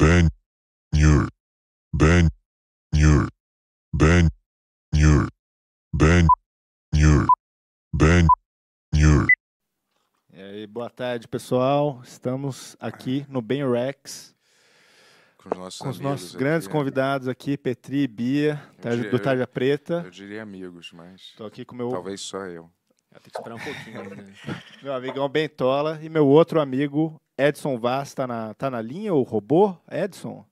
Ben Nur Ben Nur Ben Nur Ben Nur Ben Nur E aí, boa tarde, pessoal. Estamos aqui no Ben Rex com os nossos, com os nossos grandes aqui, convidados né? aqui, Petri e Bia, tarde, diria, do Tarja Preta. Eu diria amigos, mas. Tô aqui com meu. Talvez só eu. Eu tenho que esperar um pouquinho. né? meu amigão Bentola e meu outro amigo Edson Vaz está na, tá na linha, o robô? Edson?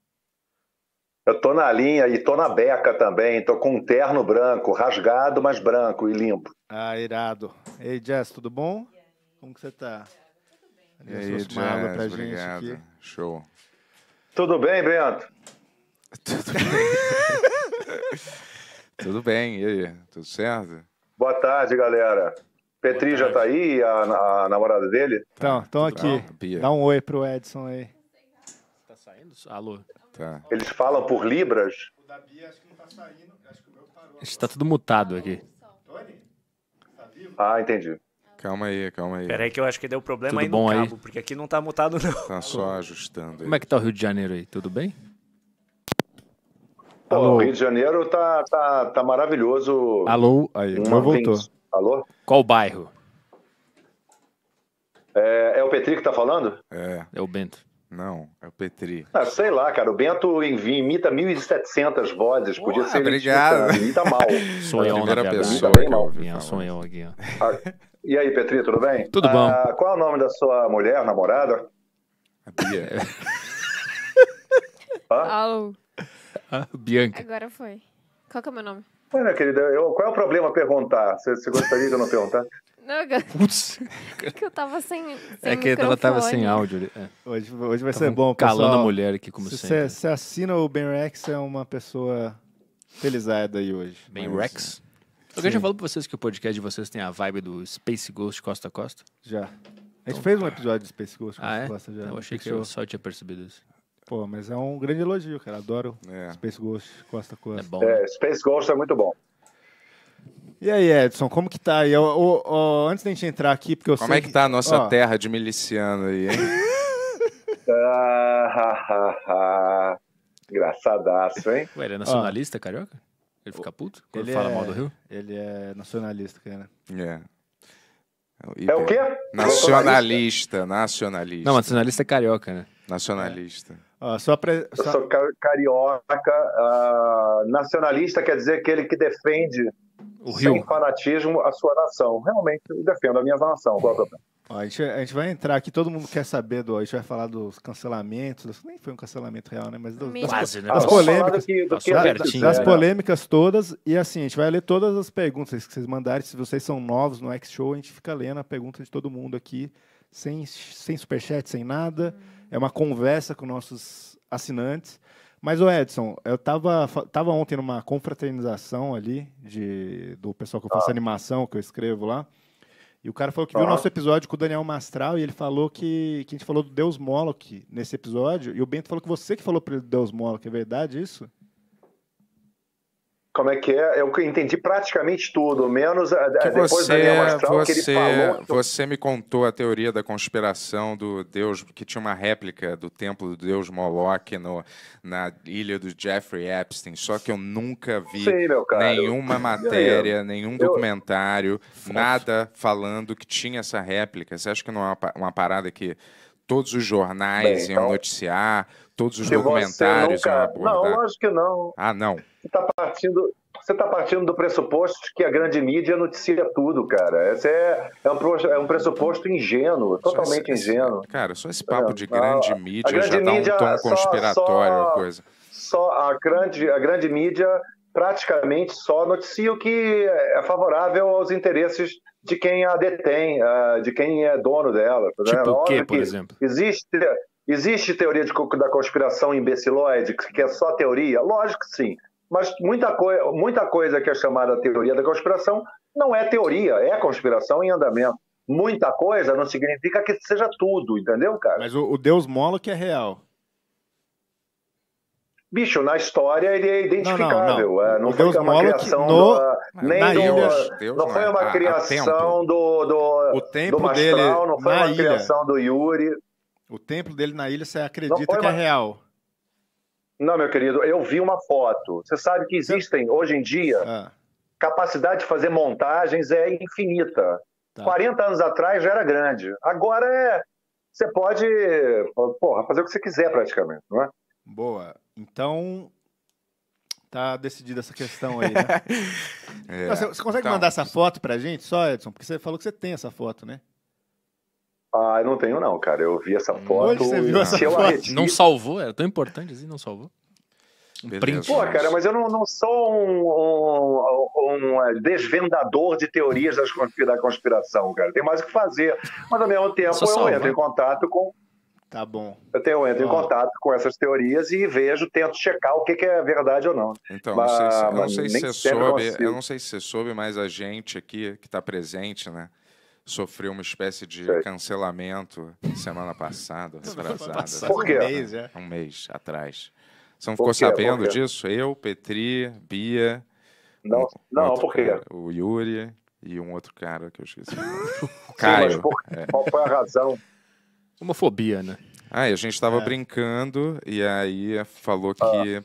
Eu tô na linha e tô na beca também. Tô com um terno branco, rasgado, mas branco e limpo. Ah, irado. Ei, Jess, tudo bom? Como que você tá? E aí, Jess, pra obrigado. Gente aqui. Show. Tudo bem, Bento? Tudo bem. tudo bem, e aí? Tudo certo? Boa tarde, galera. Petri já tá aí, a, a, namorada dele? Então, estão aqui. Não, Dá um oi pro Edson aí. Tá saindo? Alô? Tá. Eles falam por libras? O da Bia acho que não tá saindo, acho que o meu parou. Está tudo mutado aqui. Tony? Tá vivo? Ah, entendi. Calma aí, calma aí. Peraí que eu acho que deu problema Tudo aí bom no cabo, aí? porque aqui não tá mutado não. Tá só ajustando. Aí. Como é que tá o Rio de Janeiro aí? Tudo bem? Alô. O Rio de Janeiro tá, tá, tá maravilhoso. Alô, aí, Uma voltou. Alô? Qual bairro? É, é o Petri que tá falando? É. É o Bento. Não, é o Petri. Ah, sei lá, cara. O Bento imita 1.700 vozes. Podia ser. Obrigado. Imita, mal. Sonhão, né, pessoa imita bem mal. Sonhão aqui, ó. Ah, e aí, Petri, tudo bem? Tudo bom. Ah, qual é o nome da sua mulher, namorada? A Bia. Alô. Ah, Bianca. Agora foi. Qual que é o meu nome? Olha, né, querida, eu, qual é o problema perguntar? Você, você gostaria de eu não perguntar? Putz. É que eu tava sem, sem É que microfone. ela tava sem áudio. É. Hoje, hoje vai tava ser bom, pessoal. Calando a mulher aqui, como se sempre. Você assina o Ben Rex, é uma pessoa felizada aí hoje. Ben mas... Rex? Alguém já falou pra vocês que o podcast de vocês tem a vibe do Space Ghost Costa a Costa? Já. A gente então, fez um tá. episódio de Space Ghost ah, Costa ah, a é? Costa é? já. Então eu achei que eu só tinha percebido isso. Pô, mas é um grande elogio, cara. Adoro é. Space Ghost Costa Costa. É bom. Né? É, Space Ghost é muito bom. E aí, Edson, como que tá aí? Eu, eu, eu, antes da gente entrar aqui, porque eu como sei. Como é que tá a nossa ó. terra de miliciano aí, hein? Engraçadaço, hein? Ué, ele é nacionalista, ó. carioca? Ele fica puto quando ele fala é... mal do Rio? Ele é nacionalista, cara. É. É o quê? Nacionalista, nacionalista. Não, nacionalista é carioca, né? Nacionalista. É. Ah, só Eu sou carioca. nacionalista quer dizer aquele que defende o Rio. sem fanatismo a sua nação. Realmente, eu defendo a minha nação. Qual é o problema? a, gente, a, gente, vai entrar aqui, todo mundo quer saber do. A gente vai falar dos cancelamentos. Nem foi um cancelamento real, né? Mas do, das, Quase, né? das tá polêmicas. Tá que, pertinho, das, né? polêmicas todas. E assim, a gente vai ler todas as perguntas que vocês mandarem. Se vocês são novos no X-Show, a gente fica lendo a pergunta de todo mundo aqui, sem, sem superchat, sem nada. Hum é uma conversa com nossos assinantes. Mas, o Edson, eu estava tava ontem numa confraternização ali de, do pessoal que eu faço ah. animação, que eu escrevo lá. E o cara falou que viu o tá. nosso episódio com o Daniel Mastral e ele falou que, que a gente falou do Deus Moloch nesse episódio. E o Bento falou que você que falou para ele do Deus Moloch. É verdade isso? como é que é? Eu entendi praticamente tudo, menos a, eh, que depois você, da astral você, que ele falou. Você me contou a teoria da conspiração do Deus, que tinha uma réplica do templo do Deus Moloch no, na ilha do Jeffrey Epstein, só que eu nunca vi Sim, nenhuma matéria, nenhum eu... documentário, eu... nada falando que tinha essa réplica. Você acha que não é uma, uma parada que todos os jornais Bem, iam então... noticiar, todos os Se documentários. Nunca... Não, lógico que não. Ah, não. Você está partindo, você está partindo do pressuposto que a grande mídia noticia tudo, cara. Esse é, é, um, é um pressuposto ingênuo, totalmente esse, ingênuo. Cara, só esse papo é, de grande mídia grande já dá tá um tom conspiratório, só, coisa. Só a grande, a grande mídia praticamente só noticia o que é favorável aos interesses de quem a detém, ah, de quem é dono dela. Tá tipo o quê, por exemplo? Existe, Existe teoria de, da conspiração imbecilóide, que é só teoria? Lógico que sim. Mas muita, coi muita coisa que é chamada teoria da conspiração não é teoria, é conspiração em andamento. Muita coisa não significa que seja tudo, entendeu, cara? Mas o, o Deus Moloch é real. Bicho, na história ele é identificável. Não, não, não. É, não foi uma Moloch criação no... do, nem na do, ilha. Deus não foi é. uma criação a, do, do, o tempo do Mastral, dele, não foi uma ilha. criação do Yuri. O templo dele na ilha, você acredita foi, que é real? Não, meu querido, eu vi uma foto. Você sabe que existem, hoje em dia, ah. capacidade de fazer montagens é infinita. Tá. 40 anos atrás já era grande. Agora é. Você pode porra, fazer o que você quiser praticamente, não é? Boa. Então. Tá decidida essa questão aí, né? é. Você, você, consegue então, mandar essa foto pra gente só, Edson? Porque você falou que você tem essa foto, né? Ah, não tenho não, cara. Eu vi essa foto. você viu essa foto? Não salvou? Era tão importante assim, não salvou? Um print. Pô, cara, mas eu não, não sou um, um, um, é, desvendador de teorias das, da conspiração, cara. Tem mais o que fazer. Mas ao mesmo tempo eu entro em contato com. Tá bom. Eu, tenho, eu entro bom. em contato com essas teorias e vejo, tento checar o que, que é verdade ou não. Então, mas, não sei se, eu não sei se você soube, consigo. eu não sei se você soube, mas a gente aqui que está presente, né? sofreu uma espécie de Sei. cancelamento semana passada, Por quê? Um mês, é? um mês atrás. Você não ficou sabendo disso? Eu, Petri, Bia. Não, um, não por quê? o Yuri e um outro cara que eu esqueci. Caio. Sim, por, é. Qual foi a razão? Homofobia, né? Ah, e a gente estava é. brincando e aí falou ah. que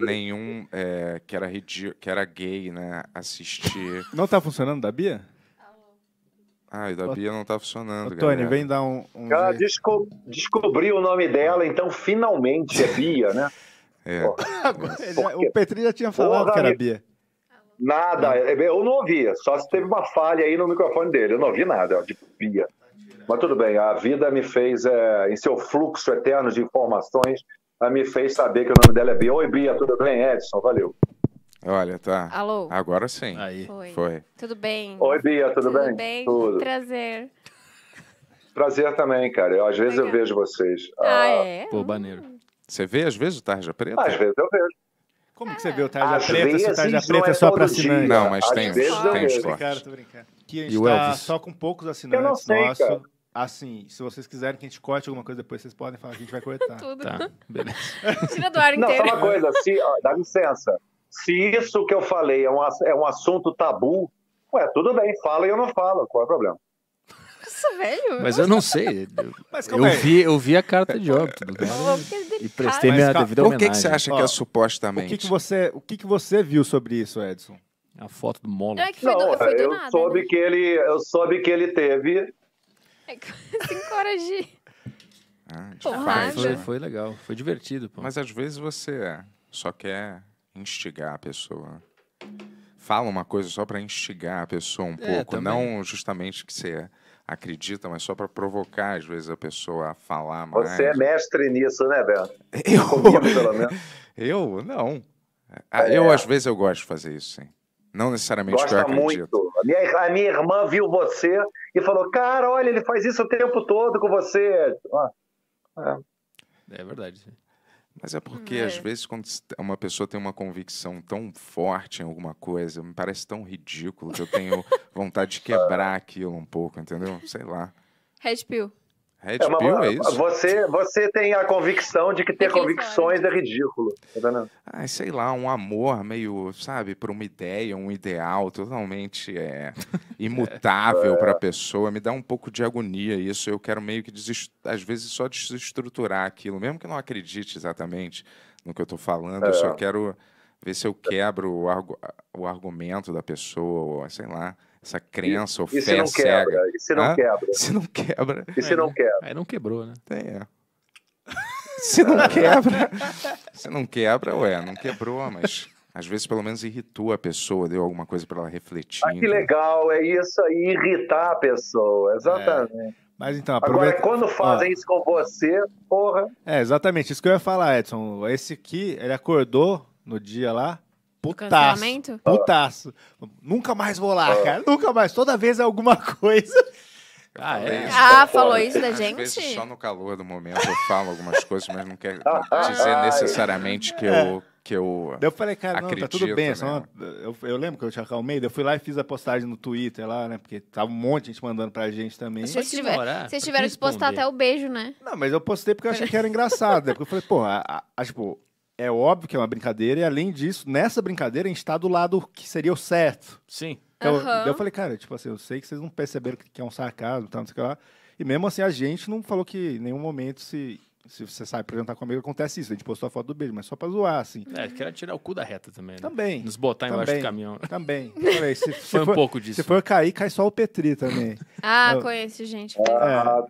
nenhum é, que era que era gay, né? Assistir. Não tá funcionando da Bia? Ah, e da Bia não tá funcionando. Ô, Tony, vem dar um. um Cara, desco o nome dela, então finalmente é Bia, né? É. O Petri já tinha falado Porra, que era Bia. Nada, é, eu não ouvia, é só se teve uma falha aí no microfone dele. Eu não ouvi nada de Bia. Mas tudo bem, a vida me fez, é, em seu fluxo eterno de informações, me fez saber que o nome dela é Bia. Oi, Bia, tudo bem, Edson? Valeu. Olha, tá. Alô? Agora sim. Aí. Foi. Foi. Tudo bem? Oi, Bia, tudo, tudo bem? bem? Tudo. Prazer. Prazer também, cara. Eu, às Legal. vezes eu vejo vocês. Ah, ah é? Pô, hum. maneiro. Você vê às vezes o Tarja Preta? Às vezes eu vejo. Como que você vê o Tarja às Preta se o Tarja Preta é, é só para assinantes. Não, mas às tem, os tem, tem esporte. Cara, tô brincando. Que a gente tá só com poucos assinantes sei, nosso. Cara. Assim, se vocês quiserem que a gente corte alguma coisa depois, vocês podem falar, a gente vai cortar. Tudo. Tá, beleza. Tira do ar inteiro. Não, só uma coisa, se, dá licença. Se isso que eu falei é um, é um assunto tabu, ué, tudo bem, fala e eu não falo, qual é o problema? Isso, velho. Mas eu não sei. Mas, eu, vi, eu vi a carta de óbito do cara e prestei Mas, minha devida homenagem. O que, que você acha Ó, que é supostamente? O que, que, você, o que, que você viu sobre isso, Edson? A foto do Molo. É não, do, eu nada, soube né? que ele, eu soube que ele teve. É, cinco Ah, de Porra, foi, foi legal, foi divertido. Pô. Mas às vezes você só quer instigar a pessoa. Fala uma coisa só para instigar a pessoa um é, pouco, também. não justamente que você acredita, mas só para provocar às vezes a pessoa a falar mais. Você é mestre nisso, né, Beto? Eu, pelo menos. eu não. Ah, é. Eu às vezes eu gosto de fazer isso, sim. Não necessariamente Gosta que eu acredito. Muito. A minha, a minha irmã viu você e falou: Cara, olha, ele faz isso o tempo todo com você. Ah, é. é verdade. Sim. Mas é porque, é. às vezes, quando uma pessoa tem uma convicção tão forte em alguma coisa, me parece tão ridículo que eu tenho vontade de quebrar aquilo um pouco, entendeu? Sei lá. Red Pill. Red é, Pill, é isso? Você, você tem a convicção de que ter é convicções né? é ridículo. Tá ah, sei lá, um amor meio, sabe, por uma ideia, um ideal totalmente é, imutável é. para a pessoa. Me dá um pouco de agonia isso. Eu quero meio que, às vezes, só desestruturar aquilo. Mesmo que não acredite exatamente no que eu estou falando, eu só é. quero ver se eu quebro o, o argumento da pessoa, ou, sei lá essa crença ou e se não Quebra, e se não quebra? Se não quebra. E se aí, não quebra? Aí não quebrou, né? Tem, é. se não quebra, se não quebra, ué, não quebrou, mas às vezes pelo menos irritou a pessoa, deu alguma coisa para ela refletir. Ah, que legal, é isso aí, irritar a pessoa, exatamente. É. Mas então, aproveita... Agora, quando fazem ah. isso com você, porra. É, exatamente, isso que eu ia falar, Edson. Esse aqui, ele acordou no dia lá, Putaço. Cancelamento? Putaço. Nunca mais vou lá, ah. cara. Nunca mais. Toda vez é alguma coisa. Ah, é? Ah, falou né? isso da gente? Às vezes, só no calor do momento eu falo algumas coisas, mas não quer ah, ah, dizer necessariamente que é. eu... Que eu Daí eu falei, cara, não, tá tudo bem. Né? eu, eu lembro que eu tinha acalmei eu fui lá e fiz a postagem no Twitter lá, né? Porque tava um monte de gente mandando pra gente também. Vocês, tiver, tiveram que postar até o beijo, né? Não, mas eu postei porque eu achei que era engraçado. Né? Porque eu falei, pô, a, a, a, tipo, é óbvio que é uma brincadeira, e além disso, nessa brincadeira a gente tá do lado que seria o certo. Sim. Então, uhum. eu, eu falei, cara, tipo assim, eu sei que vocês não perceberam que, que é um sarcasmo, tal, não sei o que lá. E mesmo assim, a gente não falou que em nenhum momento se se você sai pra jantar com acontece isso. A gente postou a foto do beijo, mas só pra zoar, assim. É, queria tirar o cu da reta também, né? Também. Nos botar também, embaixo do caminhão. Também. Se, se foi um pouco disso. Se for cair, cai só o Petri também. Ah, eu... conheço, gente. Ah,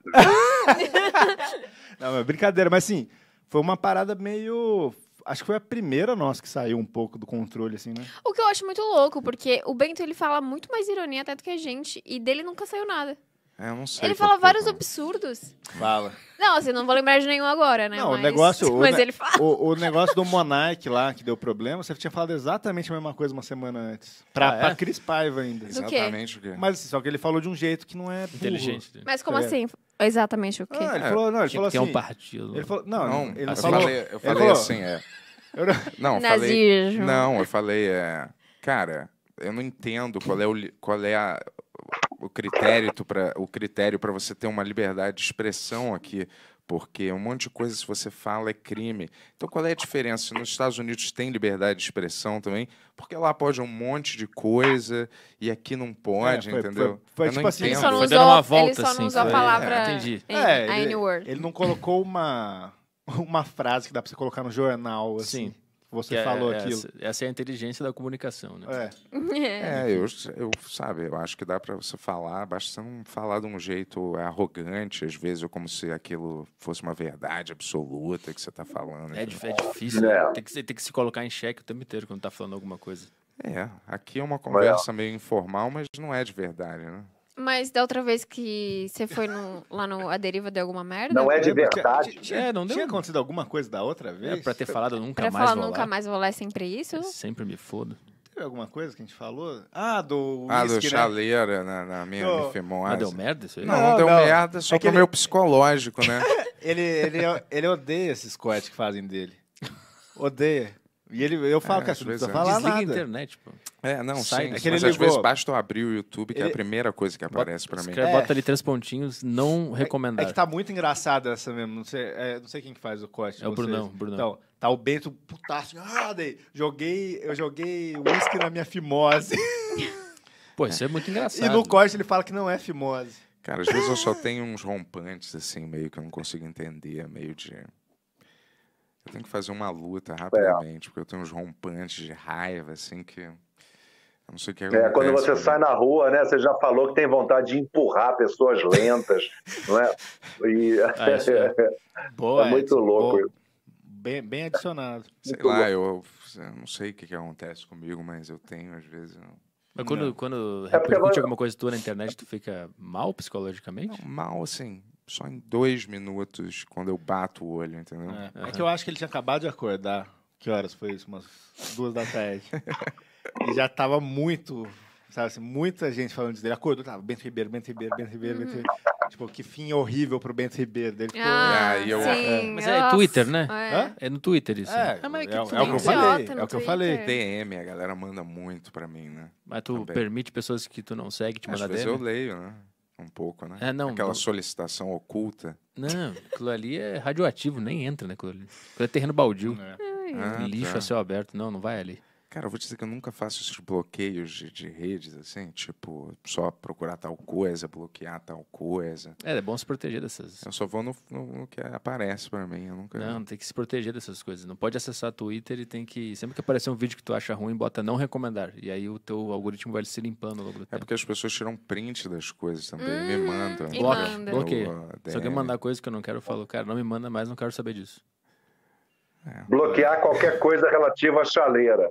é. Não, é brincadeira, mas assim, foi uma parada meio acho que foi a primeira nossa que saiu um pouco do controle, assim, né? O que eu acho muito louco, porque o Bento ele fala muito mais ironia até do que a gente, e dele nunca saiu nada. É, eu não sei. Ele fala vários absurdos. Fala. Não, assim, não vou lembrar de nenhum agora, né? Não, mas, o negócio. Mas o, ele fala. O, o negócio do Monark lá, que deu problema, você tinha falado exatamente a mesma coisa uma semana antes. Pra, ah, é? pra Cris Paiva ainda. Do exatamente o quê? Mas assim, só que ele falou de um jeito que não é. Burro. Inteligente. Né? Mas como é. assim? Exatamente o quê? Ah, ele é, falou, não, ele falou assim. é. um partido. Né? Ele falou, não, não ele falou. Falei, eu falei falou, assim, é. Eu não, não, falei, não, eu falei, é. Cara, eu não entendo qual é, o, qual é a, o critério para o critério para você ter uma liberdade de expressão aqui, porque um monte de coisa se você fala é crime. Então qual é a diferença? Nos Estados Unidos tem liberdade de expressão também, porque lá pode um monte de coisa e aqui não pode, é, foi, entendeu? Foi, foi, foi tipo assim, ele só não usou, volta, ele só assim, não usou a assim, palavra é, é, ele, word Ele não colocou uma uma frase que dá para você colocar no jornal assim. Sim você que é falou é, aquilo. Essa, essa, é a inteligência da comunicação, né? É. é, é. eu, eu, sabe, eu acho que dá para você falar, basta não falar de um jeito arrogante, às vezes, ou como se aquilo fosse uma verdade absoluta que você está falando. É, é difícil, né? é. tem, que, tem que se colocar em xeque o tempo inteiro quando está falando alguma coisa. É, aqui é uma conversa meio informal, mas não é de verdade, né? Mas da outra vez que você foi no, lá no A Deriva deu alguma merda? Não é de verdade. Tinha, é, não deu... Tinha acontecido alguma coisa da outra é, vez? É, pra ter falado nunca pra mais falar, vou nunca lá. mais vou lá é sempre isso? Eu é, sempre me fodo. Teve alguma coisa que a gente falou? Ah, do Ah, do né? chaleira na, né, na minha do... Mas deu merda isso aí? Não, não deu não. merda, só é pro ele... meu psicológico, né? ele, ele, ele odeia esses cortes que fazem dele. Odeia. E ele, eu falo é, que a gente não precisa é. falar Desliga nada. a internet, pô. É, não, sai. É mas às vezes basta eu abrir o YouTube, que ele... é a primeira coisa que aparece para mim. é. Bota ali três pontinhos, não recomendar. É, é que é tá muito engraçada essa mesmo. Não sei, é, não sei quem que faz o corte. É o Brunão, Brunão. Então, tá o Bento putaço. Assim, ah, daí, joguei, eu joguei uísque na minha fimose. Pô, isso é muito engraçado. E no corte ele fala que não é fimose. Cara, às vezes eu só tenho uns rompantes, assim, meio que eu não consigo entender, meio de... Eu tenho que fazer uma luta é. rapidamente, porque eu tenho uns rompantes de raiva, assim, que não sei o que é, quando você sai na rua, né? Você já falou que tem vontade de empurrar pessoas lentas, não é? E... Ah, é. Boa, é muito louco. Bem, bem adicionado. Sei muito lá, eu, eu, não sei o que, que, acontece comigo, mas eu tenho, às vezes. Eu... Mas quando, quando é repercute alguma coisa tua na internet, tu fica mal psicologicamente? Não, mal, assim, só em dois minutos, quando eu bato o olho, entendeu? É, é que eu acho que ele tinha acabado de acordar. Que horas foi isso? Umas duas da tarde. E já tava muito, sabe assim, muita gente falando dele acordou, tava Bento Ribeiro, Bento Ribeiro, Bento Ribeiro, Bento uhum. Ribeiro. Tipo, que fim horrível pro Bento Ribeiro. Ele ficou, Ah, ah e eu- sim. Mas é Nossa. É Twitter, né? É no Twitter isso. É, ah, é, é o que eu falei, é o que eu falei. DM, a galera manda muito pra mim, né? Mas tu Também. permite pessoas que tu não segue te Às vezes eu leio, né? Um pouco, né? É, não, Aquela solicitação oculta. Não, aquilo ali é radioativo, nem entra, né? Aquilo ali. Aquilo é terreno baldio. É. Ah, Lixo tá. a céu aberto. Não, não vai ali. Cara, eu vou te dizer que eu nunca faço esses bloqueios de, de redes, assim, tipo, só procurar tal coisa, bloquear tal coisa. É, é bom se proteger dessas. Eu só vou no, no, no que aparece para mim, eu nunca... Não, tem que se proteger dessas coisas. Não pode acessar Twitter e tem que... Sempre que aparecer um vídeo que tu acha ruim, bota não recomendar. E aí o teu algoritmo vai se limpando logo do é tempo. É porque as pessoas tiram print das coisas também, me hum, mandam. Bloca, bloqueia. Se alguém é. mandar coisa que eu não quero, eu falo, cara, não me manda mais, não quero saber disso. É. Bloquear qualquer coisa relativa à chaleira.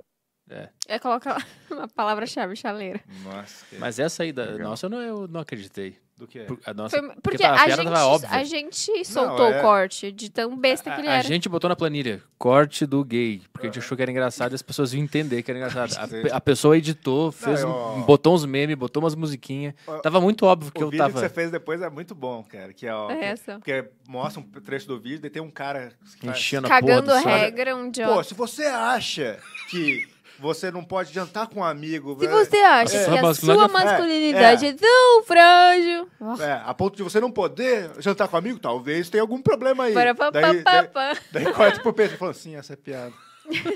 É. É, coloca uma palavra-chave, chaleira. Nossa. Que... Mas essa aí da nossa eu não, eu não acreditei. Do que? Por, a nossa, Foi, porque, porque a, gente, a gente soltou não, é... o corte de tão besta a, que ele era. A gente botou na planilha, corte do gay. Porque a gente ah. achou que era engraçado e as pessoas iam entender que era engraçado. a, a, pessoa editou, fez não, eu... botou uns memes, botou umas musiquinhas. tava muito óbvio que eu tava... O vídeo que você fez depois é muito bom, cara. Que é, ó, é porque é, mostra um trecho do vídeo, e tem um cara... Enchendo a porra Cagando regra, um job. Pô, se você acha que... Você não pode jantar com um amigo. Se você acha é. que a sua é masculinidade é, é. tão frágil. É, a ponto de você não poder jantar com um amigo, talvez tenha algum problema aí. Para, pa, daí, pa, pa, daí, daí corta pro Pedro e fala assim: essa é piada.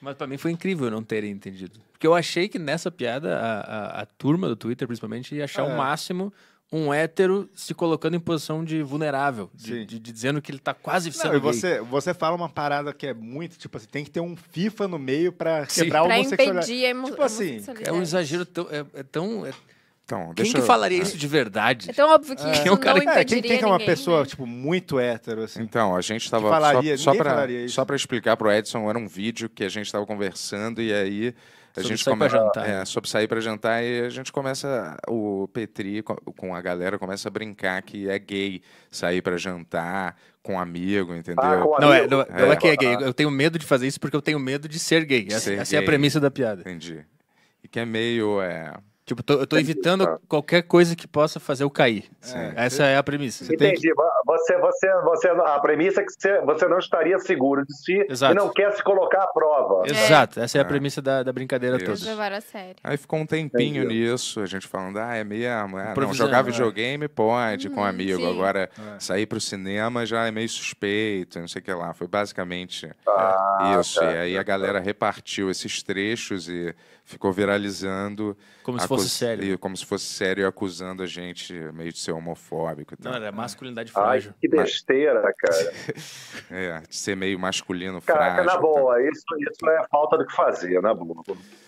Mas para mim foi incrível não terem entendido. Porque eu achei que nessa piada, a, a, a turma do Twitter, principalmente, ia achar é. o máximo um hétero se colocando em posição de vulnerável, de, de, de dizendo que ele tá quase sendo Não, e você, gay. você fala uma parada que é muito, tipo assim, tem que ter um FIFA no meio para quebrar o homossexualidade. Pra impedir a emo... tipo assim, É um exagero tão... É, é tão é então, deixa... Quem que falaria é. isso de verdade? Então, óbvio que isso é, não cara... impediria é, quem, é é, quem que é uma ninguém, pessoa, né? tipo, muito hétero, assim? Então, a gente estava... Falaria, só, só para explicar para o Edson, era um vídeo que a gente estava conversando e aí... A sobre gente sair come... para jantar. É, sobre sair para jantar e a gente começa, o Petri com a galera começa a brincar que é gay sair para jantar com amigo, entendeu? Ah, com não, amigo. É, não, é, que é gay, eu tenho medo de fazer isso porque eu tenho medo de ser gay. Ser essa, gay. essa é a premissa da piada. Entendi. E que é meio. É... Tipo, tô, eu tô é, evitando tá. qualquer coisa que possa fazer eu cair. É, essa é a premissa. Você Entendi. Que... Você, você, você, a premissa é que você, você não estaria seguro de si Exato. e não quer se colocar à prova. É. Exato. Essa é a premissa da, da brincadeira Isso. toda. Levar a sério. Aí ficou um tempinho Entendi. nisso, a gente falando, ah, é mesmo. Ah, não, jogar videogame pode hum, com um uhum, amigo. Sim. Agora, é. sair pro cinema já é meio suspeito, não sei o que lá. Foi basicamente ah, isso. Tá, e aí tá, a tá, tá. galera repartiu esses trechos e ficou viralizando. Como se fosse fosse sério. como se fosse sério, acusando a gente meio de ser homofóbico. Então. Não, era masculinidade frágil. Ai, que besteira, cara. é, de ser meio masculino Caraca, frágil. Caraca, na boa, tá. isso, isso é falta do que fazia, na boa.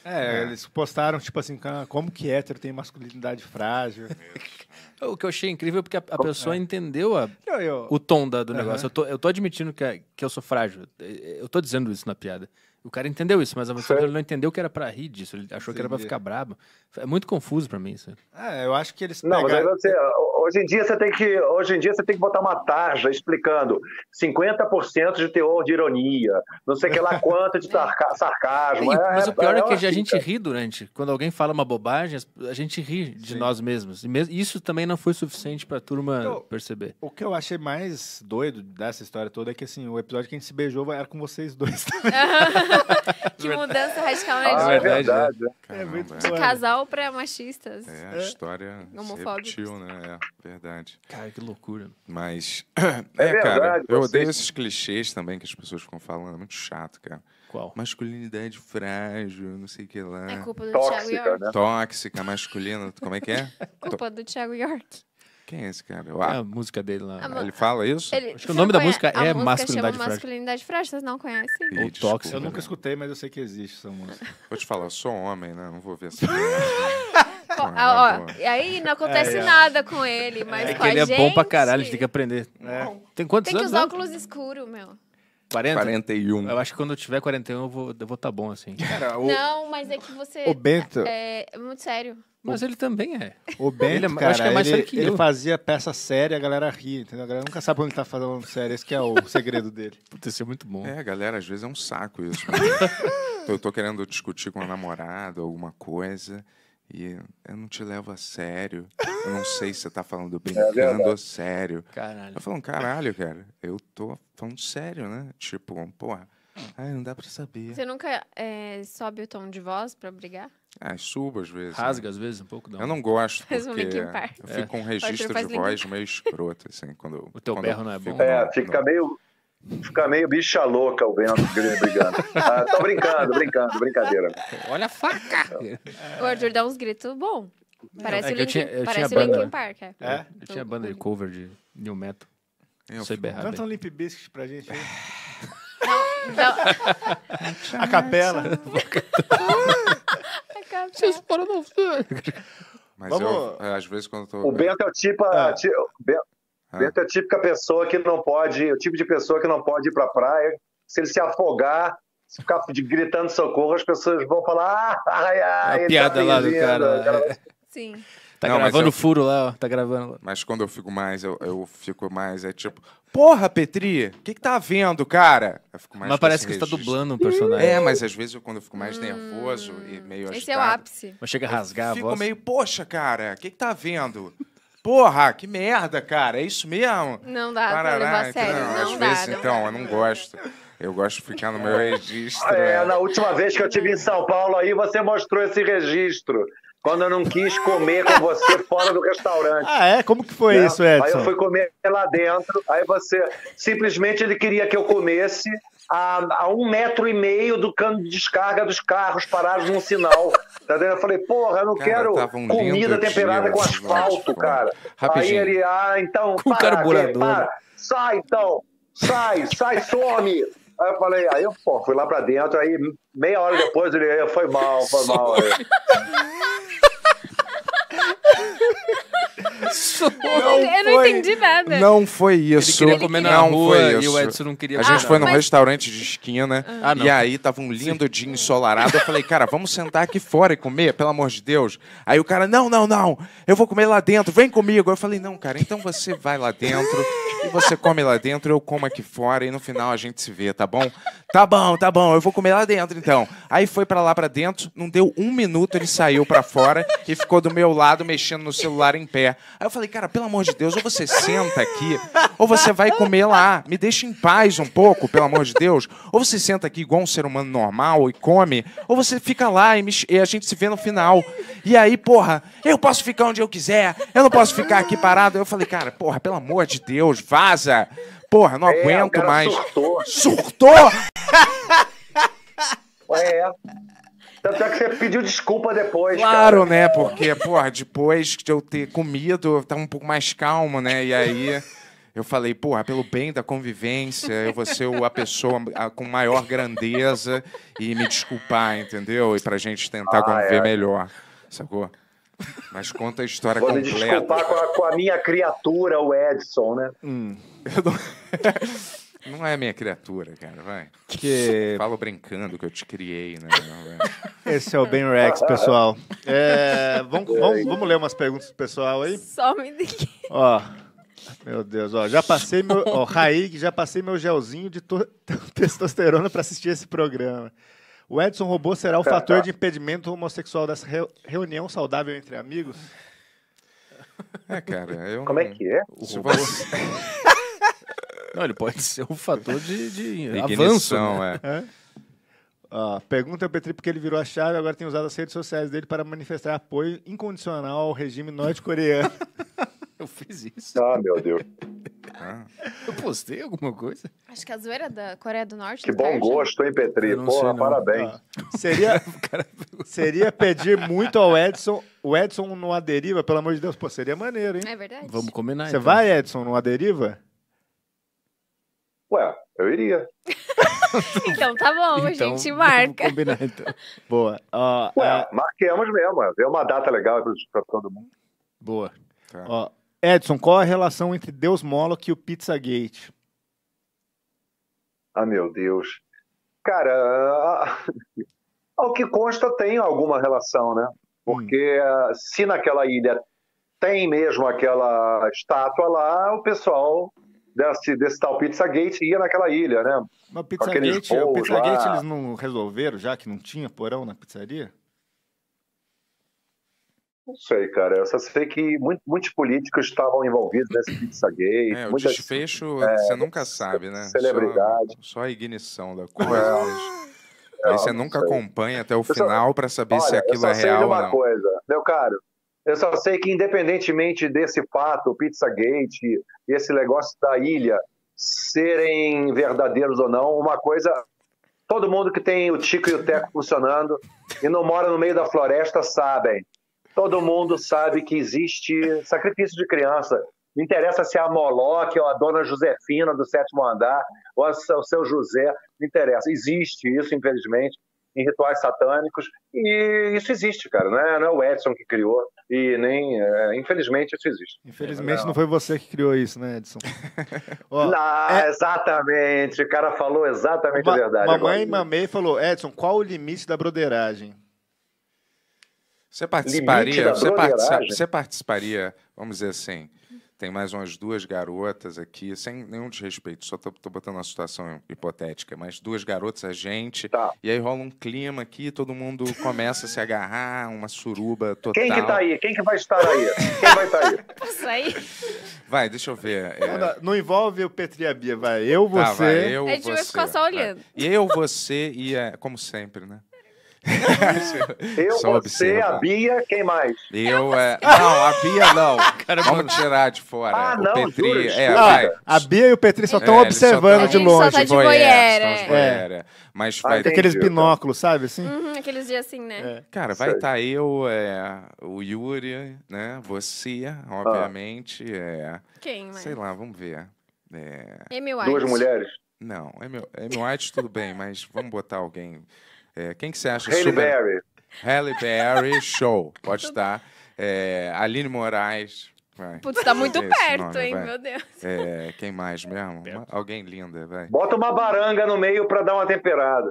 É, é, eles postaram, tipo assim, ah, como que hétero tem masculinidade frágil. É. o que eu achei incrível é porque a, a pessoa é. entendeu a, eu, eu... o tom da, do uhum. negócio. Eu tô, eu tô admitindo que, é, que eu sou frágil. Eu tô dizendo isso na piada. O cara entendeu isso, mas a música ele não entendeu que era pra rir disso. Ele achou Entendi. que era pra ficar brabo. É muito confuso pra mim isso. É, eu acho que eles pegaram... Não, mas aí você, hoje em dia você tem que hoje em dia você tem que botar uma tarja explicando 50% de teor de ironia, não sei que lá quanto de sarcasmo. É, mas é, o pior é, é que a assim, gente é. ri durante. Quando alguém fala uma bobagem, a gente ri de Sim. nós mesmos. E isso também não foi suficiente pra turma então, perceber. O que eu achei mais doido dessa história toda é que assim, o episódio que a gente se beijou era com vocês dois também. que mudança radical na é ah, é verdade. Né? É. é muito De casal pra machistas. É, a é. história é. repetiu, né? É, verdade. Cara, que loucura. Mas, é, é cara, verdade, eu odeio esses clichês também que as pessoas ficam falando. É muito chato, cara. Qual? Masculinidade frágil, não sei o que lá. É culpa do Tóxica, Thiago York. Né? Tóxica, masculina, como é que é? culpa do Thiago York. Quem é esse cara? É a música dele lá. ele fala isso? Ele- Acho que o nome da música é música Masculinidade Frágil. Masculinidade Frágil, vocês não conhecem? Ih, desculpa, tóxico. Eu nunca né? escutei, mas eu sei que existe essa música. Vou te falar, eu sou homem, né? Não vou ver essa. Assim, né? Pô, ó, é e aí não é, acontece É, é. nada com ele, é mas É com que a ele gente... é bom pra caralho, a gente tem que aprender. É. Tem quantos Tem que anos? usar né? óculos escuros, meu. 40? 41. Eu acho que quando eu tiver 41 eu vou estar tá bom, assim. Cara, o, Não, mas é que você... o Bento, É, é muito sério. Mas o... ele também é. O Ben, ele, é cara, é ele, ele fazia peça séria, a galera ria, entendeu? A galera nunca sabe quando ele tá fazendo sério, esse que é o segredo dele. Pode ser é muito bom. É, galera, às vezes é um saco isso. Né? eu tô querendo discutir com a namorada, alguma coisa, e eu não te levo a sério. Eu não sei se você tá falando é brincando é ou sério. Caralho. Eu tá falo, caralho, cara, eu tô falando sério, né? Tipo, porra, ai, não dá pra saber. Você nunca é, sobe o tom de voz pra brigar? Ah, subo às vezes. Né? Rasga né? às vezes um pouco, não. Eu não gosto, porque um eu fico com um é. registro de voz meio escroto, assim, quando... O teu quando berro não é bom. É, fica meio... Fica meio bicha louca o vento brigando. Ah, tô brincando, brincando, brincadeira. Olha a faca! O Arthur dá uns gritos bom. Parece é o, Linkin, Park. É? Eu é? tinha então, banda de cover de New Metal. Eu sei berrar. Canta um Limp Bizkit pra gente aí. Não, não. A capela. Vocês foram no. Mas Vamos. eu, é, às vezes, quando tô... O Bento é o tipo. É. é ti... Bento, é. Bento é a típica pessoa que não pode. O tipo de pessoa que não pode ir pra praia. Se ele se afogar, se ficar gritando socorro, as pessoas vão falar. Ah, ai, ai, a tá piada tá lá do cara. É. Sim. Tá não, gravando o furo lá, ó. Tá gravando lá. Mas quando eu fico mais, eu, eu fico mais, é tipo, porra, Petri, o que, que tá havendo, cara? Eu fico mais mas parece que você tá dublando um personagem. É, mas às vezes eu, quando eu fico mais nervoso e hum, meio agitado... Esse é o ápice. Mas chega a rasgar a voz. fico meio, poxa, cara, o que, que tá havendo? Porra, que merda, cara, é isso mesmo? Não dá Parará, pra levar a sério, então, não, às dá, vezes, não então, dá. eu não gosto. Eu gosto de ficar no meu registro. Ah, é, é, na última vez que eu tive em São Paulo aí, você mostrou esse registro quando eu não quis comer com você fora do restaurante. Ah, é? Como que foi né? isso, Edson? Aí eu fui comer lá dentro, aí você. Simplesmente ele queria que eu comesse a, a um metro e meio do cano de descarga dos carros parados num sinal. Tá eu falei, porra, eu não cara, quero um comida temperada dia, com asfalto, cara. Rapidinho. Aí ele, ah, então, com para, carburador. para, sai então, sai, sai, some. Aí eu falei, aí eu pô, fui lá pra dentro, aí meia hora depois ele foi mal, foi mal. Aí. Não eu não foi, entendi nada. Não foi isso. Ele queria comer na não rua foi isso. e o Edson não queria. A gente ah, foi num mas... restaurante de esquina né? ah, e aí tava um lindo dia ensolarado. Eu falei, cara, vamos sentar aqui fora e comer, pelo amor de Deus. Aí o cara, não, não, não, eu vou comer lá dentro, vem comigo. Eu falei, não, cara, então você vai lá dentro e você come lá dentro, eu como aqui fora e no final a gente se vê, tá bom? Tá bom, tá bom, eu vou comer lá dentro então. Aí foi para lá para dentro, não deu um minuto, ele saiu para fora e ficou do meu lado mexendo no celular em pé. Aí eu falei, cara, pelo amor de Deus, ou você senta aqui, ou você vai comer lá. Me deixa em paz um pouco, pelo amor de Deus. Ou você senta aqui igual um ser humano normal e come, ou você fica lá e, me... e a gente se vê no final. E aí, porra, eu posso ficar onde eu quiser, eu não posso ficar aqui parado. Eu falei, cara, porra, pelo amor de Deus, vaza. Porra, não é, aguento mais. Surtou. Surtou? é. Tanto é que você pediu desculpa depois. Claro, cara. né? Porque, porra, depois de eu ter comido, eu tava um pouco mais calmo, né? E aí. Eu falei, porra, pelo bem da convivência, eu vou ser a pessoa com maior grandeza e me desculpar, entendeu? E pra gente tentar ah, conviver é. melhor, sacou? Mas conta a história vou completa. Vou desculpar com a, com a, minha criatura, o Edson, né? Hum. Eu não... Não é minha criatura, cara, vai. Que... Falo brincando que eu te criei, né? Esse é o Ben Rex, pessoal. É, vamos, vamos, vamos ler umas perguntas do pessoal aí? Só me daqui. Ó. Meu Deus, ó, já passei meu. Ó, Raig, já passei meu gelzinho de to... testosterona para assistir esse programa. O Edson Robô será o fator de impedimento homossexual dessa re... reunião saudável entre amigos? É, cara, eu. Como é que é? O robô... Não, ele pode ser um fator de, de avanço. Né? É. Ah, pergunta ao Petri porque ele virou a chave e agora tem usado as redes sociais dele para manifestar apoio incondicional ao regime norte-coreano. Eu fiz isso. Ah, meu Deus. Ah. Eu postei alguma coisa? Acho que a zoeira da Coreia do Norte. Que tá bom gosto, hein, Petri? Porra, parabéns. Ah. Seria, seria pedir muito ao Edson. O Edson no Aderiva, pelo amor de Deus, pô, seria maneiro, hein? É verdade. Vamos combinar. Você então. vai, Edson, no Aderiva? Ué, eu iria. então tá bom, então, a gente marca. combinar, então. Boa. Uh, Ué, uh, marquemos mesmo. É uma data legal para todo mundo. Boa. Tá. Uh, Edson, qual a relação entre Deus Moloch e o Pizzagate? Ah, meu Deus. Cara, ao que consta tem alguma relação, né? Porque hum. se naquela ilha tem mesmo aquela estátua lá, o pessoal desse, desse tal Pizzagate ia naquela ilha, né? Mas Pizzagate, o Pizzagate eles não resolveram já que não tinha porão na pizzaria? Não sei, cara. Eu só sei que muito, muitos políticos estavam envolvidos nesse Pizzagate. É, muitas, o desfecho é, você nunca sabe, né? Celebridade. Só, só a ignição da coisa. É. É, aí você nunca acompanha até o final para saber olha, se aquilo eu só é real de uma ou não. coisa, meu caro. Eu só sei que, independentemente desse fato, Pizzagate, esse negócio da ilha, serem verdadeiros ou não, uma coisa. Todo mundo que tem o Tico e o Teco funcionando e não mora no meio da floresta sabem. Todo mundo sabe que existe sacrifício de criança. Não interessa se é a Moloque ou a Dona Josefina do sétimo andar ou o seu José. Não interessa. Existe isso, infelizmente em rituais satânicos. E isso existe, cara. Não é, não é o Edson que criou. E nem. É, infelizmente, isso existe. Infelizmente, é não. não. foi você que criou isso, né, Edson? Ó, não, é... exatamente. O cara falou exatamente Ma a verdade. Mamãe Mamei falou: Edson, qual o limite da broderagem? Você participaria, você, participa, você participaria, vamos dizer assim, tem mais umas duas garotas aqui, sem nenhum desrespeito, só tô botando uma situação hipotética, mas duas garotas, a gente, tá. e aí rola um clima aqui, todo mundo começa a se agarrar, uma suruba total. Quem que tá aí? Quem que vai estar aí? Quem vai estar tá aí? aí? Vai, deixa eu ver. É... Não, não, envolve o Petri e a Bia, vai. Eu, você... Tá, vai, eu, a gente você, vai ficar só olhando. Eu, você e, como sempre, né? eu, você, a Bia, quem mais? Eu, é... Não, a Bia não. Caramba. Vamos tirar de fora. Ah, o não, Petri, juro, é, não, vai. A Bia e o Petri só estão é, observando só de longe. Só tá de voyeur, é. Mas vai... aqueles binóculos, sabe, assim? Uhum, aqueles dias assim, né? É. Cara, vai estar tá eu, é, o Yuri, né? Você, obviamente. Ah. Quem mais? Sei lá, vamos ver. É... Duas mulheres? Não, é meu, é meu White tudo bem, mas vamos botar alguém... É, quem que você acha Halle super... Berry. Halle Berry, show. Pode estar. É, Aline Moraes. Vai. Putz, tá muito perto, nome, hein? Vai. Meu Deus. É, quem mais mesmo? Uma, alguém linda, vai. Bota uma baranga no meio pra dar uma temperada.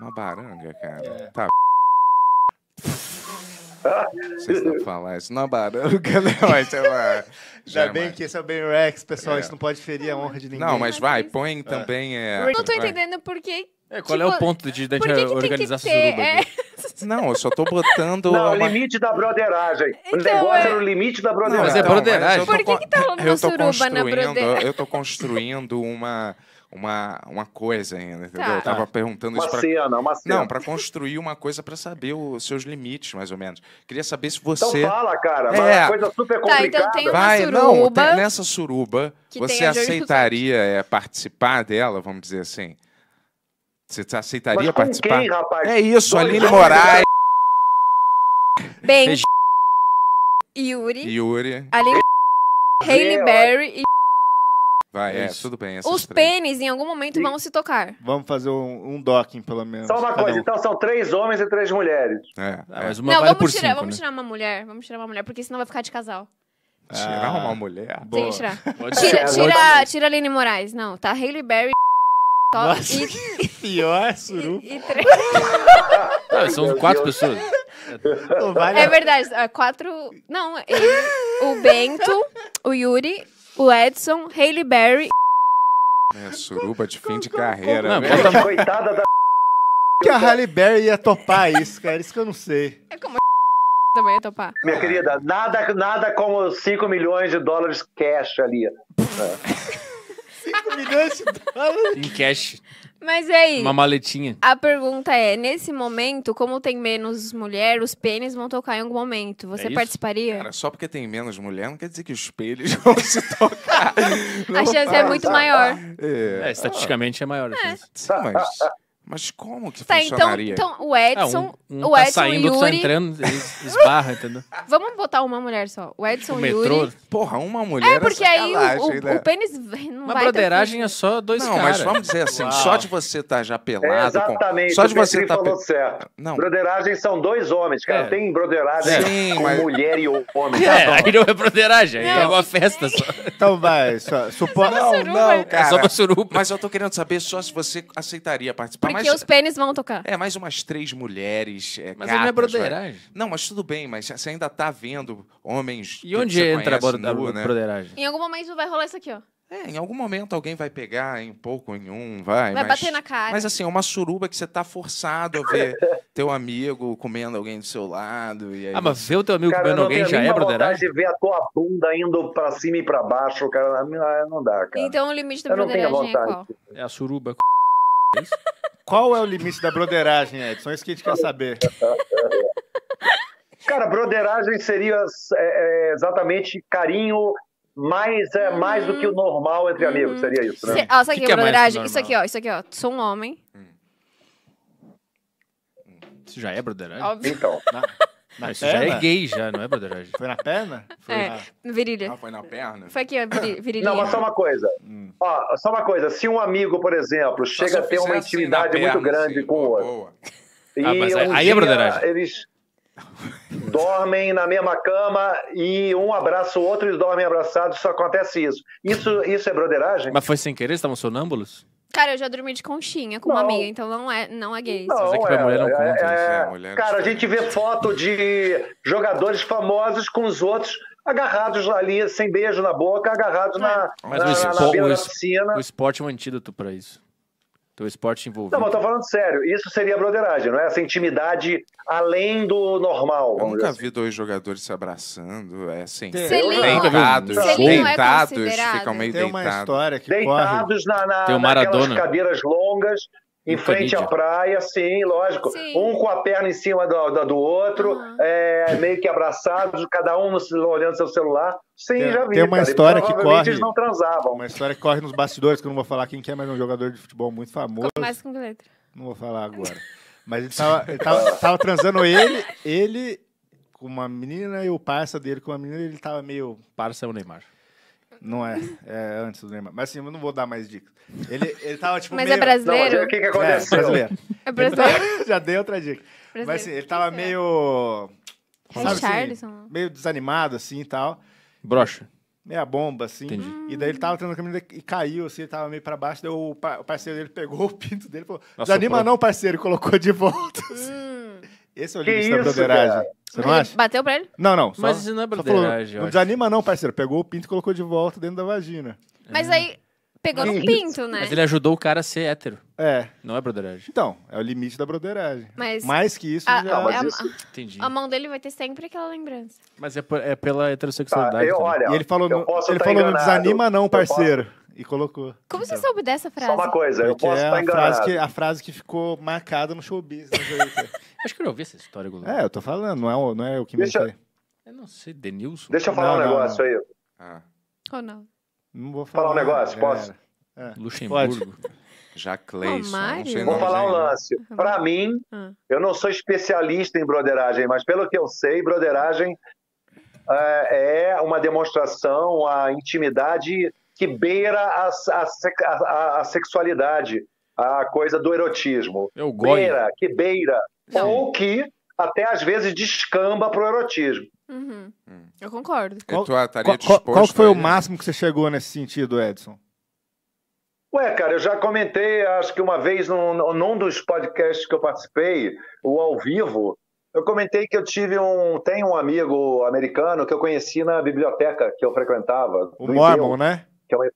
Uma baranga, cara? É. Tá. Vocês não falar isso na baranga, né? Mas é Já é bem que esse é o Ben Rex, pessoal. É. Isso não pode ferir a honra de ninguém. Não, mas vai, põe também. É... Eu não tô entendendo por que é, qual tipo, é o tipo, ponto de, de, que organizar essa suruba? É... Não, eu só tô botando. Não, uma... limite da broderagem. Então, o negócio é... era o limite da broderagem. Não, mas é então, broderagem. Por que, que tá rolando suruba na broderagem? Eu tô construindo uma uma, uma coisa ainda, entendeu? Tá. Eu tava perguntando uma isso pra... cena, uma cena. Não, para construir uma coisa para saber os seus limites, mais ou menos. Queria saber se então você... Então fala, cara, é. uma coisa super complicada. Tá, então tem uma Vai, Não, tem, nessa suruba, você aceitaria é, participar dela, vamos dizer assim? Você tá, aceitaria Mas participar? Quem, rapaz? É isso, Dois Aline Moraes. Bem. Yuri. Yuri. Aline. Hailey Berry e. Vai, é, tudo bem. Os três. pênis em algum momento vão se tocar. Vamos fazer um, um docking, pelo menos. Só uma coisa, então são três homens e três mulheres. É, ah, é. mas uma Não, vale vamos, tirar, cinco, vamos né? tirar uma mulher. Vamos tirar uma mulher, porque senão vai ficar de casal. Ah, tirar uma mulher? Boa. tirar. Tira, tira, tira a Aline Moraes. Não, tá Hailey Berry nossa, e... pior suruba. E, e Não, são quatro pessoas. Vale é verdade, é quatro. Não, ele, o Bento, o Yuri, o Edson, Hailey Berry. É, suruba de fim de carreira. Não, né? Coitada da. Que a Hailey Berry ia topar isso, cara? Isso que eu não sei. É como também ia topar. Minha querida, nada, nada como 5 milhões de dólares cash ali. É. 5 milhões de dólares. Em cash. Mas aí? Uma maletinha. A pergunta é: nesse momento, como tem menos mulher, os pênis vão tocar em algum momento. Você é participaria? Cara, só porque tem menos mulher não quer dizer que os pênis vão se tocar. a chance é muito maior. É, é estatisticamente é maior. É. Sim, mas. Mas como que tá, então, funcionaria? Então, então o Edson, é, um, um o tá Edson tá saindo, Yuri... tá entrando, esbarra, entendeu? Vamos botar uma mulher só. O Edson o tipo Yuri... Porra, uma mulher É, é porque aí o, o, né? o, pênis não uma vai... Uma broderagem ter... é só dois caras. Não, mas vamos dizer assim, Uau. só de você estar tá já pelado... É exatamente, com... só de você tá falou pe... certo. Não. Broderagem são dois homens, cara. É. Tem broderagem Sim, com mas... mulher e homem. É, tá aí não é broderagem, é não. é uma festa só. Então vai, só... Supo... Não, não, cara. É só uma suruba. Mas eu tô querendo saber só se você aceitaria participar, mais... os pênis vão tocar. É, mais umas três mulheres. É, mas gatas, não é broderagem. Vai. Não, mas tudo bem, mas você ainda tá vendo homens. E onde entra conhece, a, nu, né? broderagem? Em algum momento vai rolar isso aqui, ó. É, em algum momento alguém vai pegar em pouco, em um, vai. Vai mas, bater na cara. Mas assim, é uma suruba que você tá forçado a ver teu amigo comendo alguém do seu lado. E aí... Ah, mas ver o teu amigo cara, comendo alguém já é broderagem? de ver a tua bunda indo pra cima e pra baixo, cara, ah, não dá, cara. Então o limite da broderagem é qual? É a suruba. É Qual é o limite da broderagem, Edson? É isso que a gente quer saber. Cara, broderagem seria é, é exatamente carinho mais, é, mais do que o hum. normal entre amigos, hum. seria isso, né? ó, isso aqui, que que é, é broderagem. isso aqui, ó, isso aqui, ó. Sou um homem. Hum. Isso já é broderagem? Óbvio. Então. Na isso perna? É, já é gay, já, não é, broderagem? Foi na perna? É, foi é, na... virilha. Ah, foi na perna? Foi aqui, ó, ah. virilha. Não, mas só uma coisa. Hum. Ó, só uma coisa. Se um amigo, por exemplo, só chega a ter uma assim intimidade assim perna, muito grande com o outro. Boa. E ah, um aí, é broderagem. Eles dormem na mesma cama e um abraça o outro e dormem abraçados, só acontece isso. Isso, isso é broderagem? Mas foi sem querer? Estavam sonâmbulos? Cara, eu já dormi de conchinha com não. uma amiga, então não é, não é gay. Não, é, que pra mulher não é, conta, é, né? é, mulher cara, a gente vê foto de jogadores famosos com os outros agarrados ali, sem beijo na boca, agarrados na, Mas na, o, na, o, o esporte é um antídoto para isso. Então, o esporte envolvido. Não, mas eu tô falando sério. Isso seria broderagem, não é? Essa intimidade além do normal. Eu nunca assim. vi dois jogadores se abraçando, é assim. deitados, é deitados, ficam meio Tem deitados. Uma história que deitados corre. na, na, cadeiras longas. Em frente à praia, sim, lógico. Sim. Um com a perna em cima do, do, do outro, uhum. é, meio que abraçados, cada um olhando seu celular. Sim, tem, já vi. Tem uma cara, história que corre. Eles não transavam. Uma história que corre nos bastidores, que eu não vou falar quem que é, mas é um jogador de futebol muito famoso. Mais com letra. Não vou falar agora. Mas ele tava, ele tava, tava transando ele, ele com uma menina e o parça dele com uma menina, ele tava meio. Parça é o Neymar. Não é, é antes do Neymar. Mas assim, eu não vou dar mais dicas. Ele, ele tava tipo. Mas é meio... é brasileiro? Não, o que, que acontece É brasileiro. É brasileiro. Tava... Então, já dei outra dica. Brasileiro. Mas assim, ele tava que meio. sabe, assim, meio desanimado assim e tal. Brocha. Meia bomba, assim. Entendi. E daí ele tava treinando a e caiu, assim, ele tava meio pra baixo. Daí o, pa o parceiro dele pegou o pinto dele e falou: Desanima, não, parceiro, colocou de volta. Assim. Hum. Esse é o limite da broderagem. Você não acha? Bateu pra ele? Não, não. Só, Mas isso não é falou, broderagem, Não desanima não, parceiro. Pegou o pinto e colocou de volta dentro da vagina. Mas aí pegou no pinto, né? Mas ele ajudou o cara a ser hétero. É. Não é broderagem. Então, é o limite da broderagem. Mas Mais que isso, já... É isso, Entendi. a mão dele vai ter sempre aquela lembrança. Mas é, por- é pela heterossexualidade. tá, eu, olha, E ele falou, eu posso ele tá falou não desanima não, parceiro. E colocou. Como você então. soube dessa frase? Só uma coisa, eu Porque posso é tá a enganado. frase, que, a frase que ficou marcada no showbiz. né, Acho que eu já ouvi essa história, Guloso. É, eu tô falando, não é, o- não é o que Deixa- Eu não sei, Denilson. Deixa eu falar Não, um não, negócio aí. Ah, Ronaldo. Não vou falar. É. Falar um negócio, posso? Luxemburgo. já Cleison. Romário? Vou falar um lance. Pra mim, ah. eu não sou especialista em broderagem, mas pelo que eu sei, broderagem é, é uma demonstração, a intimidade que beira a, a a- a- sexualidade, a coisa do erotismo. Eu é o Beira, que beira. Sim. Ou que até às vezes descamba pro erotismo. Uhum. Hum. Eu concordo. Qual, qual, qual, qual foi o né? máximo que você chegou nesse sentido, Edson? Ué, cara, eu já comentei, acho que uma vez num, num dos podcasts que eu participei, o ao vivo, eu comentei que eu tive um. Tem um amigo americano que eu conheci na biblioteca que eu frequentava. O Mormon, Ibeu, né? Que é uma,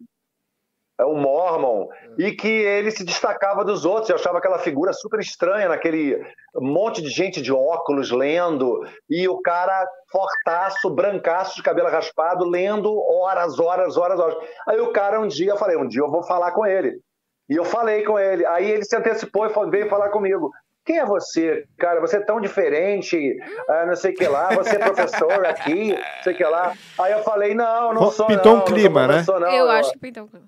é um mormon, é. e que ele se destacava dos outros. Eu achava aquela figura super estranha, naquele monte de gente de óculos lendo, e o cara fortaço, brancaço, de cabelo raspado, lendo horas, horas, horas, horas. Aí o cara um dia, eu falei, um dia eu vou falar com ele. E eu falei com ele. Aí ele se antecipou e veio falar comigo. Quem é você, cara? Você é tão diferente, ah, não sei o que lá, você é professor aqui, não sei o que lá. Aí eu falei, não, não sou. Pintou não, um clima, não sou, né? Não, eu acho que pintou um clima.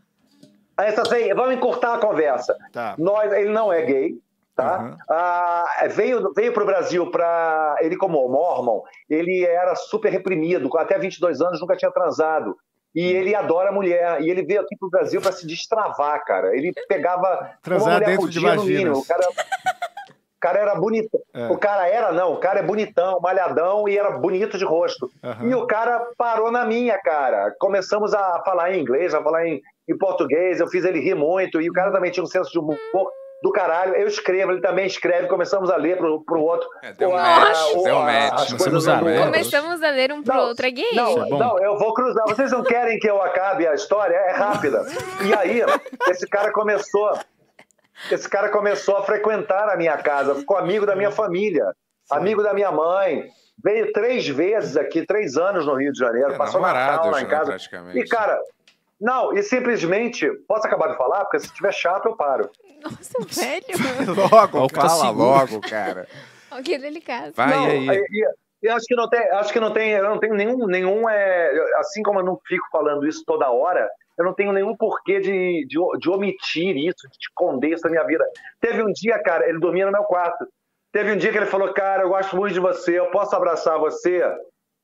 Essa, assim, vamos encurtar a conversa. Tá. Nós, ele não é gay, tá? Uhum. Ah, veio veio para o Brasil para ele como mormon, ele era super reprimido, até 22 anos nunca tinha transado. E hum. ele adora mulher. E ele veio aqui pro Brasil para se destravar, cara. Ele pegava. Transar dentro de vaginas. O cara, o cara era bonito. É. O cara era, não. O cara é bonitão, malhadão e era bonito de rosto. Uhum. E o cara parou na minha, cara. Começamos a falar em inglês, a falar em em português, eu fiz ele rir muito, e o cara também tinha um senso de humor do caralho. Eu escrevo, ele também escreve, começamos a ler pro, pro outro. É, deu um match, deu um match. Começamos a, ler. começamos a ler um pro não, outro, é gay. Não, é não, eu vou cruzar. Vocês não querem que eu acabe a história? É rápida. E aí, esse cara começou... Esse cara começou a frequentar a minha casa, ficou amigo da minha família, amigo da minha mãe, veio três vezes aqui, três anos no Rio de Janeiro, é, passou Natal lá em casa. E, cara, não, e simplesmente, posso acabar de falar? Porque se estiver chato, eu paro. Nossa, velho. logo, fala logo, cara. que delicado. Vai não, aí. aí eu acho que não tem, acho que não tem, eu não tenho nenhum, nenhum é, assim como eu não fico falando isso toda hora, eu não tenho nenhum porquê de, de, de omitir isso, de esconder isso na minha vida. Teve um dia, cara, ele dormia no meu quarto. Teve um dia que ele falou, cara, eu gosto muito de você, eu posso abraçar você?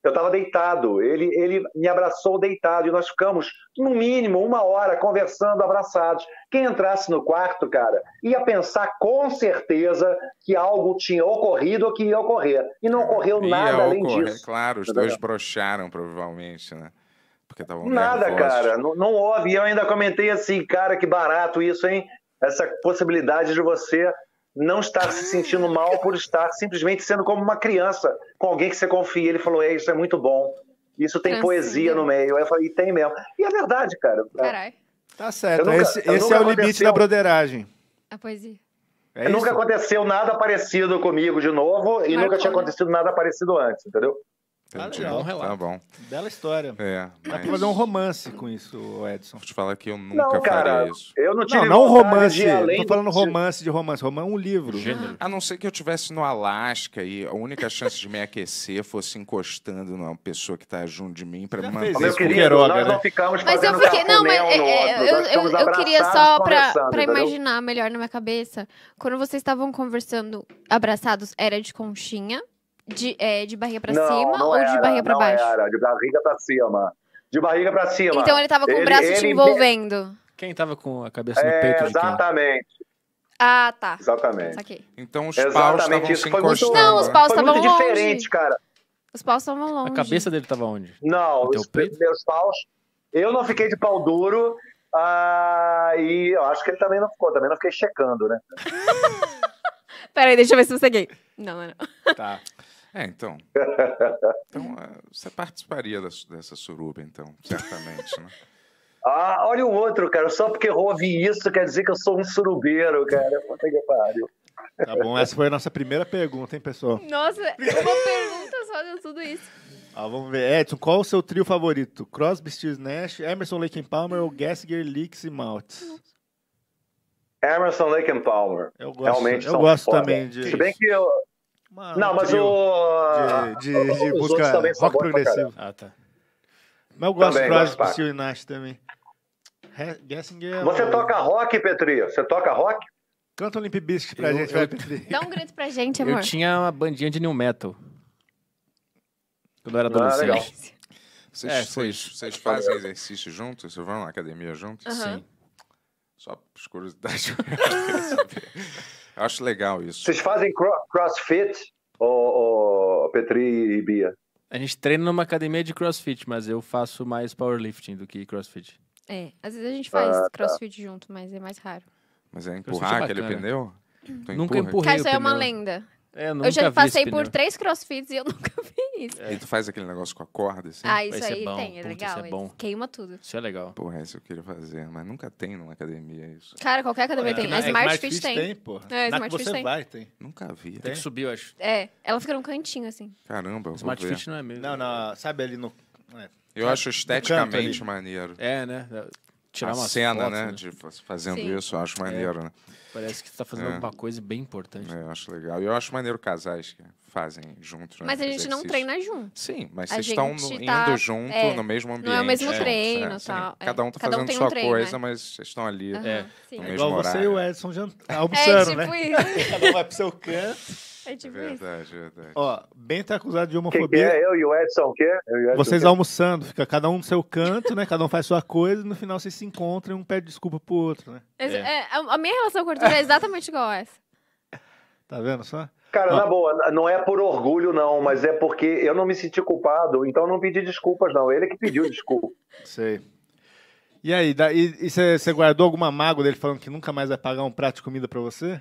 Eu estava deitado, ele, ele me abraçou deitado e nós ficamos, no mínimo, uma hora conversando abraçados. Quem entrasse no quarto, cara, ia pensar com certeza que algo tinha ocorrido ou que ia ocorrer. E não ocorreu ia nada ocorrer, além disso. Claro, os dois broxaram provavelmente, né? Porque estavam Nada, nervosos. cara, não, não houve. E eu ainda comentei assim, cara, que barato isso, hein? Essa possibilidade de você não estar se sentindo mal por estar simplesmente sendo como uma criança, com alguém que você confia. Ele falou: é, isso é muito bom. Isso tem Francinha. poesia no meio. Eu falei, tem mesmo. E é verdade, cara. É. Carai. Tá certo. Nunca, esse, esse é o aconteceu... limite da broderagem. A poesia. É nunca aconteceu nada parecido comigo de novo e nunca tinha né? acontecido nada parecido antes, entendeu? Ah, legal. Bom relato. Tá bom. Bela história. É, é mas... Dá pra fazer um romance com isso, Edson. Vou te falar que eu nunca faria isso. Eu não tive Não, não romance. De tô falando do... romance de romance. Romance é um livro. Gênero. A não ser que eu estivesse no Alasca e a única chance de me aquecer fosse encostando numa pessoa que tá junto de mim pra me manter. Meu nós né? não ficamos mas eu fiquei, não, mas é, é, eu, eu, eu queria só pra, pra imaginar melhor na minha cabeça. Quando vocês estavam conversando abraçados, era de conchinha de, é, de barriga pra não, cima não ou era, de barriga pra baixo? Não era, de barriga pra cima. De barriga pra cima. Então ele tava com ele, o braço ele... te envolvendo. Quem tava com a cabeça no é, peito de Exatamente. Quem? Ah, tá. Exatamente. Saquei. Então os exatamente, paus estavam se encostando. Muito, não, os paus estavam longe. diferente, cara. Os paus estavam longe. A cabeça dele tava onde? Não, os meus paus... Eu não fiquei de pau duro, ah, e eu acho que ele também não ficou, também não fiquei checando, né? Peraí, deixa eu ver se você é gay. Não, não, não. Tá. É, então. Então, é, você participaria dessa suruba, então, certamente, né? Ah, olha o outro, cara. Só porque eu ouvi isso quer dizer que eu sou um surubeiro, cara. Puta que pariu. Tá bom, essa foi a nossa primeira pergunta, hein, pessoal? Nossa, uma pergunta só de tudo isso. Ah, vamos ver. Edson, qual o seu trio favorito? Crosby, Stills, Nash, Emerson, Lake and Palmer ou Gessinger, Leaks e Maltz? Emerson, Lake and Palmer. Eu gosto, Realmente eu gosto também de... Se bem que eu, não, mas o. De, de, de busca rock progressivo. Ah, tá. Mas eu gosto também, de Crosby, o e Nash também. Gessinger é Você toca rock, Petri? Você toca rock? Canta o Limp Bizkit pra eu, gente, eu... vai, Petri. Dá um grito pra gente, amor. Eu tinha uma bandinha de new metal. Quando eu era adolescente. Ah, vocês, é, vocês, fazem exercício juntos? Vocês vão na academia juntos? Uhum. Sim. Só por curiosidade. Acho legal isso. Vocês fazem crossfit, ou, ou Petri e Bia? A gente treina numa academia de crossfit, mas eu faço mais powerlifting do que crossfit. É, às vezes a gente faz ah, tá. crossfit junto, mas é mais raro. Mas é, é empurrar é aquele pneu? Nunca empurra empurrei. Cara, isso é uma lenda. É, eu já passei por três crossfits e eu nunca vi isso. É. E tu faz aquele negócio com a corda, assim? Ah, isso aí é tem, é Puta, legal. É bom. Queima tudo. Isso é legal. Porra, isso eu queria fazer, mas nunca tem numa academia isso. Cara, qualquer academia é, tem. Na, a Smart, Fit tem. tem porra. É, a Smart Fit tem. vai, tem. Nunca vi. Tem, tem que subir, eu acho. É, ela fica num cantinho, assim. Caramba, eu Smart Fit não é mesmo. Não, não, sabe ali no... É, eu acho esteticamente maneiro. É, né? tirar a uma cena, fotos, né? né? De fazendo Sim. isso, eu acho é, maneiro, é, né? Parece que está fazendo é. alguma coisa bem importante. É, eu acho legal. E eu acho maneiro casais que fazem juntos. Né, mas né, a gente exercício. não treina junto. Sim, mas a vocês estão tá... indo junto é, no mesmo ambiente. Não é o mesmo né? treino, é, tal. Cada um está fazendo um sua um treino, coisa, mas vocês estão ali. É. No mesmo Igual horário. você e o Edson almoçando, é, tipo né? Cada um vai pro seu canto. É, é tipo verdade, isso. verdade. É Ó, Ben tá acusado de homofobia. Que que é? Eu e o Edson, o quê? Edson, Vocês quê? almoçando, fica cada um no seu canto, né? Cada um faz sua coisa e no final vocês se encontram e um pede desculpa pro outro, né? É. É, a minha relação com o Arthur é exatamente igual a essa. Tá vendo só? Cara, ah. na boa, não é por orgulho, não, mas é porque eu não me senti culpado, então não pedi desculpas, não. Ele é que pediu desculpa. Sei. E aí, você guardou alguma mágoa dele falando que nunca mais vai pagar um prato de comida para você?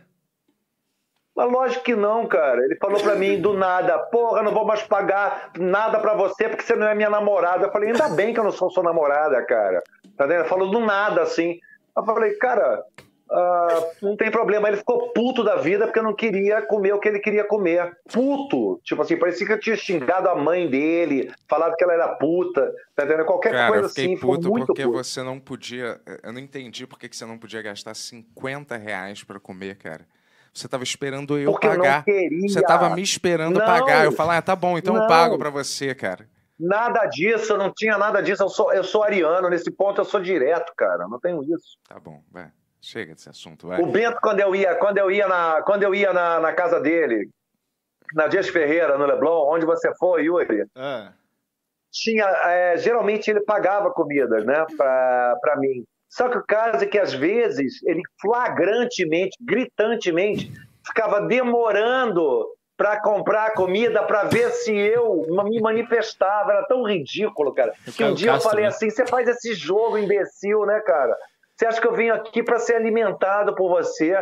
Mas lógico que não, cara. Ele falou para mim do nada, porra, não vou mais pagar nada para você porque você não é minha namorada. Eu falei, ainda bem que eu não sou sua namorada, cara. Tá vendo? Ele falou do nada, assim. Eu falei, cara, uh, não tem problema. Ele ficou puto da vida porque não queria comer o que ele queria comer. Puto! Tipo assim, parecia que eu tinha xingado a mãe dele, falado que ela era puta, tá vendo? Qualquer cara, coisa eu fiquei assim. Puto muito porque puto. você não podia. Eu não entendi por que você não podia gastar 50 reais pra comer, cara. Você estava esperando eu Porque pagar. Eu você estava me esperando não. pagar. Eu falei, ah, tá bom, então não. eu pago para você, cara. Nada disso, eu não tinha nada disso. Eu sou, eu sou ariano, nesse ponto eu sou direto, cara. não tenho isso. Tá bom, vai. Chega desse assunto, vai. O Bento, quando eu ia, quando eu ia na, quando eu ia na, na casa dele, na Dias Ferreira, no Leblon, onde você foi, Yuri, ah. tinha. É, geralmente ele pagava comidas, né? Pra, pra mim. Só que o caso é que, às vezes, ele flagrantemente, gritantemente, ficava demorando para comprar comida, para ver se eu me manifestava. Era tão ridículo, cara. Eu que um dia eu falei né? assim: você faz esse jogo imbecil, né, cara? Você acha que eu vim aqui para ser alimentado por você?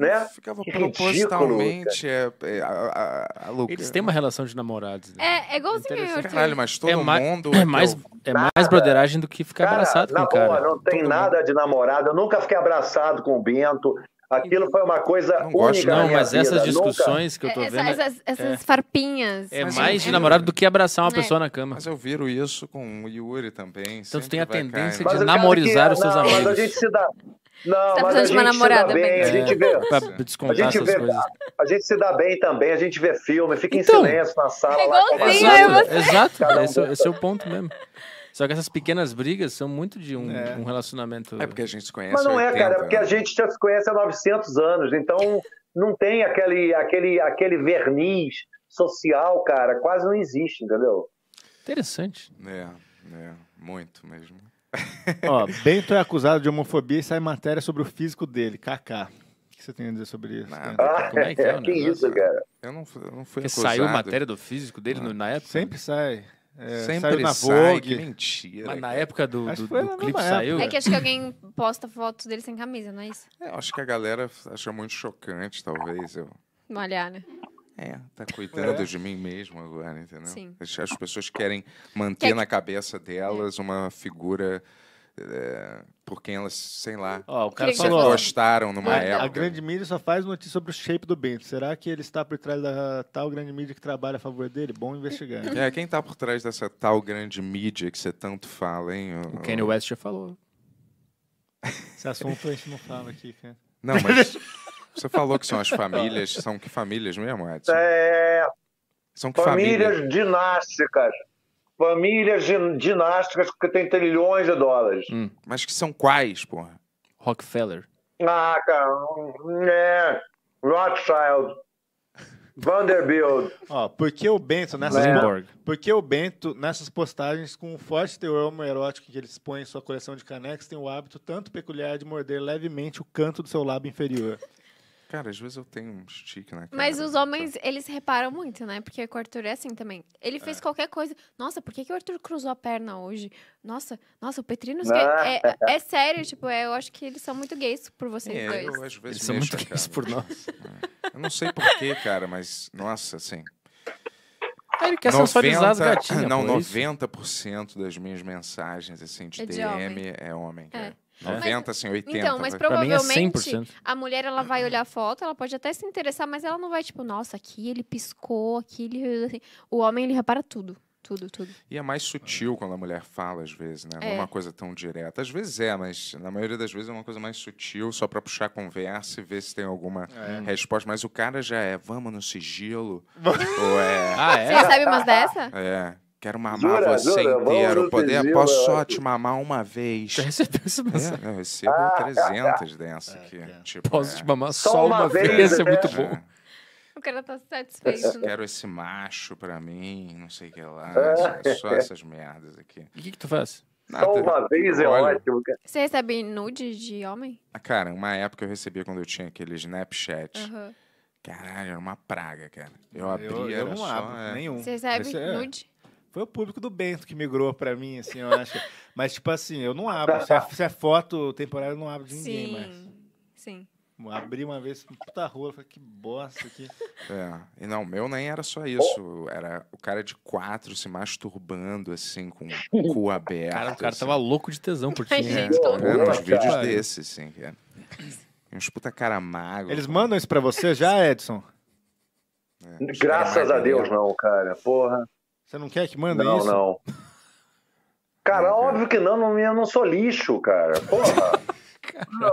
né? Ficava que propositalmente é, é, a, a, a Eles têm uma relação de namorados. Né? É, é igualzinho. É Caralho, mas todo é mundo... É, é mais, é mais broderagem do que ficar cara, abraçado com o cara. não tem todo nada mundo. de namorado. Eu nunca fiquei abraçado com o Bento. Aquilo foi uma coisa não gosto, Não, mas vida. essas discussões Nunca... que eu tô é, vendo. É essas, essas é... farpinhas. É mais de namorado do que abraçar uma é. pessoa na cama. Mas eu viro isso com o Yuri também. Então tu tem a tendência cair. de namorizar que... os seus não, amigos. Mas a gente se dá. Não, você tá precisando de uma namorada, bem, bem. A gente vê. a gente vê, a, gente se dá bem também, a gente vê filme, fica então, em silêncio na sala. É igualzinho, lá, exato, exato um esse, é esse é o ponto mesmo. Só que essas pequenas brigas são muito de um, é. um relacionamento. É porque a gente se conhece. Mas não 80, é, cara, é porque a né? gente já se conhece há 900 anos, então não tem aquele, aquele, aquele verniz social, cara, quase não existe, entendeu? Interessante. É, é, muito mesmo. Ó, Bento é acusado de homofobia e sai matéria sobre o físico dele, KK. O que você tem a dizer sobre isso? Ah, Como é que é, o é, né? que é isso, cara? Eu não, eu não fui Porque acusado. saiu matéria do físico dele na época? Sempre sai. É, saiu Sempre na sai, que Vogue. mentira. Mas na época do, do, do clipe saiu? É que acho que alguém posta fotos dele sem camisa, não é isso? É, eu acho que a galera achou muito chocante, talvez. Eu... Malhar, né? É, tá tipo, cuidando é. de mim mesmo agora, entendeu? Sim. As, pessoas querem manter que... na cabeça é. delas uma figura é, por quem elas, sei lá, oh, o cara falou, gostaram numa a, época. A grande mídia só faz notícia sobre o shape do Bento. Será que ele está por trás da tal grande mídia que trabalha a favor dele? Bom investigar. É, quem está por trás dessa tal grande mídia que você tanto fala, hein? O, o Kanye West já falou. Esse assunto a gente não fala aqui, cara. Não, mas... Você falou que são as famílias, são que famílias mesmo, Edson? É. São que famílias, famílias? dinásticas. Famílias dinásticas que tem trilhões de dólares. Hum, mas que são quais, porra? Rockefeller. Ah, cara. É. Rothschild. Vanderbilt. Ó, porque o Bento nessas né? porque o Bento nessas postagens com um forte teor homoerótico que ele expõe em sua coleção de canecas tem o hábito tanto peculiar de morder levemente o canto do seu lábio inferior. Cara, às vezes eu tenho um stick na cara. Mas os né, homens, tá. eles reparam muito, né? Porque o Arthur é assim também. Ele fez é. qualquer coisa. Nossa, por que, que o Arthur cruzou a perna hoje? Nossa, nossa, o Petrino... Ah. É, é, é, sério, tipo, é, eu acho que eles são muito gays por vocês é, dois. Eu, às vezes eles são muito gays por nós. É. eu não sei por quê cara, mas... Nossa, assim... Ah, ele quer 90, sensualizar as gatinhas. Não, 90% é isso. das minhas mensagens, assim, de, de DM homem. é homem, cara. 90, é. mas, assim, 80. Então, mas é provavelmente é a mulher ela vai olhar a foto, ela pode até se interessar, mas ela não vai, tipo, nossa, aqui ele piscou, aqui ele. Assim. O homem ele repara tudo. Tudo, tudo. E é mais sutil quando a mulher fala, às vezes, né? Não é, é. uma coisa tão direta. Às vezes é, mas na maioria das vezes é uma coisa mais sutil, só para puxar a conversa e ver se tem alguma é. Hum. resposta. Mas o cara já é, vamos no sigilo. ou é. Ah, é? Você sabe umas dessa? É. Quero mamar jura, você jura, inteiro. Poder, posso só te mamar uma vez. recebeu essa é, mensagem? É, eu recebo ah, 300 ah, dessa aqui. É, é. Tipo, posso é. te mamar só, só uma, vez? vez é né? muito bom. O cara tá satisfeito. Né? Quero esse macho pra mim, não sei o que lá. Só, só essas merdas aqui. E o que, que tu faz? Nada. Só uma vez é Olha, ótimo, cara. Você recebe nudes de homem? Ah, cara, uma época eu recebia quando eu tinha aquele Snapchat. Uhum. Caralho, era uma praga, cara. Eu abri, eu, eu não abro nenhum. Você recebe Esse nude? Foi o público do Bento que migrou para mim, assim, eu acho. mas, tipo assim, eu não abro. Tá. Se é, se é foto temporária, eu não abro de ninguém sim, mais. Sim. Abri uma vez, puta rola, falei, que bosta aqui. É. E não, meu nem era só isso. Era o cara de quatro se masturbando, assim, com o cu aberto. Cara, o cara assim. tava louco de tesão por ti. Ai, né? gente, tô... uns vídeos cara. desses, assim. Que é. Uns puta cara magro. Eles mandam isso pra você já, Edson? É, Graças a Deus, não, cara. Porra. Você não quer que manda não, isso? Não, não. Cara, não, óbvio que não, não, eu não sou lixo, cara. Porra.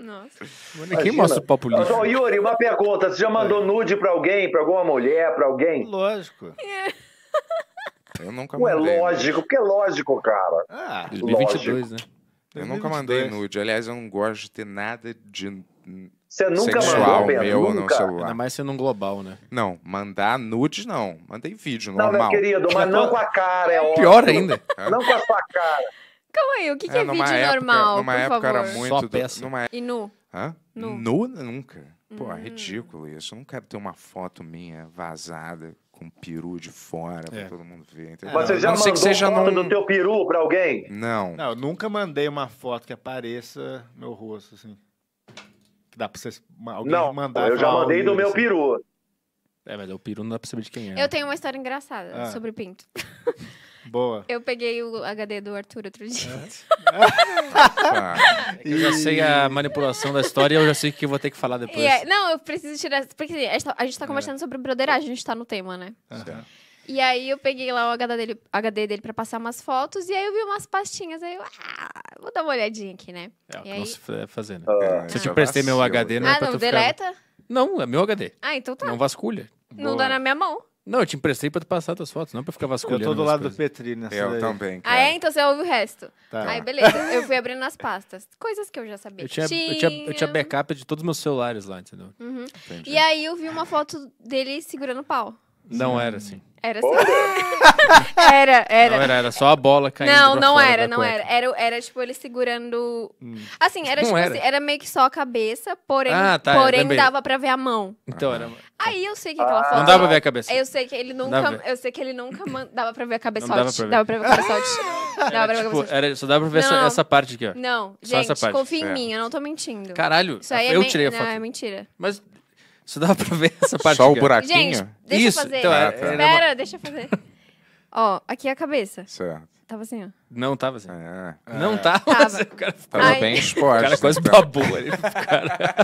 Nossa. Mano, quem mostra o papo lixo? Ô, Yuri, uma pergunta. Você já mandou é. nude pra alguém, pra alguma mulher, pra alguém? Lógico. É. Eu nunca Ué, mandei. Ué, né? lógico, porque é lógico, cara. Ah, 2022, lógico. né? Eu 2022. nunca mandei nude. Aliás, eu não gosto de ter nada de você nunca Sexual, mandou, Bento? meu nunca. no celular. Ainda mais sendo um global, né? Não, mandar nudes não. Mandei vídeo, normal. Não, querido, mas não com a cara, é óbvio. Pior ainda. não com a sua cara. Calma aí, o que, que é, é vídeo época, normal, numa por época favor? era muito... Só peça. numa... É- e nu? Hã? Nu. nu? Nunca. Pô, é hum. ridículo isso. Eu não quero ter uma foto minha vazada com peru de fora é. pra todo mundo ver. É, entendeu? Mas você já não mandou seja foto num... do teu peru pra alguém? Não. Não, eu nunca mandei uma foto que apareça meu rosto, assim que dá pra você alguém não, mandar. Eu já mandei do meu assim. peru. É, mas o peru não dá pra saber de quem é. Eu tenho uma história engraçada ah. sobre o pinto. Boa. Eu peguei o HD do Arthur outro dia. É. é eu já sei a manipulação da história e eu já sei o que eu vou ter que falar depois. É, não, eu preciso tirar. Porque assim, a gente tá, tá é. conversando sobre broderagem, a gente tá no tema, né? Uhum. E aí eu peguei lá o HD dele, HD dele pra passar umas fotos e aí eu vi umas pastinhas. Aí eu, ah, vou dar uma olhadinha aqui, né? É, o que aí... fazer, né? Ah, é Se eu te prestei meu HD, não é ah, é pra não, tu deleta? Ficar... Não, é meu HD. Ah, então tá. Não vasculha. Não Boa. dá na minha mão. Não, eu te emprestei pra tu passar tuas fotos, não pra ficar vasculhando. Eu tô do lado coisas. do Petri nessa Eu daí. também, cara. Ah, é? Então você ouve o resto. Tá. Aí, beleza. Eu fui abrindo as pastas. Coisas que eu já sabia. Eu tinha, tinha... Eu tinha, eu tinha backup de todos os meus celulares lá, entendeu? Uhum. E aí eu vi uma foto dele segurando o pau. Não Sim. era assim. Era assim. era, era. Não, era, era só a bola caindo. Não, não era, não era. era. Era tipo ele segurando. Hum. Assim, era não tipo era. Assim, era meio que só a cabeça, porém, ah, tá, é, porém dava pra ver a mão. Então era. Aí eu sei que aquela ah. Não dava pra ver a cabeça. Eu sei que ele nunca. Eu sei que ele nunca dava pra ver a cabeçote. Dava pra ver a cabeçote. Dava pra ver a tipo, cabeçote. Era, só dava pra ver essa, essa, parte aqui, ó. Não, só gente, confia em é. mim, eu não tô mentindo. Caralho, Isso aí eu é tirei a foto. Não, é mentira. Mas só dá pra ver essa parte. Só o buraquinho? Gente, deixa Isso. eu fazer. Então, é, ah, tá. Espera, é. deixa eu fazer. Ó, aqui é a cabeça. Certo. Tava assim, ó. Não tava assim. É. Não é. tava. tava. Assim, cara tava Ai. bem exposto. O cara assim, quase babou né? ali. Cara...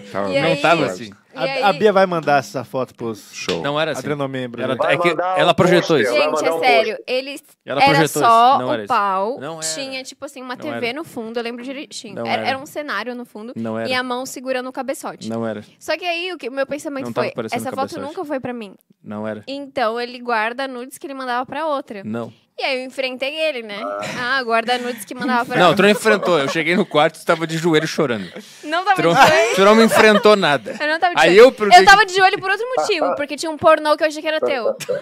não aí? tava assim. A, a, Bia vai mandar essa foto pro show. Não era assim. Adrenomembro. Ela, né? é que ela projetou é um isso. Gente, é sério. Eles ela era só isso. o era pau. Tinha, tipo assim, uma não TV era. no fundo. Eu lembro direitinho. Era, era. era, um cenário no fundo. Não era. E a mão segurando o cabeçote. Não era. Só que aí o que meu pensamento não foi... Essa foto cabeçote. nunca foi pra mim. Não era. Então ele guarda nudes que ele mandava pra outra. Não. E aí eu enfrentei ele, né? Ah, ah guarda nudes que mandava pra Não, tu não enfrentou. Eu cheguei no quarto e tava de joelho chorando. Não tava Tron, de joelho. Tu não me enfrentou nada. Eu não tava de aí joelho. Eu, porque... eu tava de joelho por outro motivo, porque tinha um pornô que eu achei que era tá, tá, teu. Tá.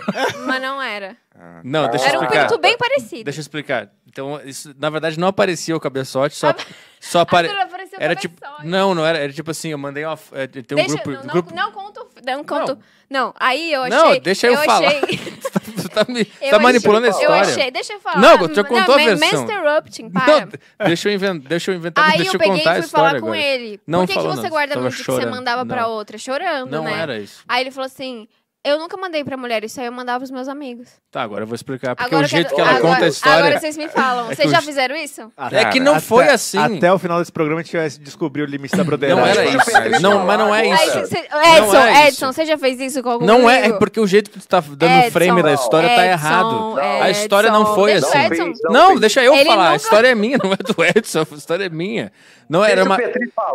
mas não era. Não, deixa eu explicar. Era um pinto bem parecido. Deixa eu explicar. Então, isso, na verdade, não aparecia o cabeçote, só, só aparecia era tipo. Não, não era. Era tipo assim, eu mandei uma. É, tem um grupo, não, grupo. Não, conto. Não conto. Não. não. aí eu achei. Não, deixa eu, eu falar. Achei... Tá, você tá, me, tá achei, manipulando a história. Eu achei, deixa eu falar. Não, você contou não, a versão. interrupting, para. Não, deixa eu inventar, deixa eu inventar, aí deixa eu, eu peguei contar e fui falar agora. com ele. Não Por que, falou, que você guarda muito que você mandava pra outra? Chorando, não né? Não era isso. Aí ele falou assim, eu nunca mandei pra mulher isso aí, eu mandava pros meus amigos. Tá, agora eu vou explicar. Porque agora o jeito quero... que ela agora, conta a história. Agora vocês me é falam. É vocês já fizeram isso? é que não até, foi assim. Até o final desse programa a gente vai descobrir o limite da broderagem. Não era isso. não, mas não é isso. Edson, é Edson, você já fez isso com algum Não é, é porque o jeito que tu tá dando Edson, frame da história tá Edson, tá errado. Edson, a história não foi deixa assim. Edson. Não, deixa eu Ele falar. Nunca... A história é minha, não é do Edson. A história é minha. Não, era uma,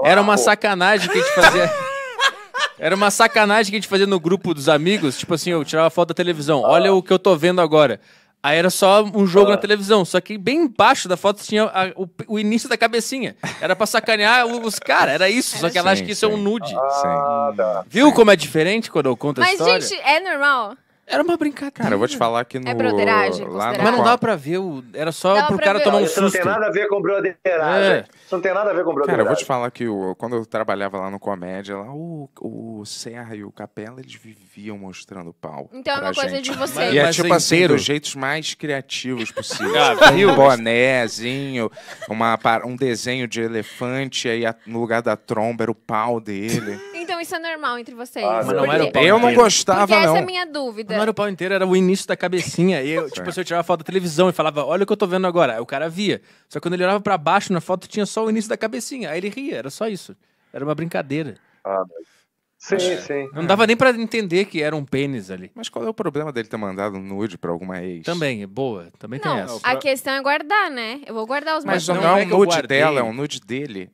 era uma sacanagem que a gente fazia. Era uma sacanagem que a gente fazia no grupo dos amigos. Tipo assim, eu tirava foto da televisão. Olha o que eu tô vendo agora. Aí era só um jogo ah. na televisão, só que bem embaixo da foto tinha a, o, o, início da cabecinha. Era pra sacanear os caras, era isso. só que ela sim, acha que isso é um nude. Ah, tá. Viu como é diferente quando eu conto Mas, a história? Mas, gente, é normal. Era uma brincadeira. Cara, eu vou te falar que é no... É broderagem? Lá no... Mas não dá pra ver, o... era só dava pro cara ver. tomar um Isso susto. Isso não tem nada a ver com broderagem. É. Isso não tem nada a ver com broderagem. Cara, eu vou te falar que o... quando eu trabalhava lá no Comédia, lá o... o Serra e o Capela, eles viviam mostrando pau Então é uma coisa gente. de vocês. E é tipo assim, dos jeitos mais criativos possíveis. Ah, um bonézinho, uma... um desenho de elefante, aí no lugar da tromba era o pau dele. isso é normal entre vocês. Ah, mas não era o pau eu não gostava, Porque não. essa é a minha dúvida. Não era o pau inteiro, era o início da cabecinha. E eu, tipo, é. se assim, eu tirava foto da televisão e falava, olha o que eu tô vendo agora. Aí o cara via. Só que quando ele olhava pra baixo na foto, tinha só o início da cabecinha. Aí ele ria, era só isso. Era uma brincadeira. Ah, Sim, sim. Não dava nem para entender que era um pênis ali. Mas qual é o problema dele ter mandado nude para alguma ex? Também, boa. Também não, tem essa. A questão é guardar, né? Eu vou guardar os Mas meus não, é não é um nude dela, é um nude dele.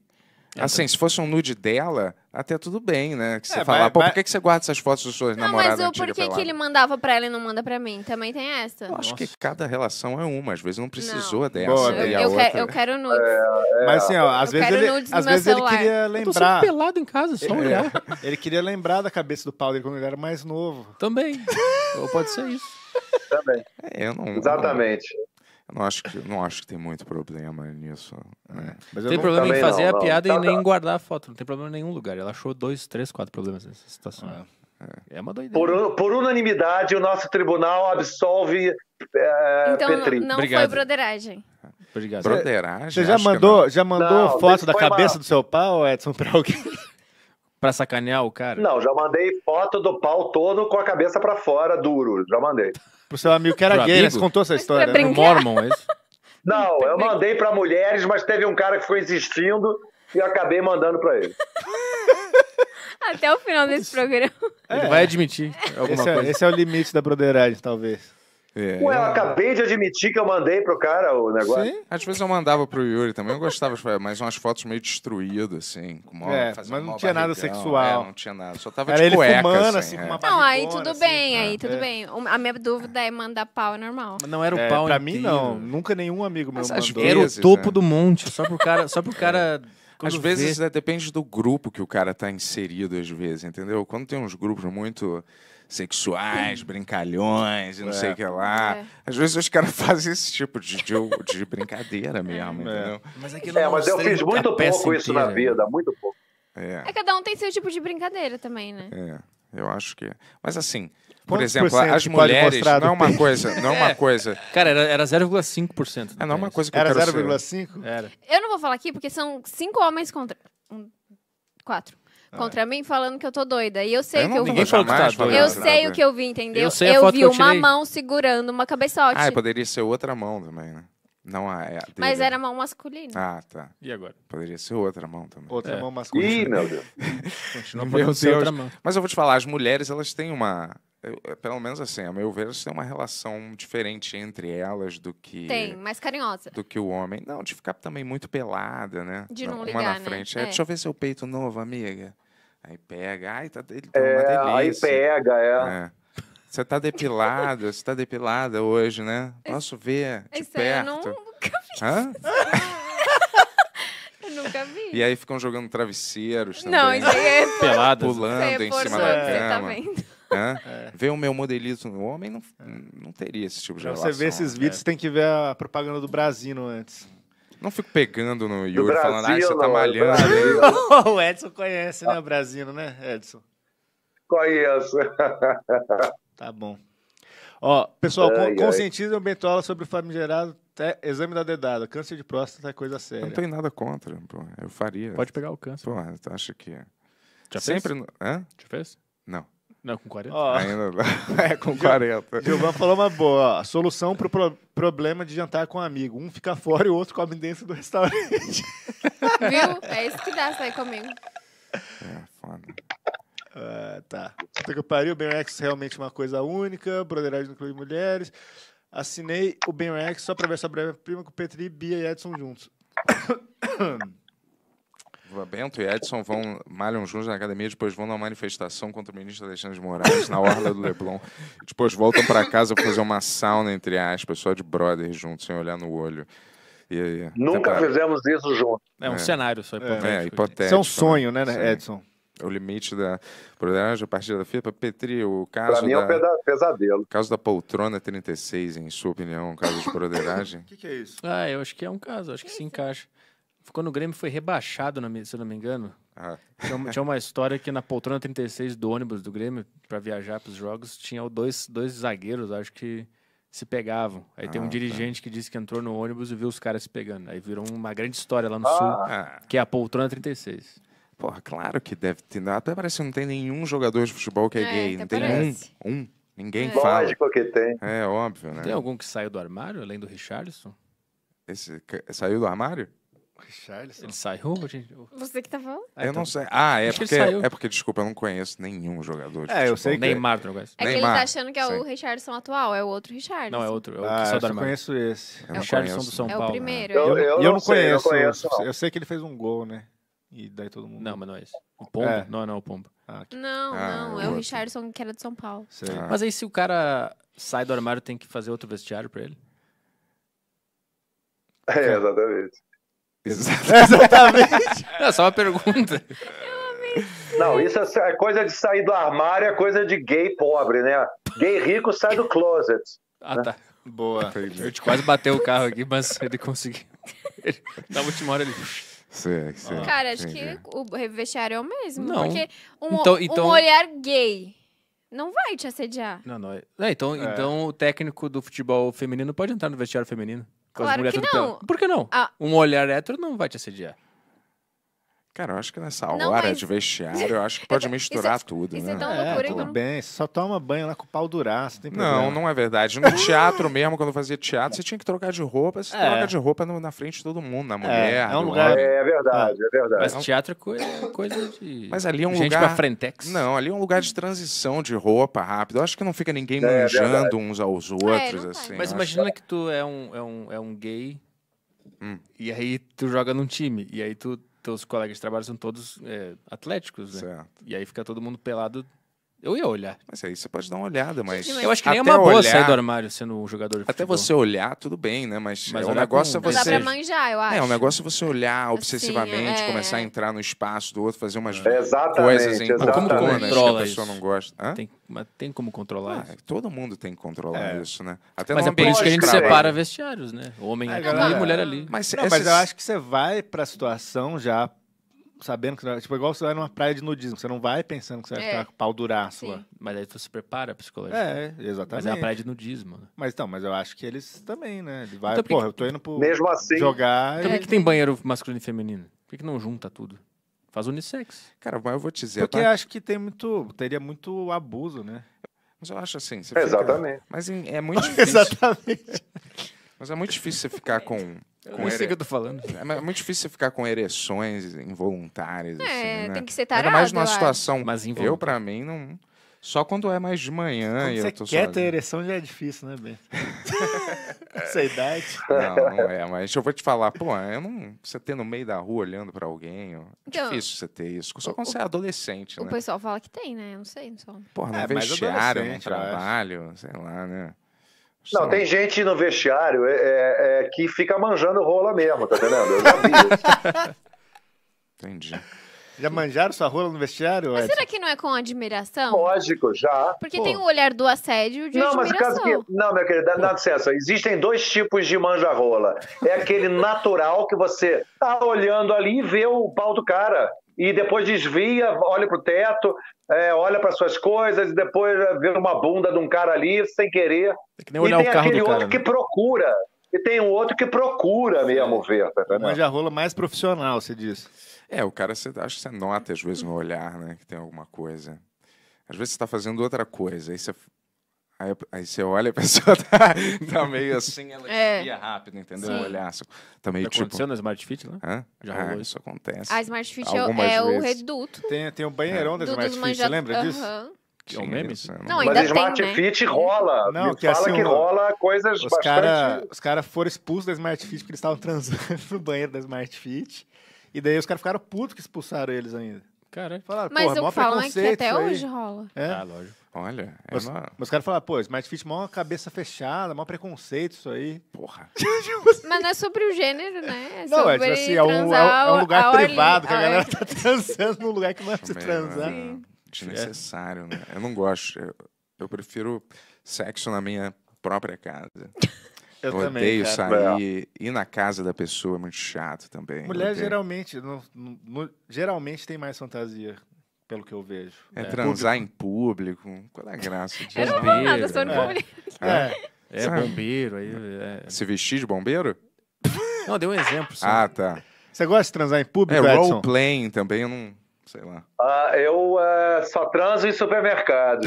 Então. assim, se fosse um nude dela, até tudo bem, né? Que você é, falar, pô, por que, que você guarda essas fotos dos seus namorados? Não, mas o por que, que ele mandava pra ela e não manda pra mim? Também tem essa. Eu acho Nossa. que cada relação é uma. Às vezes não precisou não. dessa. Boa, né? eu, eu, outra... eu, quero nudes. É, é. Mas assim, ó, às vezes, ele, às vezes ele queria lembrar... Eu tô pelado em casa, só, né? Ele queria lembrar da cabeça do Paulo dele quando ele era mais novo. Também. Ou pode ser isso. Também. É, eu não, Exatamente. Não... Não acho que, não acho que tem muito problema nisso. Né? É. Mas tem problema em fazer não, a não, piada não, e tá, nem tá. guardar a foto. Não tem problema em nenhum lugar. Ela achou dois, três, quatro problemas nessa situação. é. é. é uma doideira. Por, por, unanimidade, o nosso tribunal absolve é, então, Petri. não Obrigado. foi broderagem. Obrigado. Broderagem? Você já mandou, é já mandou foto da cabeça mal. do seu pau, Edson, pra alguém? Pra sacanear o cara? Não, já mandei foto do pau todo com a cabeça para fora, duro. Já mandei pro seu amigo que era Pro gay, né? amigo? você contou essa história. né? brincar. Mormon, é isso? Não, eu mandei para mulheres, mas teve um cara que foi insistindo e eu acabei mandando para ele. Até o final desse programa. Ele vai admitir alguma Esse é, coisa. esse é o limite da broderagem, talvez. É. Ué, eu acabei de admitir que eu mandei pro cara o negócio. Sim, às vezes eu mandava pro Yuri também, eu gostava, mas umas fotos meio destruídas, assim, com uma, é, Mas não tinha barrigão. nada sexual. É, não tinha nada, só tava Era de cueca, fumando, assim, é. com uma é. Não, aí tudo assim, bem, né? aí tudo é. bem. A minha dúvida é mandar pau é normal. Mas não era o pau Pra inteiro. mim, não. Nunca nenhum amigo meu mas mandou. Era o topo do monte, só pro cara... Só pro cara quando às vezes né, depende do grupo que o cara tá inserido, às vezes, entendeu? Quando tem uns grupos muito sexuais, brincalhões e não é. sei o que é. lá. É. Às vezes os caras fazem esse tipo de, de, de brincadeira mesmo, é. entendeu? Mas, é, é mas eu fiz muito pouco isso inteira. na vida, muito pouco. É. cada um tem seu tipo de brincadeira também, né? É, eu acho que. Mas assim. Por exemplo, as mulheres não é uma coisa, não é uma coisa. Cara, era, era 0,5%. É, não é uma coisa que era 0,5? Era. Eu não vou falar aqui porque são cinco homens contra um, quatro. Ah. contra mim falando que eu tô doida. E eu sei eu que eu vi. tá doida. Eu sei o que eu vi, entendeu? Eu, sei eu vi eu uma mão segurando uma cabeçote. Ah, poderia ser outra mão também, né? Não a, é a Mas era mão masculina. Ah, tá. E agora? Poderia ser outra mão também. Outra É. mão masculina. Ih, meu Deus. Continua Meu Deus. outra mão. Mas eu vou te falar, as mulheres, elas têm uma... Eh, pelo menos assim, a meu ver, tem têm uma relação diferente entre elas do que. Tem, mais carinhosa. Do que o homem. Não, de ficar também muito pelada, né? De não ligar, na né? frente. Né? É, é. Deixa eu ver seu peito novo, amiga. Aí pega, ai, tá dele, tá é, uma delícia. Aí pega, é. é. Você tá depilada, você tá depilada hoje, né? Posso ver de perto. eu nunca vi. Hã? Nunca vi. E aí ficam jogando travesseiros também. Não, isso aí é Pulando em cima da cama. Você tá vendo? Né? É. Ver o meu modelismo no homem não, é. não teria esse tipo de pra relação. você vê esses né? vídeos, é. tem que ver a propaganda do Brasino antes. Não fico pegando no Yuri Brasil, falando, ah, você não, tá malhando. o Edson conhece, né, o Brasino, né, Edson? Conheço. tá bom. Ó, pessoal, ai, conscientize ai. o Aula sobre o famigerado exame da dedada, câncer de próstata é coisa séria. Eu não tenho nada contra, pô. Eu faria. Pode pegar o câncer. Pô, acho que. É? Já Sempre. Fez? Hã? Já fez? Não. Não, com 40? Ó, Ainda não. É, com 40. Gilvan falou uma boa. Ó, solução para o pro problema de jantar com um amigo. Um fica fora e o outro come dentro do restaurante. Viu? É isso que dá sair comigo. É, foda. Ah, tá. Puta que pariu, o Rex realmente uma coisa única, broderagem de mulheres. Assinei o Rex só para ver sua breve prima com Petri, Bia e Edson juntos. Bento e Edson vão, malham juntos na academia, depois vão numa manifestação contra o ministro Alexandre de Moraes na Orla do Leblon. Depois voltam para casa para fazer uma sauna, entre aspas, só de brother juntos, sem olhar no olho. E, é, Nunca fizemos isso junto. É um é. cenário só é, hipotético. É, é hipotético. Isso é um sonho, né, né? Edson? É o limite da broderagem, a partida da FIPA. Petri, o caso. Pra mim é um da, pesadelo. O caso da poltrona 36, em sua opinião, um caso de broderagem. O que, que, é isso? Ah, eu acho que é um caso, acho que se encaixa. Quando o Grêmio foi rebaixado, se eu não me engano, ah. tinha, uma história que na poltrona 36 do ônibus do Grêmio, para viajar para os jogos, tinha dois, dois zagueiros, acho que se pegavam. Aí ah, tem um ah, tá. dirigente tá. que disse que entrou no ônibus e viu os caras se pegando. Aí virou uma grande história lá no ah. Sul, ah. que é a poltrona 36. Porra, claro que deve ter. Até parece que não tem nenhum jogador de futebol que é, é gay. Não tem parece. um. Um. Ninguém é. fala. Lógico que tem. É óbvio, né? Tem algum que saiu do armário, além do Richardson? Esse, saiu do armário? Richarlison? Ele saiu? Você que tá falando? Ah, eu então. não sei. Ah, é porque, é porque, desculpa, eu não conheço nenhum jogador. De é, eu sei que... Neymar, não é conheço. É que ele tá achando que é o Richardson atual, é o outro Richardson. Não, é outro. É o ah, eu conheço esse. é o Richardson conheço. do São Paulo. É né? o primeiro. Né? Eu, eu, eu, não, não sei, conheço. Eu, conheço não. eu sei que ele fez um gol, né? E daí todo mundo... Não, mas não é esse. O Pombo? É. Não, não é o Pombo. Ah, não, ah, não. É o Richardson que era de São Paulo. Ah. Mas aí se o cara sai do armário, tem que fazer outro vestiário pra ele? É, exatamente. Exatamente. é só uma pergunta. Não, isso é, é coisa de sair do armário, é coisa de gay pobre, né? Gay rico sai do closet. Ah, né? tá. Boa. Tá Eu te quase bateu o carro aqui, mas ele conseguiu. Na última hora ele. Sei, sei. Ah. Cara, acho entendi. que o vestiário é o mesmo. Não. Porque um, então, então... um olhar gay não vai te assediar. Não, não. É. é, então, é. então o técnico do futebol feminino pode entrar no vestiário feminino claro que não. Por que não? Ah. Um olhar hétero não vai te assediar. Cara, eu acho que nessa hora mas... de vestiário, eu acho que pode é misturar isso, é tudo, isso é né? é, tão é, tudo bem. Então. bem, só toma banho lá com o pau duraço, não Não, não é verdade. No teatro mesmo, quando eu fazia teatro, você tinha que trocar de roupa, você é. troca de roupa no, na frente de todo mundo, na mulher. É, é um lugar... É, verdade, ah. é verdade. Mas teatro é coisa, coisa de... Mas ali é um Gente lugar... Gente pra frentex. Não, ali é um lugar de transição de roupa rápido. Eu acho que não fica ninguém é, manjando uns aos outros, assim. Mas imagina que tu é um, é um, é um gay... Hum. E aí tu joga num time. E aí tu teus colegas de trabalho são todos é, atléticos, né? Certo. E aí fica todo mundo pelado eu ia olhar. Mas aí você pode dar uma olhada, mas. Eu acho que nem é uma boa olhar, sair do armário sendo um jogador de Até você olhar, tudo bem, né? Mas, mas é um negócio com... é você. Dá pra manjar, eu acho. É, é, um negócio é você olhar obsessivamente, assim, é... começar a entrar no espaço do outro, fazer umas é, coisas em Como controla que a pessoa não gosta. Hã? Tem, mas tem como controlar ah, isso. Todo mundo tem que controlar é. isso, né? Até mas é por isso que a gente trabalho. separa vestiários, né? Homem é, ali, e mulher ali. Mas, não, mas eu acho que você vai pra situação já sabendo que você, tipo, igual você vai numa praia de nudismo, você não vai pensando que você vai é. ficar com pau duraço lá. Mas aí você se prepara psicologicamente. É, é, exatamente. Mas é uma praia de nudismo. Né? Mas então, mas eu acho que eles também, né? Ele vai, então, porra, que... eu tô indo pro Mesmo assim, jogar. também então, por que tem banheiro masculino e feminino? Por que, que não junta tudo? Faz unissex. Cara, mas eu vou te dizer. Porque tá... acho que tem muito. Teria muito abuso, né? Mas eu acho assim. Exatamente. Fica... Mas é muito difícil. Exatamente. Mas é muito difícil você ficar com. Eu com não sei o que eu tô falando. É, é, muito difícil você ficar com ereções involuntárias. É, assim, né? tem que ser tarado. Ainda mais numa situação. Mas eu, pra mim, não. Só quando é mais de manhã quando e eu tô quer ter ereção já é difícil, né, Bento? Essa idade. Não, não é, mas eu vou te falar, pô, eu não, você ter no meio da rua olhando para alguém, é então, difícil você ter isso. Só quando o, você é adolescente, o né? O pessoal fala que tem, né? Eu não sei, não sou. Porra, no é, vestiário, no trabalho, sei lá, né? Não, Sim. tem gente no vestiário é, é, é, que fica manjando rola mesmo, tá entendendo? Eu já vi. Entendi. Já manjaram sua rola no vestiário? Mas será que não é com admiração? Lógico, já. Porque Pô. tem o olhar do assédio e de não, admiração. Mas caso que... Não, meu querido, dá, dá licença. Existem dois tipos de manja-rola. É aquele natural que você tá olhando ali e vê o pau do cara e depois desvia, olha para o teto, é, olha para suas coisas, e depois vê uma bunda de um cara ali sem querer. É que e tem aquele outro cara, né? que né? procura. E tem um outro que procura mesmo ver. Tá Mas já rola mais profissional, você disse. É, o cara, você, acho que você nota às vezes no olhar, né, que tem alguma coisa. Às vezes você está fazendo outra coisa, aí você Aí, aí, você olha a pessoa tá, tá meio assim, ela é. desvia rápido, entendeu? Sim. O olhar. Tá meio tipo... aconteceu na Smart Fit, né? Hã? Já ah, rolou. isso acontece. A Smart Fit é Algumas é, o, o reduto. Tem, tem o banheirão é. da Smart Fit, manja... você lembra disso? Que é um meme? Isso, né? não, não, ainda Mas Smart tem, né? Fit né? rola. Não, que é fala assim, que rola coisas os bastante... Cara, os caras foram expulsos da Smart Fit porque eles estavam transando no banheiro da Smart Fit. E daí os caras ficaram putos que expulsaram eles ainda. Cara, falaram, Mas o que falam é que até hoje rola. É, ah, lógico. Olha, é mas, uma... mas os caras falam, ah, pô, Smart Fit, uma cabeça fechada, maior preconceito isso aí. Porra. Tipo, mas não é sobre o gênero, né? É não, é tipo assim, é um, é um é lugar privado, que a galera tá transando num lugar que não é pra se transar. É desnecessário, né? Eu não gosto. Eu, eu prefiro sexo na minha própria casa. Eu, eu odeio também, sair ir na casa da pessoa é muito chato também. Mulher geralmente, no, no, geralmente tem mais fantasia pelo que eu vejo. É, é. transar público. em público. Qual é a graça disso? Eu não vou nada, sou no né? público. É, é. é bombeiro. Aí, é- é. Se vestir de bombeiro? Não, deu um exemplo só. Ah, tá. Você gosta de transar em público, É, role-playing também, eu não... Sei lá. Ah, eu uh, só transo em supermercado.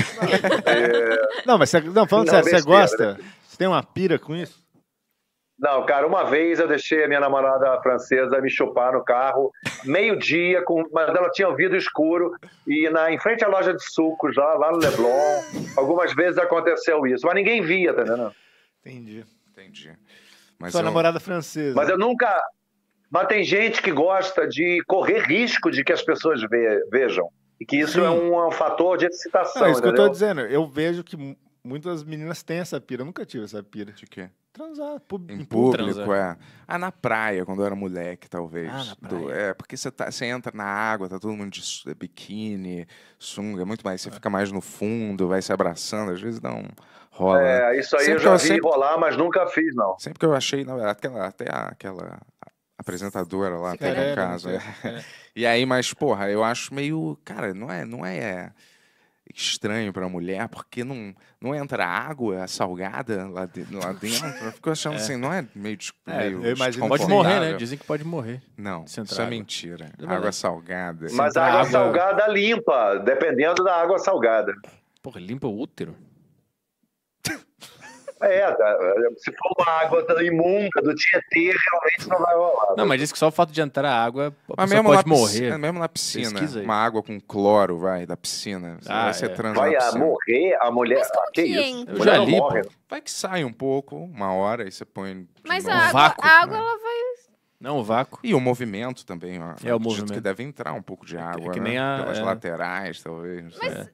não, mas você, não, falando sério, você gosta? Né? Você tem uma pira com isso? Não, cara, uma vez eu deixei a minha namorada francesa me chupar no carro, meio-dia, com... mas ela tinha ouvido escuro, e na, em frente à loja de sucos, lá, lá no Leblon, algumas vezes aconteceu isso, mas ninguém via, tá vendo? Entendi, entendi. Mas Sua eu... namorada francesa. Mas eu nunca. Mas tem gente que gosta de correr risco de que as pessoas ve... vejam. E que isso é um, é um, fator de excitação. É isso entendeu? que eu tô dizendo. Eu vejo que muitas meninas têm essa pira. Eu nunca tive essa pira. De quê? Transar. Pub... Em público, Transar. É. é. Ah, na praia, quando eu era moleque, talvez. Ah, na praia. Do, é, porque você tá, entra na água, tá todo mundo de é, biquíni, sunga, é muito mais. Você é. fica mais no fundo, vai se abraçando, às vezes dá um. Rola. É, isso aí sempre eu já eu vi sempre... rolar, mas nunca fiz, não. Sempre que eu achei, não, aquela, até aquela apresentadora lá, até no caso. É. E aí, mas, porra, eu acho meio. Cara, não é. Não é estranho para a mulher, porque não, não entra água salgada lá, de, lá dentro. Eu fico achando é. assim, não é meio, é, Pode morrer, né? Dizem que pode morrer. Não, isso água. é mentira. água salgada. Mas a água, água salgada limpa, dependendo da água salgada. Porra, limpa o útero? É, tá. se for uma água imunda do Tietê, realmente não vai rolar. Não, mas diz que só o fato de entrar água, a mas pessoa pode morrer. É piscina, mesmo na piscina, uma água com cloro, vai, da piscina. Ah, vai ser é. trans Vai morrer a mulher... Ah, que isso? Então? Eu já li, Vai que sai um pouco, uma hora, e você põe... Mas a, água, a né? água, né? ela vai... Não, o vácuo. E o movimento também. Ó. É o movimento. que deve entrar um pouco de é água, é que né? nem né? a, Pelas é. laterais, talvez. Mas... É.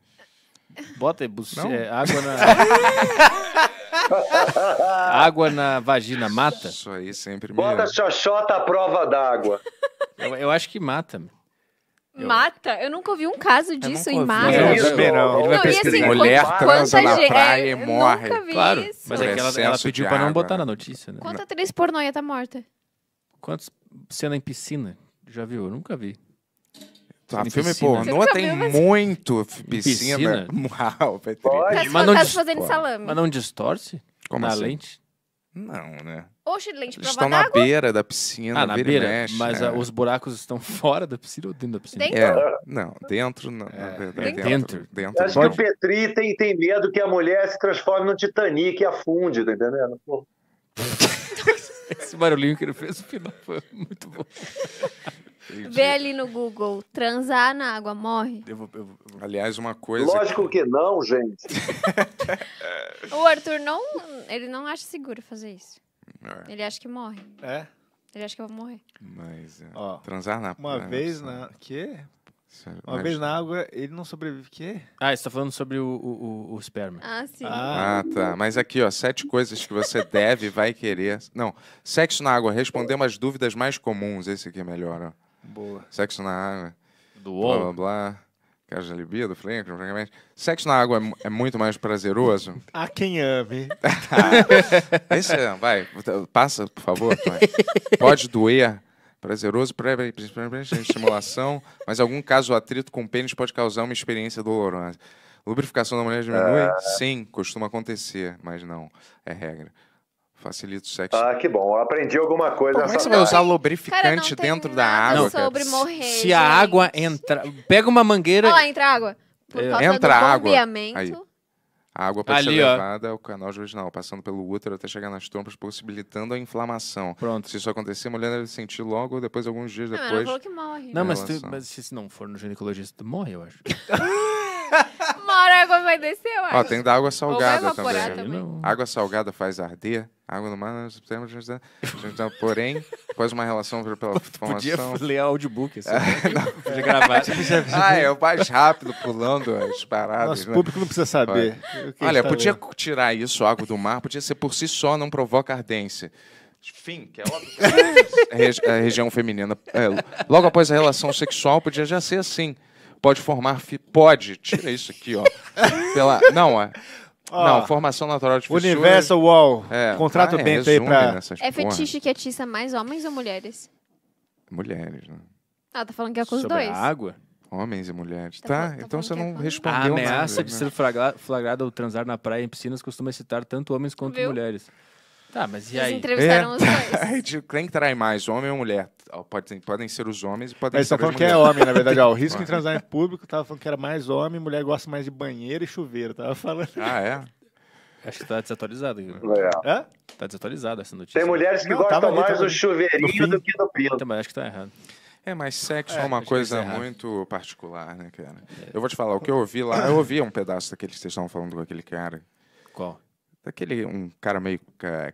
Bota buce... água na... Água na vagina mata? Isso aí sempre mata. Bota xoxota à prova d'água. Eu, eu acho que mata. Mata? Eu nunca ouvi um caso disso em Mata. Ele vai pesquisar. Mulher transa na praia e é, morre. Nunca vi Claro, isso. mas é que ela, ela pediu de pra não botar na notícia, né? Quanta atriz pornô tá morta? Quantos cena em piscina? Já viu? Eu nunca vi no filme pô Você Noah tem muito piscina. Né? Uau, Pode. Mas tá, Mas não, salame. mas não distorce Como na assim? lente? Não, né? Oxe, lente Eles prova estão na beira da piscina, Ah, na beira? beira. mexe, mas é. ah, os buracos estão fora da piscina ou dentro da piscina? Dentro. É, não, dentro não, é, Dentro. Dentro. Acho que o Petri tem, tem medo que a mulher se transforme num Titanic e afunde, tá entendendo? Pô, Esse barulhinho que ele fez no final foi muito bom. Vê ali no Google, transar na água, morre. Eu vou, eu vou, Aliás, uma coisa. Lógico que, que não, gente. o Arthur não. Ele não acha seguro fazer isso. É. Ele acha que morre. É? Ele acha que eu vou morrer. Mas. É, ó, transar na Uma vez na. Quê? Sério, é uma mas... vez na água, ele não sobrevive. Quê? Ah, você tá falando sobre o, o, o esperma. Ah, sim. Ah. ah. tá. Mas aqui, ó, sete coisas que você deve vai querer. Não, sexo na água, responder umas dúvidas mais comuns. Esse aqui é melhor, ó. Boa. Sexo na água. Do blá, blá, blá. Caixa de libido, flinco, Sexo na água é, é muito mais prazeroso. A ah, quem ame. Esse, vai, passa, por favor. Pai. Pode doer. Prazeroso, principalmente estimulação, mas em algum caso o atrito com o pênis pode causar uma experiência dolorosa. Lubrificação da mulher diminui? Ah. Sim, costuma acontecer, mas não é regra. Facilita o sexo. Ah, que bom. Aprendi alguma coisa. como é que você vai usar lubrificante Cara, dentro da água? Não. Sobre morrer. Se gente. a água entra. Pega uma mangueira. Ó, oh, entra água. Por é. causa entra do água. Aí. A água pode Ali, ser levada ao canal original, passando pelo útero até chegar nas trompas, possibilitando a inflamação. Pronto. Se isso acontecer, a mulher deve sentir logo, depois, alguns dias depois. Não, ela falou que morre. Não, mas, tu, mas, se não for no ginecologista, tu morre, eu acho. hora a água vai descer, Ó, tem da água salgada também. Né? também. Água salgada faz arder. Água no mar, nós então, porém, após uma relação pela formação... Podia ler audiobook, assim. Né? não, podia gravar. ah, é o mais rápido, pulando as paradas. Nosso né? público não precisa saber. Olha, podia vendo? tirar isso, água do mar, podia ser por si só, não provoca ardência fim, que é óbvio. a região feminina. É, logo após a relação sexual, podia já ser assim pode formar. Fi... Pode, tira isso aqui, ó. Pela... Não, é. Oh. Não, formação natural de fissuras. Universal Wall. É. Contrato ah, é, Bento aí pra. É fetiche que atiça mais homens ou mulheres? Mulheres, né? Ah, tá falando que é com os Sobre dois. A água? Homens e mulheres. Tá, tá, tá então você é não é respondeu. A ameaça nada, de né? ser flagrada ou transar na praia em piscinas costuma excitar tanto homens quanto Viu? mulheres. Tá, mas e aí? Eles entrevistaram é. os dois. É, quem trai mais, homem ou mulher? Podem, podem ser os homens e podem mas ser as mulheres. Mas falando que é homem, na verdade. Ó, o risco em transar em público, tava falando que era mais homem, mulher gosta mais de banheiro e chuveiro. Tava falando. Ah, é? Acho que tá desatualizado. Legal. É? Tá desatualizado essa notícia. Tem mulheres que Não, gostam mais do chuveirinho do que do pino. Também então, acho que tá errado. É, mas sexo é, é uma coisa muito particular, né, cara? É. Eu vou te falar, o que eu ouvi lá, eu ouvi um pedaço daquele que vocês estavam falando com aquele cara. Qual? Daquele, um cara meio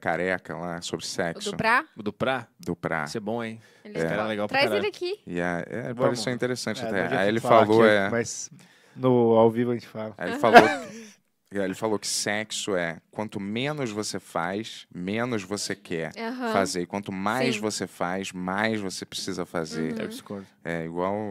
careca lá, sobre sexo. Do Pra? O do Pra? Do Prá. Isso é bom, hein? Ele Esse é. É legal pra Traz ele aqui. E a- é, interessante É, até. Aí ele falou, aqui, é... Mas no ao vivo a gente fala. Aí ele falou, que, ele falou que sexo é quanto menos você faz, menos você quer fazer. E quanto mais Sim. você faz, mais você precisa fazer. É discordo. É igual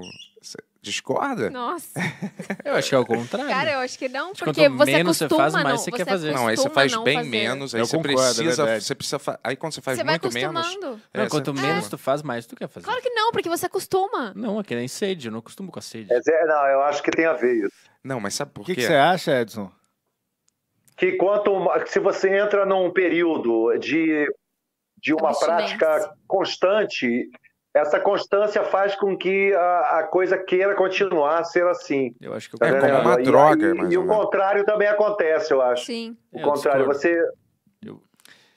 Discorda? Nossa. eu acho que é o contrário. Cara, eu acho que não, porque você menos costuma, você faz, mais você, você quer fazer. Não, aí você faz bem fazer. menos, aí eu você concordo, é precisa, você precisa, aí quando você faz você muito menos. É, não, é, quanto menos tu faz, mais tu quer fazer. Claro que não, porque você acostuma. Não, é que nem sede, eu não costumo com a sede. É, não, eu acho que tem a ver isso. Não, mas sabe por quê? O que, que você acha, Edson? Que quanto se você entra num período de de uma prática constante, essa constância faz com que a, a, coisa queira continuar a ser assim. Eu acho que tá é como uma e, droga. É e, e o contrário também acontece, eu acho. Sim. O é, contrário, você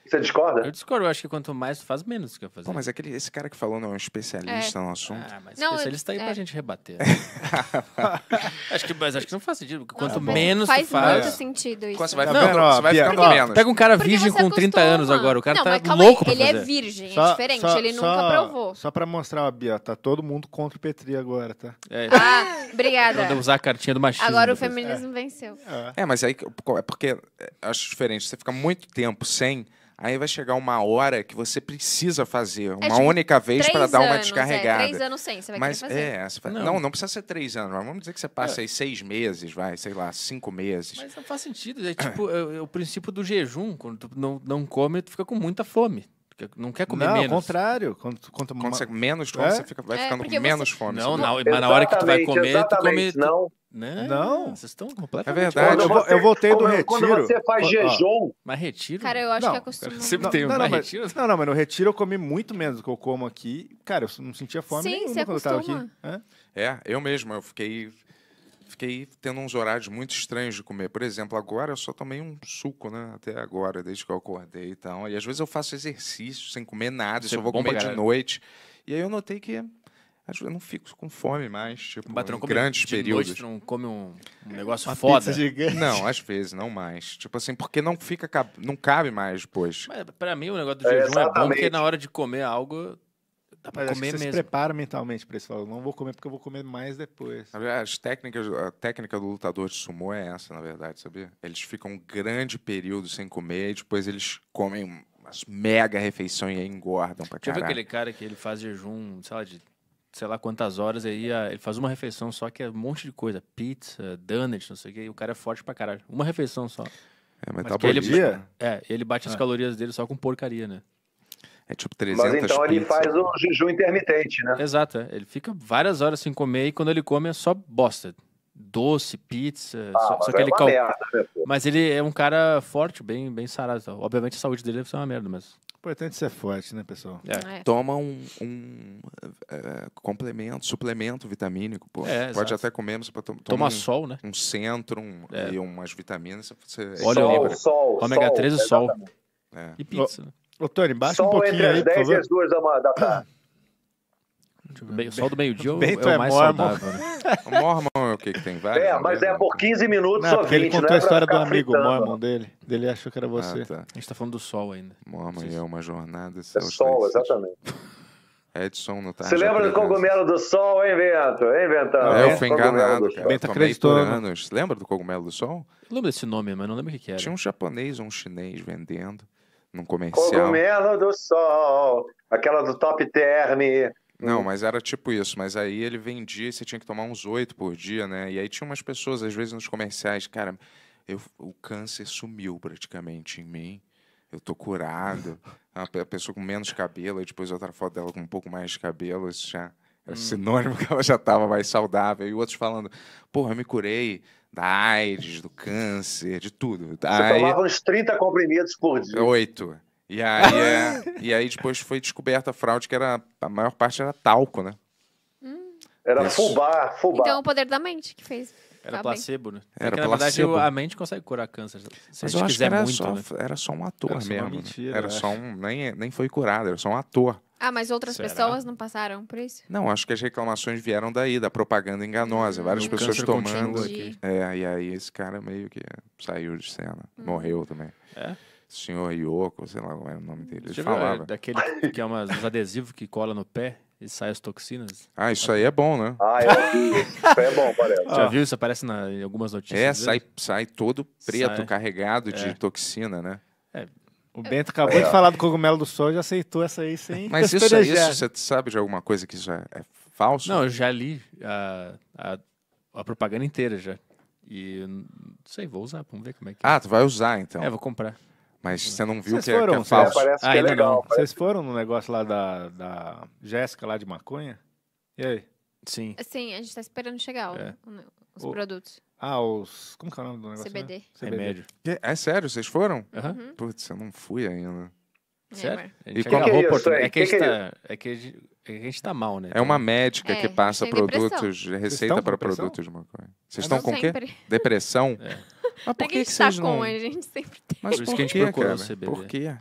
você discorda? Eu discordo, eu acho que quanto mais tu faz, menos tu quer fazer. Pô, mas aquele, esse cara que falou não é um especialista é. no assunto. Ah, mas Não, especialista eu- aí pra é. gente rebater. Né? acho que, mas acho que não faz sentido. porque Quanto bom. menos tu faz. faz. muito sentido isso. Quando você vai Não, ficando, não, você vai Bia, ficando ó, menos. Pega um cara Porque virgem com 30 anos agora. O cara não, tá mas calma louco aí, pra ele é fazer. é virgem, é diferente, ele nunca provou. Só pra mostrar, ó, Bia, tá todo mundo contra o Petri agora, tá? É, Ah, obrigada. Quando usar a cartinha do machismo. Agora o feminismo é. venceu. É, mas aí é porque é, acho diferente. Você fica muito tempo sem, Aí vai chegar uma hora que você precisa fazer, é uma é, tipo, única vez para dar uma descarregada. É, três anos sem, você vai mas, fazer. É, fala, não. não. não, precisa ser três anos, mas vamos dizer que você passa é. aí seis meses, vai, sei lá, cinco meses. Mas não faz sentido, é tipo é, é o princípio do jejum, quando tu não, não come, tu fica com muita fome. Não quer comer não, menos. Não, contrário. Quanto, quando come você, menos come, é? você fica, vai é, ficando com menos fome. Não, não, mas na hora que tu vai comer, tu come... Não, não, né? não. Vocês estão é completamente. É verdade. Eu, eu, voltei do retiro. Quando você faz ó, jejum. Mas retiro? Cara, eu acho não, que acostumou. Sempre não, tem não, um mas, retiro. Não, não, mas no retiro eu comi muito menos do que eu como aqui. Cara, eu não sentia fome Sim, nenhuma quando acostuma. eu tava aqui. É? eu mesmo. Eu fiquei, fiquei tendo uns horários muito estranhos de comer. Por exemplo, agora eu só tomei um suco, né? Até agora, desde que eu acordei e então. tal. E às vezes eu faço exercício sem comer nada, Isso só é vou comer de noite. E aí eu notei que eu não fico com fome mais, tipo, Batrão, em grandes de períodos. Noite, não come um, um negócio Uma foda? Não, às vezes, não mais. Tipo assim, porque não fica, não cabe mais depois. para pra mim o negócio do é, jejum é, bom, porque na hora de comer algo, dá pra comer você mesmo. se prepara mentalmente pra isso. não vou comer porque eu vou comer mais depois. As técnicas, a técnica do lutador de sumô é essa, na verdade, sabia? Eles ficam um grande período sem comer e depois eles comem umas mega refeições e aí engordam pra caralho. Já viu aquele cara que ele faz jejum, sei lá, de sei lá quantas horas aí, ele faz uma refeição só que é um monte de coisa, pizza, donut, não sei o que, e o cara é forte pra caralho. Uma refeição só. É, mas, mas tá bom ele, dia. É, ele bate as ah. calorias dele só com porcaria, né? É tipo 300 Mas então ele faz um jejum intermitente, né? Exato, é. ele fica várias horas sem comer e quando ele come é só bosta. Doce, pizza, ah, só, só que é ele cal... merda, né, Mas ele é um cara forte, bem, bem sarado. Obviamente a saúde dele deve ser uma merda, mas importante ser forte, né, pessoal? É. É. Toma um, um é, complemento, suplemento vitamínico, pô. É, Pode exato. até comer, mas toma, toma um, sol, né? Um centro um, é. e umas vitaminas. Você é Olha sol, sol, ômega 3 e sol. E pizza. Ô, né? ô Tony, baixa sol um pouquinho entre as aí, 10 e as 2 da tarde. Bem, o sol do meio-dia é o é mais mormon. saudável. Né? O mormon é o que, que tem? é, mas é por 15 minutos não, ou 20, Ele contou né? a história do amigo fritando. mormon dele. Ele achou que era ah, você. Ah, tá. A gente tá falando do sol ainda. Mormon é uma jornada. É sol, exatamente. Edson no Tarja. Você é lembra do cogumelo do sol, hein, Vento? Hein, Ventão? É, eu fui enganado, cara. Bento né? anos. Lembra do cogumelo do sol? Eu lembro desse nome, mas não lembro o que, era. Tinha um japonês ou um chinês vendendo num comercial. Cogumelo do sol, aquela do Top Term. Não, hum. mas era tipo isso. Mas aí ele vendia e você tinha que tomar uns oito por dia, né? E aí tinha umas pessoas, às vezes, nos comerciais, cara, eu, o câncer sumiu praticamente em mim. Eu tô curado. A pessoa com menos cabelo, e depois outra foto dela com um pouco mais de cabelo, isso já é hum. sinônimo que ela já estava mais saudável. E outros falando, porra, eu me curei da AIDS, do câncer, de tudo. Você Aí... tomava uns 30 comprimidos por dia. Oito. E aí, é, e aí depois foi descoberta a fraude que era a maior parte era talco, né? Hum. Era Isso. fubá, fubá. Então o poder da mente que fez. Era tá placebo, né? Era é na placebo. verdade, a mente consegue curar câncer. Se Mas a gente quiser era muito, só, né? Era só um ator era mesmo. Né? Mentira, né? era só um, nem, nem foi curado, era só um ator. Ah, mas outras Será? pessoas não passaram por isso? Não, acho que as reclamações vieram daí, da propaganda enganosa. Hum, Várias pessoas tomando. Aqui. É, e aí esse cara meio que saiu de cena. Hum. Morreu também. É? senhor Yoko, sei lá qual é o nome dele. Ele falava. É daquele que é um adesivo que cola no pé e sai as toxinas. Ah, isso aí é bom, né? Ah, eu... isso é bom, parece. Já ah. viu? Isso aparece na, em algumas notícias. É, sai, sai todo preto, sai. carregado é. de toxina, né? É. O Bento acabou é. de falar do cogumelo do sol e aceitou essa aí sem Mas isso, é isso, você sabe de alguma coisa que isso é, é, falso? Não, eu já li a, a, a propaganda inteira já. E não hum, sei, vou usar, vamos ver como é que é. Ah, tu vai usar então. É, vou comprar. Mas hum. você não viu que, foram, é, que é falso. ah, que é legal. Não. Vocês foram no negócio lá da, da Jéssica, lá de maconha? E aí? Sim. Sim, a gente tá esperando chegar é. os o... produtos. Ah, os. Como que é o nome do negócio? CBD. Né? CBD. Remédio. É, é sério, vocês foram? Uhum. Putz, eu não fui ainda. É, sério? E como que é, é, que é tá, é que a gente é que a gente tá mal, né? É uma médica é, que passa produtos, receita para produtos de maconha. Vocês estão com o quê? Depressão? É. Mas por é que, que vocês tá não... É? a gente sempre tem. Mas por, isso que a gente procura cara? CBD. Por quê?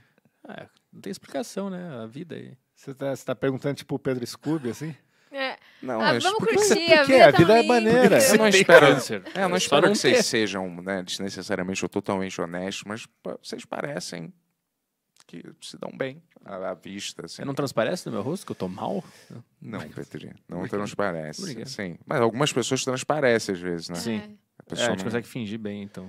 não é, tem explicação, né? A vida aí. Você tá, você tá perguntando, tipo, o Pedro Scooby, assim? É. Não, ah, mas vamos por curtir, a vida, a tá vida é maneira. Eu não espero, é, eu não espero que vocês sejam né, desnecessariamente ou totalmente honestos, mas vocês parecem que se dão bem à, à vista. Assim. Não transparece no meu rosto que eu tô mal? Não, Petri, não transparece. Sim, mas algumas pessoas transparecem às vezes, né? Sim. A, é, a gente não... Né? consegue fingir bem, então.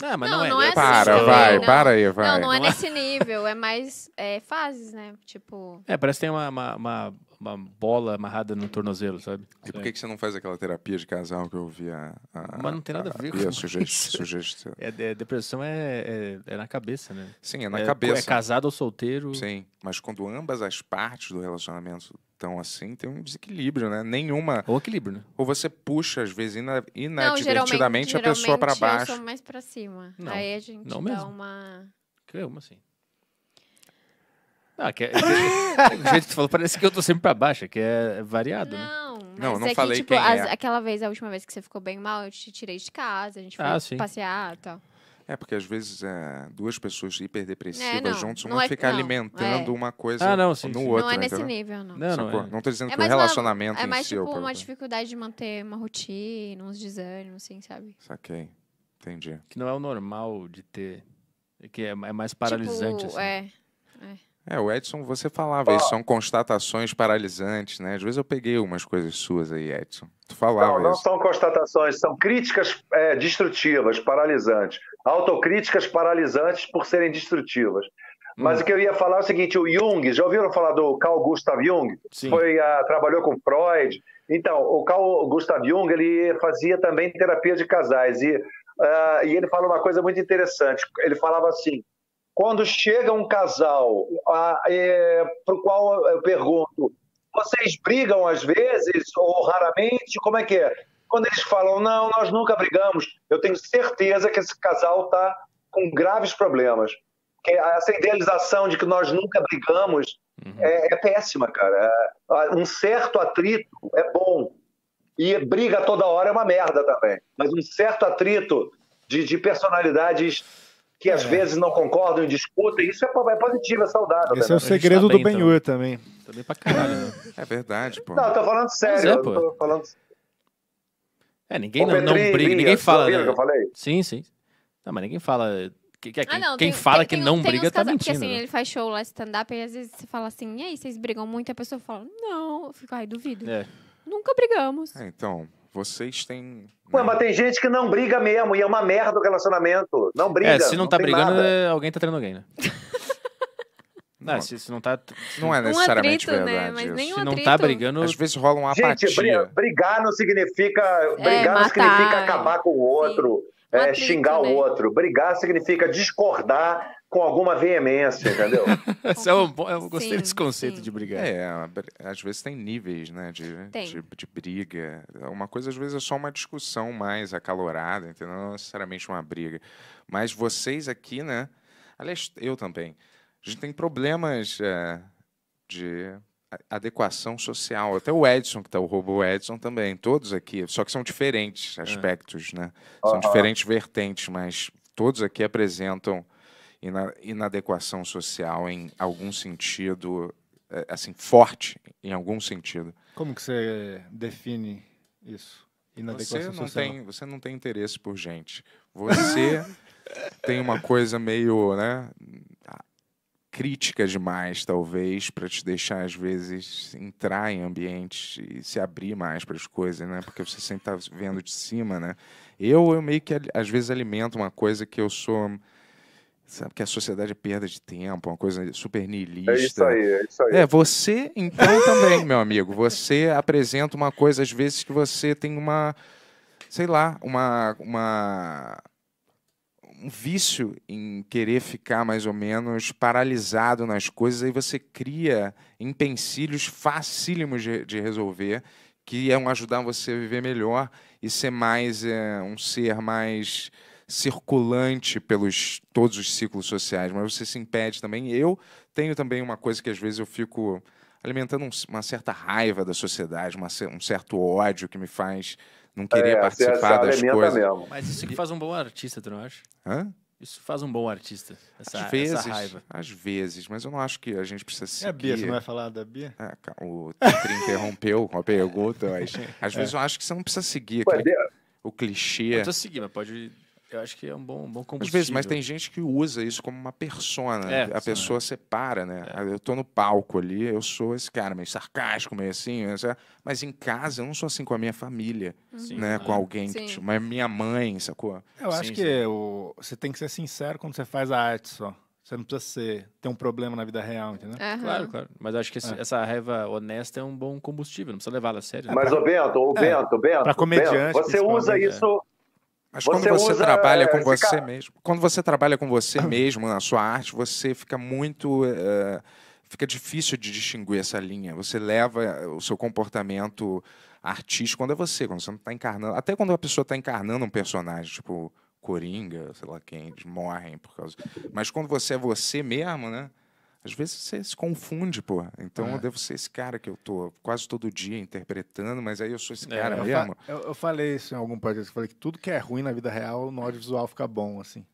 Não, ah, mas não, não é. Não é assim, para, né? vai, não. para aí, vai. Não, não é nesse nível, é mais é, fases, né? Tipo. É, parece que tem uma, uma, uma, uma bola amarrada no tornozelo, sabe? E por que, que você não faz aquela terapia de casal que eu ouvi a, a. mas não tem nada a, a ver com a sugestão. É, é, depressão é, é, é, na cabeça, né? Sim, é na é, cabeça. É casado ou solteiro. Sim, mas quando ambas as partes do relacionamento tão assim, tem um desequilíbrio, né? Nenhuma. Ou equilíbrio, né? Ou você puxa, às vezes, ina... inadvertidamente a pessoa para baixo. Eu sou mais para cima. Não, Aí a gente não dá mesmo. uma. Creio, uma assim. Ah, que é, o jeito que tu falou parece que eu tô sempre para baixo, é que é variado, não, né? Não, não é falei que, tipo, quem as, é. Aquela vez, a última vez que você ficou bem mal, eu te tirei de casa, a gente ah, foi ah, passear e tal. É, porque às vezes é, duas pessoas é, hiperdepressivas é, juntas, uma é, fica não, alimentando é. uma coisa ah, não, sim, no sim. outro. Não é né, nesse entendeu? nível, não. Não, Sacou? É. não, tô dizendo que o relacionamento tipo uma, É mais tipo uma dificuldade de manter uma rotina, uns desânimos, assim, sabe? Saquei. Entendi. Que não é o normal de ter. Que é, mais tipo, paralisante, tipo, assim. É. É, o Edson, você falava, isso são constatações paralisantes, né? Às vezes eu peguei umas coisas suas aí, Edson. Tu falava Não, não isso. são constatações, são críticas é, destrutivas, paralisantes autocríticas paralisantes por serem destrutivas. Mas hum. o que eu ia falar é o seguinte: o Jung, já ouviram falar do Carl Gustav Jung? Sim. Foi, ah, trabalhou com Freud. Então, o Carl Gustav Jung ele fazia também terapia de casais. E, uh, e ele fala uma coisa muito interessante. Ele falava assim: quando chega um casal uh, é, para o qual eu pergunto, vocês brigam às vezes ou raramente? Como é que é? quando eles falam, não, nós nunca brigamos, eu tenho certeza que esse casal está com graves problemas. Porque essa idealização de que nós nunca brigamos uhum. é, é, péssima, cara. É, um certo atrito é bom. E briga toda hora é uma merda também. Mas um certo atrito de, de personalidades que às é. vezes não concordam e discutem, isso é, é positivo, é saudável. Esse é o né? segredo tá do Benhur então. também. Também tá pra caralho. Né? É verdade, pô. Não, eu tô falando é, sério. é, pô. Eu tô falando sério. É, ninguém não, não briga, ninguém fala. Né? Que eu falei? Sim, sim. Não, mas ninguém fala. Que, que, é ah, não, quem tem, fala tem, que tem não briga tá mentindo. Porque assim, né? ele faz show lá, stand-up, e às vezes você fala assim, e aí, vocês brigam muito? E a pessoa fala, não, eu fico, ai, duvido. É. Nunca brigamos. É, então, vocês têm. Ué, né? mas tem gente que não briga mesmo, e é uma merda o relacionamento. Não é, briga. É, se não, não tá brigando, nada. É, alguém tá treinando alguém, né? Não, se, tá se não tá. não é, é necessariamente né? um atrito, verdade. Né? Mas nem um se não tá brigando. Às vezes rola um apatia. Gente, brigar não significa. É brigar é, não significa é. acabar com o outro. Um é, atrito, xingar né? o outro. Brigar significa discordar com alguma veemência, entendeu? é um bom, eu gostei sim, desse conceito sim. de brigar. É, às vezes tem níveis, né, de, de, de, briga. Uma coisa, às vezes, é só uma discussão mais acalorada, entendeu? Não necessariamente uma briga. Mas vocês aqui, né? Aliás, eu também. A gente tem problemas é, de adequação social. Até o Edson, que está o robô Edson também, todos aqui, só que são diferentes é. aspectos, é. né? São uhum. diferentes vertentes, mas todos aqui apresentam ina inadequação social em algum sentido, é, assim, forte em algum sentido. Como que você define isso? Inadequação você não social? Tem, você não tem interesse por gente. Você tem uma coisa meio, né? crítica demais, talvez, para te deixar, às vezes, entrar em ambientes e se abrir mais para as coisas, né? Porque você sempre está vendo de cima, né? Eu, eu meio que, às vezes, alimento uma coisa que eu sou... Sabe que a sociedade é perda de tempo, uma coisa super é niilista. É isso aí, é isso aí. É, você, então, também, meu amigo, você apresenta uma coisa, às vezes, que você tem uma sei lá, uma, uma um vício em querer ficar mais ou menos paralisado nas coisas, aí você cria empecilhos facílimos de, de resolver, que é um ajudar você a viver melhor e ser mais é, um ser mais circulante pelos todos os ciclos sociais, mas você se impede também. Eu tenho também uma coisa que às vezes eu fico alimentando um, uma certa raiva da sociedade, uma, um certo ódio que me faz não queria é, participar das coisas. Mesmo. Mas isso que faz um bom artista, tu não acha? Hã? Isso faz um bom artista, essa, às vezes, essa raiva. Às vezes, mas eu não acho que a gente precisa seguir... É a Bia, você não vai falar da Bia? Ah, o Tetri interrompeu com a pergunta, mas às é. vezes eu acho que você não precisa seguir aquele... É o clichê. Não precisa seguir, mas pode eu acho que é um bom, um bom combustível. Às vezes, mas tem gente que usa isso como uma persona. Né? É, a sim, pessoa é. separa, né? É. Eu tô no palco ali, eu sou esse cara meio sarcástico, meio assim, né? mas em casa eu não sou assim com a minha família, uhum. sim, né? É. Com alguém, sim. que, mas minha mãe, sacou? Eu acho que o... você tem que ser sincero quando você faz a arte só. Você não precisa ser, ter um problema na vida real, entendeu? Uhum. Claro, claro. Mas acho que esse, é. essa raiva honesta é um bom combustível, não precisa levá-la a sério. Mas, o Bento, o é. Bento, é. Bento. Pra comediante. Bento, você usa é. isso. Mas você quando você trabalha com você mesmo, quando você trabalha com você ah. mesmo na sua arte, você fica muito uh, fica difícil de distinguir essa linha. Você leva eh, o seu comportamento artístico quando é você, quando você não está encarnando, até quando a pessoa está encarnando um personagem, tipo Coringa, sei lá quem, eles morrem por causa. Mas quando você é você mesmo, né? Às vezes você se confunde, pô. Então é. eu devo ser esse cara que eu tô quase todo dia interpretando, mas aí eu sou esse é, cara é, mesmo. Eu, fa eu, eu, falei isso em algum podcast, eu falei que tudo que é ruim na vida real, no audiovisual fica bom, assim.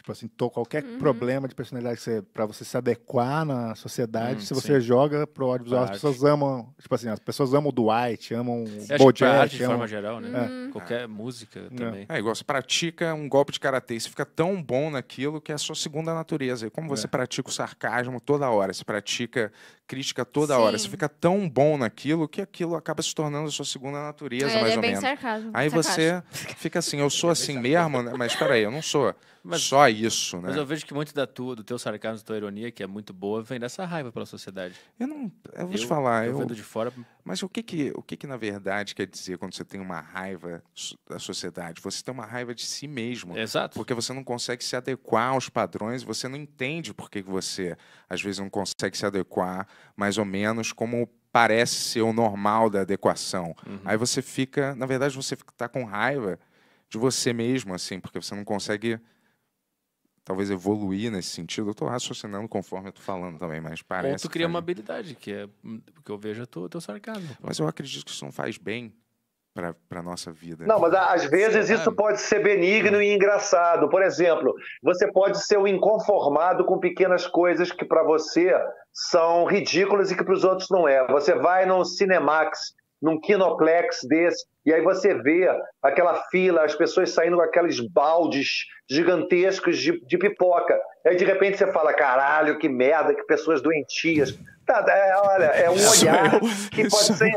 Tipo assim, tô, qualquer uhum. problema de personalidade para você se adequar na sociedade, hum, se você sim. joga pro audiovisual, as pessoas amam, tipo assim, as pessoas amam o Dwight, amam o Bojack. Arte, de amam... forma geral, né? É. Uhum. Qualquer música é. também. É igual, você pratica um golpe de karatê você fica tão bom naquilo que é a sua segunda natureza. E como é. você é. pratica o sarcasmo toda hora, você pratica crítica toda Sim. hora. Você fica tão bom naquilo que aquilo acaba se tornando a sua segunda natureza, é, mais é ou menos. Sarcasmo, aí sarcasmo. você fica assim, eu sou é assim mesmo, né? mas peraí, eu não sou mas, só isso, né? Mas eu vejo que muito da tua, do teu sarcasmo, da tua ironia, que é muito boa, vem dessa raiva pela sociedade. Eu não. Eu vou eu, te falar. Eu, eu vendo de fora, mas o que que, o que que na verdade quer dizer quando você tem uma raiva da sociedade? Você tem uma raiva de si mesmo. Exato. Porque você não consegue se adequar aos padrões, você não entende por que, que você, às vezes, não consegue se adequar mais ou menos como parece ser o normal da adequação. Uhum. Aí você fica, na verdade, você está com raiva de você mesmo, assim, porque você não consegue talvez evoluir nesse sentido. Eu estou raciocinando conforme eu estou falando também, mas parece. Ou tu cria uma habilidade, que é o que eu vejo é teu, sarcasmo. Mas eu acredito que isso não faz bem para a nossa vida. Não, mas às vezes Sim, isso pode ser benigno e engraçado. Por exemplo, você pode ser um inconformado com pequenas coisas que para você são ridículas e que para os outros não é. Você vai num Cinemax num quinoplex desse, e aí você vê aquela fila, as pessoas saindo com aqueles baldes gigantescos de, de pipoca. Aí de repente você fala, caralho, que merda, que pessoas doentias. Tá, é, olha, é um olhar é que pode é ser.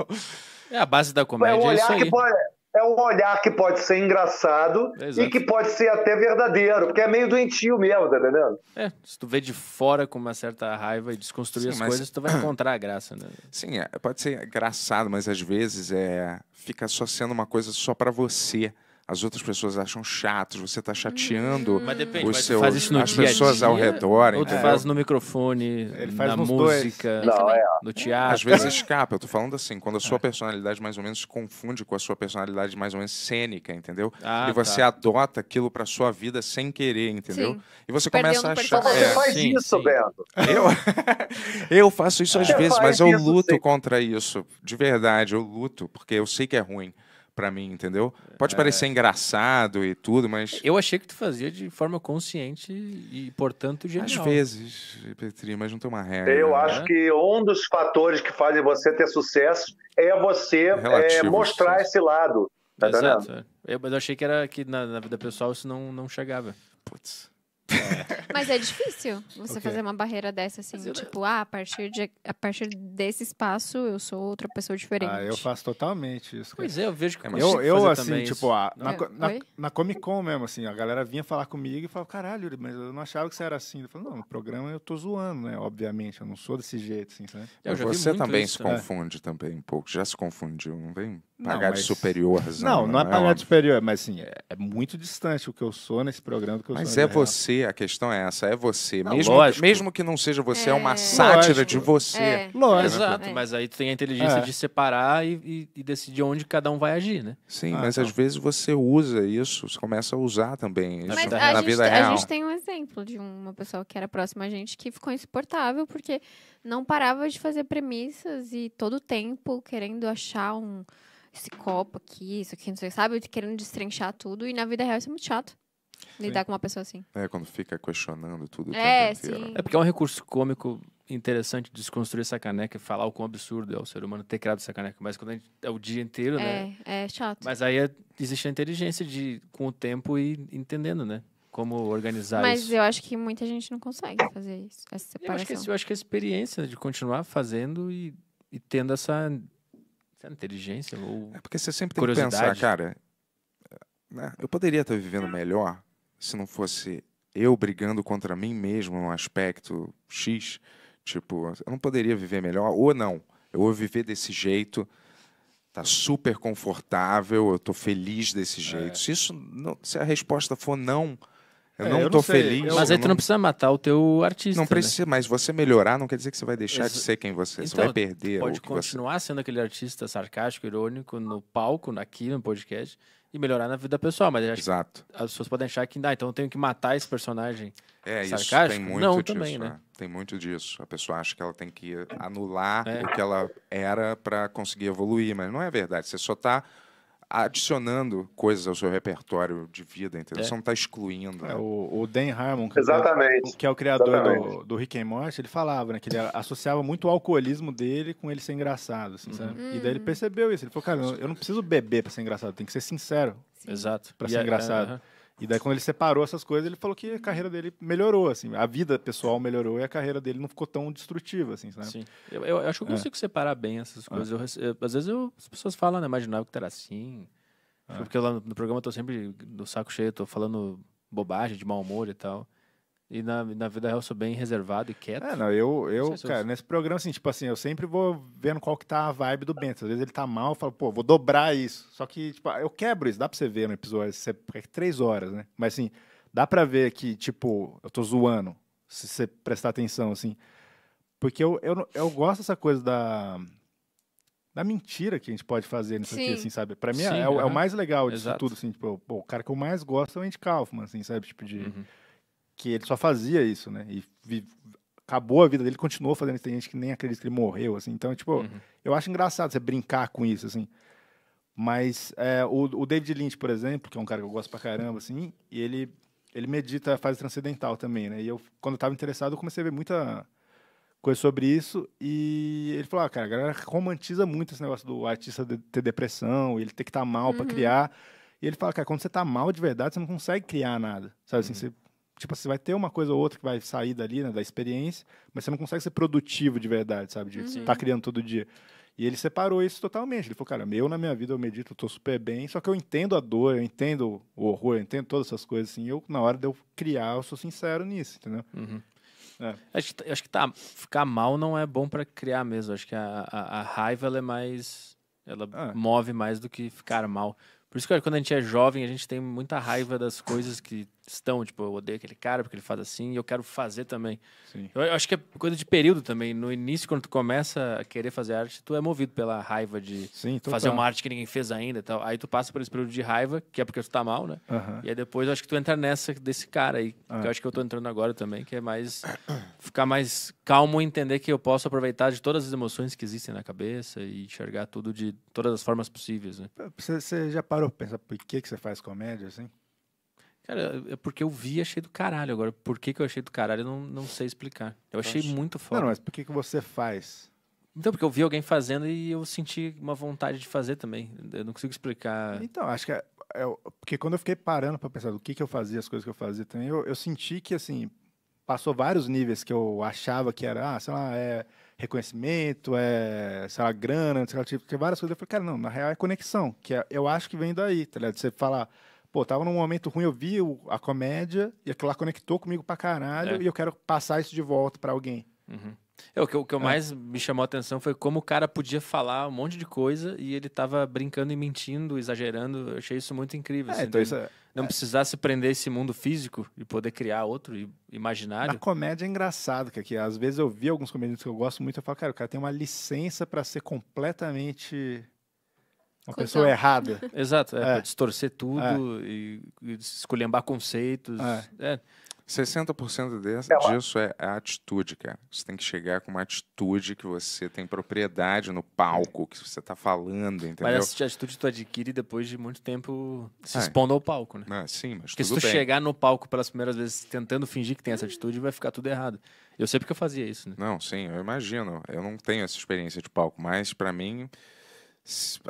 É a base da é comédia. É um olhar é que pode é um olhar que pode ser engraçado Exato. e que pode ser até verdadeiro, porque é meio doentio mesmo, tá entendendo? É, se tu vê de fora com uma certa raiva e desconstruir Sim, as mas... coisas, tu vai encontrar a graça, né? Sim, é, pode ser engraçado, mas às vezes é, fica só sendo uma coisa só para você as outras pessoas acham chatos, você está chateando hum. depende, os seus, faz isso no as dia pessoas dia, ao redor. Ou tu faz no microfone, Ele faz na música, Não, é. no teatro. Às vezes escapa, eu tô falando assim, quando a sua é. personalidade mais ou menos se confunde com a sua personalidade mais ou menos cênica, entendeu? Ah, e tá. você tá. adota aquilo para sua vida sem querer, entendeu? Sim. E você Perdendo começa a achar... É, você faz isso, sim. Bento! Eu, eu faço isso às você vezes, mas eu luto contra isso, de verdade, eu luto, porque eu sei que é ruim para mim, entendeu? Pode é... parecer engraçado e tudo, mas. Eu achei que tu fazia de forma consciente e, portanto, genial. Às vezes, Petri, mas não tem uma regra. Eu né? acho que um dos fatores que fazem você ter sucesso é você é, mostrar esse lado. Tá Exato. Entendendo? É. Eu, mas eu achei que era que na, na vida pessoal isso não, não chegava. Putz. Mas é difícil você fazer uma barreira dessa assim, eu- tipo, ah, a partir, de, a partir desse espaço eu sou outra pessoa diferente. Ah, eu faço totalmente isso. Pois é, eu vejo que É, eu, eu fazer assim, também tipo, isso. ah, na, é, na, na Comic Con mesmo, assim, a galera vinha falar comigo e falava, caralho, mas eu não achava que você era assim. Eu falava, não, no programa eu tô zoando, né? Obviamente, eu não sou desse jeito, assim, sabe? É, eu já Você também isso, se né? É. confunde também um pouco. Já se confundiu, não vem Não, pagar de superior. Não, não, é pagar de superior, mas assim, é, é muito distante o que eu sou nesse programa do que eu Mas sou. Mas é né? você você, a questão é essa, é você. Não, ah, mesmo, mesmo que não seja você, é, é uma sátira lógico. de você. É. Lógico. É, né, Exato, mas aí tu tem a inteligência é. de separar e, e, e, decidir onde cada um vai agir, né? Sim, ah, mas então. às vezes você usa isso, você começa a usar também isso mas na vida real. A gente tem um exemplo de uma pessoa que era próxima a gente que ficou insuportável porque não parava de fazer premissas e todo o tempo querendo achar um esse copo aqui, isso aqui, não sei, sabe? Querendo destrinchar tudo. E na vida real isso é muito chato. Lidar sim. com uma pessoa assim. É, quando fica questionando tudo. É, sim. É porque é um recurso cômico interessante desconstruir essa caneca e falar o quão absurdo é o ser humano ter criado essa caneca. Mas quando gente, é o dia inteiro, é, né? É, é chato. Mas aí é, existe a inteligência de, com o tempo, e entendendo, né? Como organizar Mas isso. Mas eu acho que muita gente não consegue fazer isso, essa separação. Eu acho que, eu acho que a experiência de continuar fazendo e, e tendo essa, essa, inteligência ou É porque você sempre tem que pensar, cara, né? eu poderia estar vivendo melhor se não fosse eu brigando contra mim mesmo num aspecto X, tipo, eu não poderia viver melhor ou não. Eu vou viver desse jeito, tá super confortável, eu tô feliz desse é. jeito. É. Se isso não, se a resposta for não, eu é, não eu tô não feliz. Mas aí tu não... precisa matar o teu artista. Não né? precisa, né? mas você melhorar não quer dizer que você vai deixar de ser quem você é. Então, você vai perder. Pode continuar você... sendo aquele artista sarcástico, irônico no palco, aqui no podcast e melhorar na vida pessoal. Mas Exato. as pessoas podem achar que, ah, então eu tenho que matar esse personagem é, sarcástico. Isso tem muito Não, disso, também, né? É. Tem muito disso. A pessoa acha que ela tem que anular é. o que ela era para conseguir evoluir, mas não é verdade. Você só está adicionando coisas ao seu repertório de vida, entendeu? É. Você não está excluindo. É, né? o, o, Dan Harmon, que, é Exatamente. É, que é o criador do, do Rick and Morty, ele falava né, que ele associava muito o alcoolismo dele com ele ser engraçado, assim, uhum. E daí ele percebeu isso. Ele falou, cara, eu, não preciso beber para ser engraçado, tem que ser sincero. Sim. Exato. Para ser é, engraçado. Uh -huh. E daí, quando ele separou essas coisas, ele falou que a carreira dele melhorou, assim. A vida pessoal melhorou e a carreira dele não ficou tão destrutiva, assim, sabe? Sim. Eu, eu acho que eu é. consigo é. separar bem essas coisas. É. Eu, eu, às vezes as pessoas falam, né? Imaginava que era assim. É. Porque lá no, no programa eu tô sempre do saco cheio, tô falando bobagem, de mau humor e tal. E na, na vida real eu sou bem reservado e quieto. É, não, eu, eu não é cara, nesse programa, assim, tipo assim, eu sempre vou vendo qual que tá a vibe do Bento. Às vezes ele tá mal, eu falo, pô, vou dobrar isso. Só que, tipo, ah, eu quebro isso, dá pra você ver no episódio, é três horas, né? Mas, assim, dá pra ver que, tipo, eu tô zoando, se você prestar atenção, assim. Porque eu, eu, eu gosto dessa coisa da, da mentira que a gente pode fazer nisso Sim. aqui, assim, sabe? Pra mim é, Sim, é, é, é, o mais legal disso Exato. tudo, assim, tipo, pô, o cara que eu mais gosto é o Andy Kaufman, assim, sabe? Tipo, de... Uhum que ele só fazia isso, né? E acabou a vida dele, continuou fazendo isso. Tem gente que nem acredita que ele morreu, assim. Então, tipo, uhum. eu acho engraçado você brincar com isso, assim. Mas é, o, o, David Lynch, por exemplo, que é um cara que eu gosto pra caramba, assim, e ele, ele medita a fase transcendental também, né? E eu, quando eu tava interessado, eu comecei a ver muita coisa sobre isso, e ele falou, ah, cara, a galera romantiza muito esse negócio do artista de, ter depressão, ele ter que estar tá mal uhum. para criar. E ele fala, cara, quando você tá mal de verdade, você não consegue criar nada, sabe? Assim, uhum. Assim, você tipo você vai ter uma coisa ou outra que vai sair dali, né, da experiência, mas você não consegue ser produtivo de verdade, sabe? De estar uhum. tá criando todo dia. E ele separou isso totalmente. Ele falou, cara, eu na minha vida eu medito, eu tô super bem, só que eu entendo a dor, eu entendo o horror, eu entendo todas essas coisas, assim. Eu, na hora de eu criar, eu sou sincero nisso, entendeu? Uhum. É. Acho que, tá, acho que tá, ficar mal não é bom para criar mesmo. Acho que a, a, a raiva ela é mais. Ela é. move mais do que ficar mal. Por isso que quando a gente é jovem, a gente tem muita raiva das coisas que estão, tipo, eu odeio aquele cara porque ele faz assim e eu quero fazer também. Sim. Eu acho que é coisa de período também. No início, quando tu começa a querer fazer arte, tu é movido pela raiva de Sim, fazer uma arte que ninguém fez ainda e tal. Aí tu passa por esse período de raiva, que é porque tu tá mal, né? Uh -huh. E aí depois eu acho que tu entra nessa desse cara aí, uh -huh. que eu ah. acho que eu tô entrando agora também, que é mais ficar mais calmo e entender que eu posso aproveitar de todas as emoções que existem na cabeça e enxergar tudo de todas as formas possíveis, né? Você já parou pra pensar por que, que você faz comédia, assim? Cara, é porque eu vi e achei do caralho. Agora, por que, que eu achei do caralho, eu não, não sei explicar. Eu achei muito foda. Não, mas por que, que você faz? Então, porque eu vi alguém fazendo e eu senti uma vontade de fazer também. Eu não consigo explicar. Então, acho que. É, é porque quando eu fiquei parando para pensar do que, que eu fazia, as coisas que eu fazia também, eu, eu senti que, assim, passou vários níveis que eu achava que era, ah, sei lá, é reconhecimento, é, sei lá, grana, sei lá, tipo, tem várias coisas. Eu falei, cara, não, na real é conexão, que é, eu acho que vem daí, tá ligado? Você falar pô, tava num momento ruim, eu vi a comédia e aquilo lá conectou comigo pra caralho é. e eu quero passar isso de volta para alguém. Uhum. É, o que, o que é. mais me chamou a atenção foi como o cara podia falar um monte de coisa e ele tava brincando e mentindo, exagerando. Eu achei isso muito incrível. É, assim, então isso é... Não é. precisasse se prender esse mundo físico e poder criar outro imaginário. Na comédia é engraçado, que aqui, às vezes eu vi alguns comediantes que eu gosto muito, eu falo, cara, o cara tem uma licença para ser completamente uma pessoa errada. Exato, é, é. para distorcer tudo é. e, e esculhambar conceitos. É. É. 60% disso é a atitude, cara. Você tem que chegar com uma atitude que você tem propriedade no palco, que você está falando, entendeu? Mas essa atitude tu adquire depois de muito tempo se é. expondo ao palco, né? Ah, sim, mas Porque se tu bem. chegar no palco pelas primeiras vezes tentando fingir que tem essa atitude, vai ficar tudo errado. Eu sei porque eu fazia isso, né? Não, sim, eu imagino. Eu não tenho essa experiência de palco, mas para mim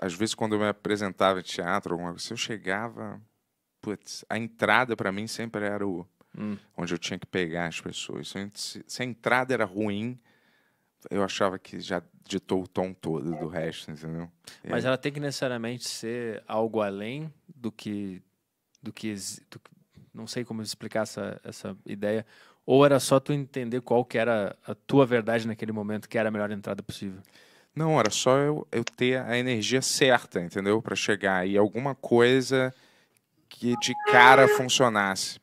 às vezes quando eu me apresentava em teatro, alguma coisa, eu chegava, putz, a entrada para mim sempre era o hum. onde eu tinha que pegar as pessoas. Se, se a entrada era ruim, eu achava que já ditou o tom todo do resto, entendeu? Mas é. ela tem que necessariamente ser algo além do que do que do, não sei como explicar essa, essa ideia. Ou era só tu entender qual que era a tua verdade naquele momento, que era a melhor entrada possível? Não, era só eu, eu ter a energia certa, entendeu? Para chegar e alguma coisa que de cara funcionasse.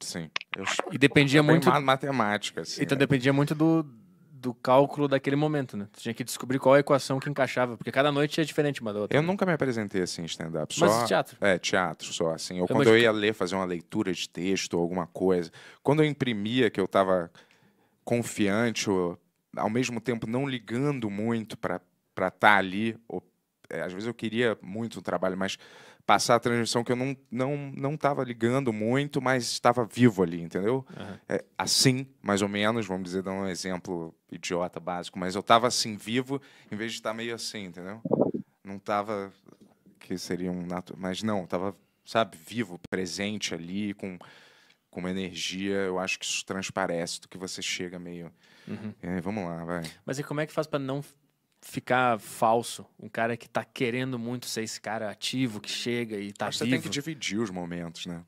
Sim. Eu, e dependia muito. Matemática, assim. Então é. dependia muito do, do cálculo daquele momento, né? Tu tinha que descobrir qual a equação que encaixava, porque cada noite é diferente uma da outra. Eu né? nunca me apresentei assim em stand-up, só. Mas teatro? É, teatro, só assim. Ou eu quando eu ia ler, fazer uma leitura de texto ou alguma coisa. Quando eu imprimia, que eu estava confiante ou ao mesmo tempo não ligando muito para estar tá ali. Ou, é, às vezes eu queria muito o trabalho, mas passar a transmissão que eu não estava não, não estava ligando muito, mas estava vivo ali, entendeu? Uhum. É, assim, mais ou menos, vamos dizer, dar um exemplo idiota, básico, mas eu estava assim, vivo, em vez de estar tá meio assim, entendeu? Não estava, que seria um... nato Mas não, estava, sabe, vivo, presente ali, com com uma energia, eu acho que isso transparece do que você chega meio. Uhum. É, vamos lá, vai. Mas e como é que faz para não ficar falso? Um cara que tá querendo muito ser esse cara ativo, que chega e tá acho vivo. Você tem que dividir os momentos, né?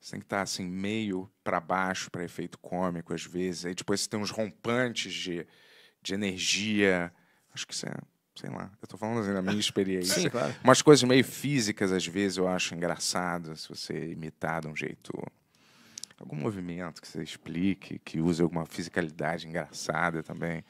Você tem que estar tá, assim, meio para baixo para efeito cômico, às vezes. Aí depois você tem uns rompantes de, de energia. Acho que você. É, sei lá, eu estou falando assim, da minha experiência. Sim, claro. Umas coisas meio físicas, às vezes, eu acho engraçado se você imitar de um jeito algum movimento que você explique, que use alguma fisicalidade engraçada também.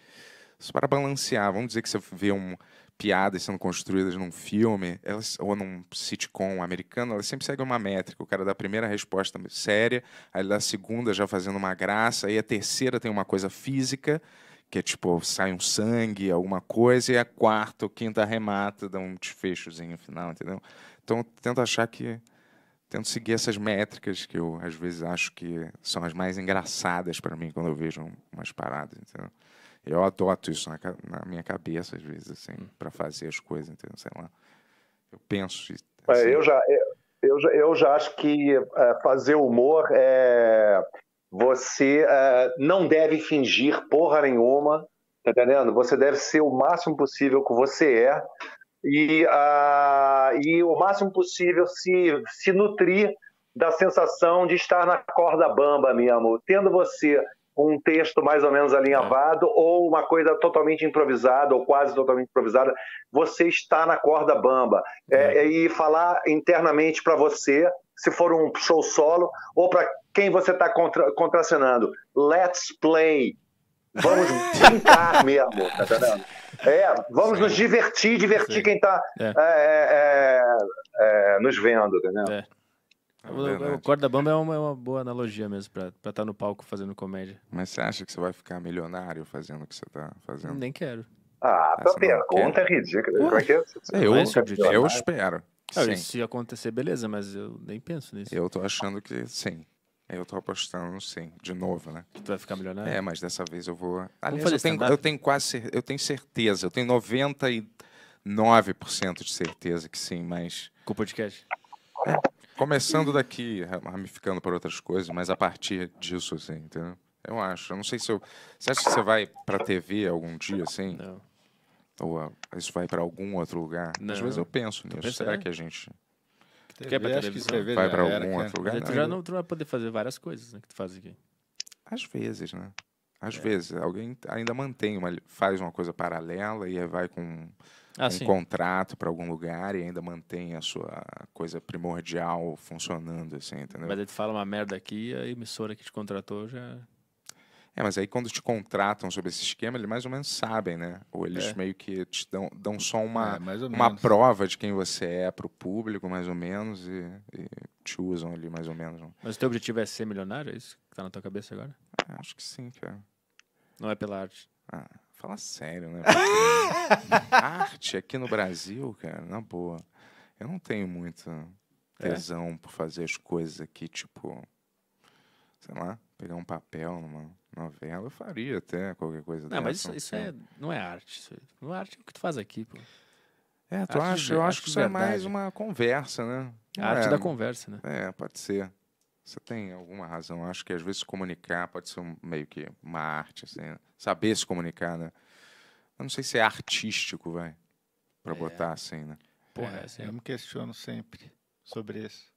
só para balancear. Vamos dizer que você vê um, piadas sendo construídas num filme elas, ou num sitcom americano, elas sempre seguem uma métrica. O cara dá a primeira resposta séria, aí dá a segunda já fazendo uma graça, aí a terceira tem uma coisa física, que é tipo, sai um sangue, alguma coisa, e a quarta ou quinta remata, dá um desfechozinho final, entendeu? Então, tenta achar que tento seguir essas métricas que eu às vezes acho que são as mais engraçadas para mim quando eu vejo umas paradas, entendeu? Eu adoto isso na, na minha cabeça às vezes assim, hum. para fazer as coisas, entendeu? Sei lá. Eu penso é, assim. eu já eu, eu já acho que é, fazer humor é você é, não deve fingir porra nenhuma, tá entendendo? Você deve ser o máximo possível que você é e, ah, e o máximo possível se, se nutrir da sensação de estar na corda bamba mesmo, tendo você um texto mais ou menos alinhavado é. ou uma coisa totalmente improvisada ou quase totalmente improvisada, você está na corda bamba. É. É, e falar internamente para você, se for um show solo, ou para quem você está contra, contracenando, let's play. Vamos brincar mesmo, tá entendendo? É, vamos Sim. nos divertir, divertir Sim. quem está é. É, é, é. é, nos vendo, entendeu? É. O, o Corda Bamba é uma, uma boa analogia mesmo para estar tá no palco fazendo comédia. Mas você acha que você vai ficar milionário fazendo o que você está fazendo? Nem quero. Ah, essa ah, tá pergunta é ridícula. Eu, eu, eu espero. Ah, se acontecer, beleza, mas eu nem penso nisso. Eu tô achando que sim. É, eu tô apostando, sim, de novo, né? Tu vai ficar né? É, mas dessa vez eu vou. Aliás, eu tenho, eu tenho quase eu tenho certeza, eu tenho 99% de certeza que sim, mas. Com o podcast? É, começando daqui, ramificando para outras coisas, mas a partir disso, assim, entendeu? Eu acho. Eu não sei se eu. Você acha que você vai pra TV algum dia, assim? Não. Ou ah, isso vai para algum outro lugar? Não. Às vezes eu penso nisso. Será que a gente TV, quer pra vai para algum outro lugar? tu já não tu vai poder fazer várias coisas né, que tu faz aqui. Às vezes, né? Às é. vezes. Alguém ainda mantém, uma, faz uma coisa paralela e vai com ah, um sim. contrato para algum lugar e ainda mantém a sua coisa primordial funcionando, assim, entendeu? Mas ele fala uma merda aqui a emissora que te contratou já é, mas aí quando te contratam sobre esse esquema, eles mais ou menos sabem, né? Ou eles é. meio que te dão, dão só uma, é, uma prova de quem você é para o público, mais ou menos, e, e, te usam ali, mais ou menos. Mas o teu objetivo é ser milionário? É isso que tá na tua cabeça agora? É, acho que sim, cara. Não é pela arte? Ah, fala sério, né? arte aqui no Brasil, cara, na boa. Eu não tenho muita é? tesão é? por fazer as coisas aqui, tipo, sei lá, pegar um papel numa Novela eu faria até qualquer coisa não, mas isso, isso é, não é arte. Isso é, não é arte é o que tu faz aqui, pô. É, tu Arte acha? de- eu acho que isso é mais uma conversa, né? a arte é- da conversa, né? É, pode ser. Você tem alguma razão. Eu Acho que às vezes se comunicar pode ser um- meio que uma arte, assim, saber se comunicar, né? Eu não sei se é artístico, vai, para é. botar assim, né? Porra, é, assim, eu me questiono sempre sobre isso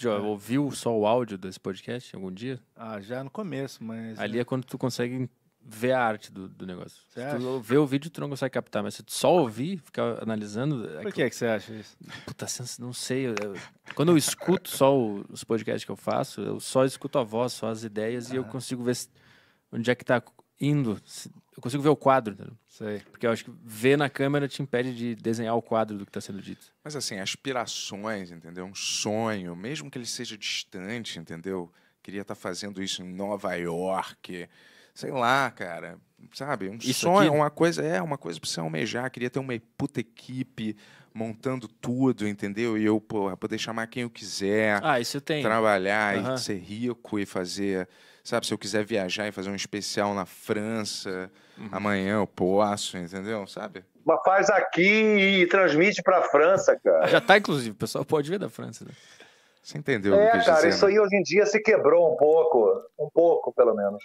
já é. ouviu só o áudio desse podcast algum dia? Ah, já no começo, mas. Ali né? é quando tu consegue ver a arte do, do negócio. se tu vê o vídeo, tu não consegue captar, mas se tu só ouvir, ficar analisando. É Por é que, é que você acha isso? Puta, não sei. Eu, Quando eu escuto só o, os podcasts que eu faço, eu só escuto a voz, só as ideias ah. e eu consigo ver onde é que tá indo. Eu consigo ver o quadro. entendeu Sei. Porque eu acho que ver na câmera te impede de desenhar o quadro do que está sendo dito. Mas assim, aspirações, entendeu? Um sonho, mesmo que ele seja distante, entendeu? Queria estar tá fazendo isso em Nova York, sei lá, cara. Sabe? Um isso sonho, aqui? uma coisa, é uma coisa para você almejar. Queria ter uma puta equipe montando tudo, entendeu? E eu, porra, poder chamar quem eu quiser. Ah, isso Trabalhar uhum. e ser rico e fazer Sabe, se eu quiser viajar e fazer um especial na França, uhum. amanhã eu posso, entendeu? Sabe? Mas faz aqui e transmite para a França, cara. Ah, já está inclusive, o pessoal pode ver da França. Né? Você entendeu é, o que cara, isso aí hoje em dia se quebrou um pouco, um pouco pelo menos.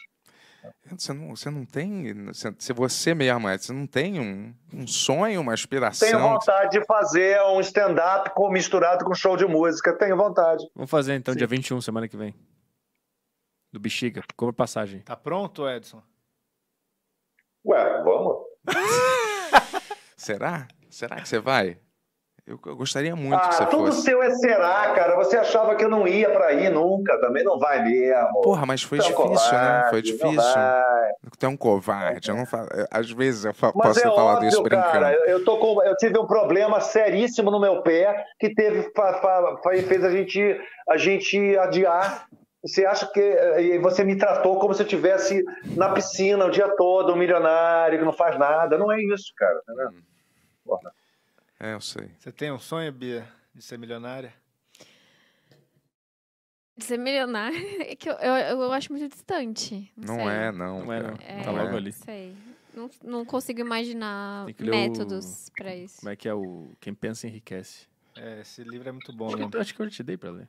Você não, você não tem, se você mesmo, é, você não tem um, um sonho, uma aspiração. Tenho vontade de fazer um stand-up misturado com show de música, tenho vontade. Vamos fazer então, Sim. dia 21, semana que vem do Bexiga. Compra passagem. Tá pronto, Edson? Ué, vamos. Será? Será que você vai? Eu, eu gostaria muito ah, que você tudo fosse. seu é será, cara. Você achava que eu não ia para ir nunca. Também não vai mesmo. Porra, mas foi é difícil, covarde, né? Foi difícil. Tu é um covarde. Eu não falo, às vezes eu mas posso é ter óbvio, falado isso brincando. Cara, eu, tô com, eu tive um problema seríssimo no meu pé que teve, fez a gente, a gente adiar você acha que eh, e você me tratou como se eu tivesse na piscina o dia todo, um milionário que não faz nada. Não é isso, cara. Tá hum. É, eu sei. Você tem um sonho, Bia, de ser milionária? De ser milionária é que eu, eu, eu acho muito distante. Não, não é, não. Não é, não. É, tá logo ali. Sei. Não, não consigo imaginar métodos o... para isso. Como é que é o Quem Pensa Enriquece? É, esse livro é muito bom. Acho que, né? acho que eu te dei para ler.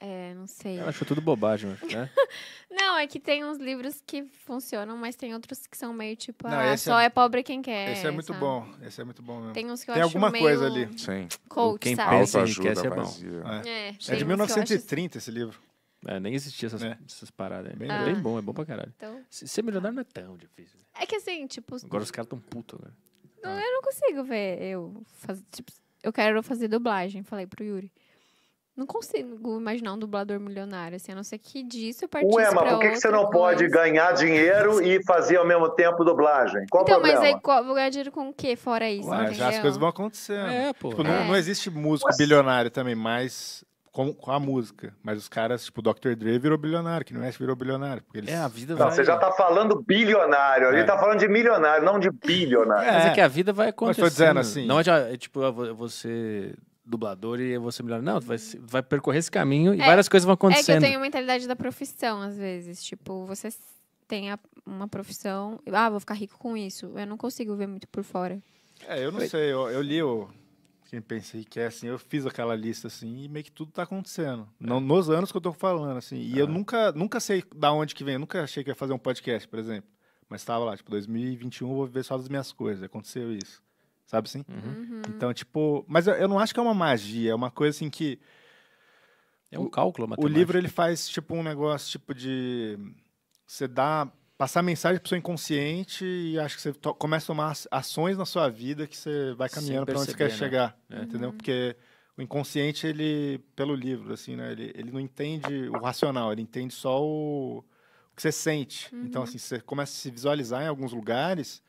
É, não sei. Ela achou tudo bobagem, né? não, é que tem uns livros que funcionam, mas tem outros que são meio tipo, não, ah, só é... é... pobre quem quer. Esse é muito sabe? bom. Esse é muito bom mesmo. Tem uns que eu tem acho alguma meio coisa ali. Sim. Coach, quem sabe? Pensa, enriquece é bom. É, é, é de 1930 acho... esse livro. É, nem existia essas, é. essas paradas. É bem, ah. bem, bom, é bom pra caralho. Então... Ser milionário não é tão difícil. Né? É que assim, tipo. Agora os caras tão putos, né? Não, ah. Eu não consigo ver. Eu, faz, tipo, eu quero fazer dublagem, falei pro Yuri. Não consigo imaginar um dublador milionário, assim, a não ser que disso eu partisse Ué, mas por que, que você não coisa? pode ganhar dinheiro e fazer ao mesmo tempo dublagem? Qual então, problema? mas aí qual, vou ganhar dinheiro com o quê fora isso? Ué, já as coisas vão acontecendo. É, pô. Tipo, é. Não, não, existe músico Ué. bilionário também, mas com, com, a música. Mas os caras, tipo, o Dr. Dre virou bilionário, que não é virou bilionário. Porque eles... É, a vida não, vai... você já tá falando bilionário. É. A gente é. tá falando de milionário, não de bilionário. É. Mas é que a vida vai acontecendo. Mas tô dizendo assim... Não é, tipo, você dublador e você melhor. Não, vai, vai percorrer esse caminho e é, várias coisas vão acontecendo. É que eu tenho mentalidade da profissão, às vezes. Tipo, você tem a, uma profissão. Ah, vou ficar rico com isso. Eu não consigo ver muito por fora. É, eu não Foi. sei. Eu, eu, li o. Quem pensei que é assim, eu fiz aquela lista assim e meio que tudo tá acontecendo. É. Não, nos anos que eu tô falando, assim. E ah. eu é. nunca, nunca sei da onde que vem. Eu nunca achei que ia fazer um podcast, por exemplo. Mas estava lá, tipo, 2021 vou viver só das minhas coisas. Aconteceu isso sabe assim? Uhum. Então, tipo, mas eu, eu, não acho que é uma magia, é uma coisa assim que é um o, cálculo matemático. O livro ele faz tipo um negócio tipo de você dá passar mensagem pro seu inconsciente e acho que você to, começa a tomar ações na sua vida que você vai caminhando para onde você quer né? chegar, é. entendeu? Uhum. Porque o inconsciente ele pelo livro assim, né? Ele, ele não entende o racional, ele entende só o, o que você sente. Então, uhum. Então assim, você começa a se visualizar em alguns lugares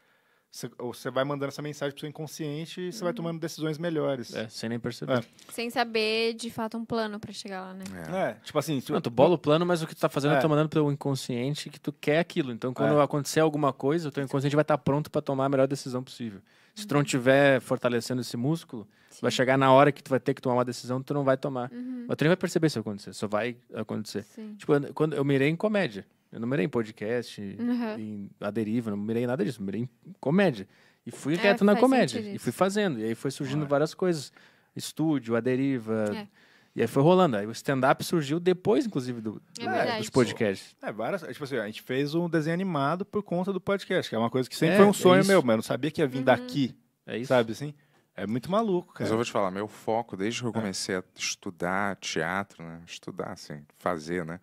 você vai mandando essa mensagem pro seu inconsciente e você uhum. vai tomando decisões melhores. É, sem nem perceber. É. Sem saber, de fato, um plano para chegar lá, né? É, é tipo assim... Tu... Não, tu bola o plano, mas o que tu tá fazendo é, tu é. tá mandando pro inconsciente que tu quer aquilo. Então, quando é. acontecer alguma coisa, o teu inconsciente vai estar tá pronto para tomar a melhor decisão possível. Se tu não estiver uhum. fortalecendo esse músculo, Sim. vai chegar na hora que tu vai ter que tomar uma decisão, tu não vai tomar. Uhum. Mas tu nem vai perceber se acontecer, só vai acontecer. Sim. Tipo, quando eu mirei em comédia. Eu não mirei em podcast, uhum. em A Deriva, não mirei nada disso, mirei em comédia. E fui é, reto na comédia. E fui fazendo. E aí foi surgindo várias coisas. Estúdio, A Deriva. É. E aí foi rolando. Aí o stand-up surgiu depois, inclusive, do, do é, né, dos podcasts. É, várias. Tipo assim, a gente fez um desenho animado por conta do podcast, que é uma coisa que sempre é, foi um é sonho meu, mas eu não sabia que ia vir uhum. daqui. É isso. Sabe assim? É muito maluco, cara. Mas eu vou te falar, meu foco, desde que eu é. comecei a estudar teatro, né? Estudar, assim, fazer, né?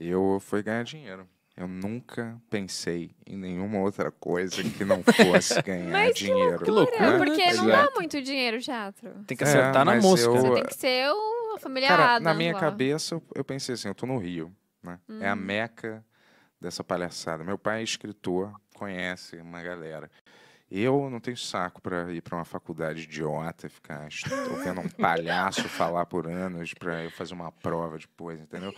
eu fui ganhar dinheiro. Eu nunca pensei em nenhuma outra coisa que não fosse ganhar mas dinheiro. Que loucura, que loucura porque não Exato. É. dá muito dinheiro o teatro. Tem que acertar é, na música. Eu... Você tem que ser o familiar Cara, na minha cabeça, eu pensei assim, eu tô no Rio, né? Hum. É a hum. meca dessa palhaçada. Meu pai é escritor, conhece uma galera. Eu não tenho saco para ir para uma faculdade idiota, ficar ouvindo um palhaço falar por anos para eu fazer uma prova depois, entendeu?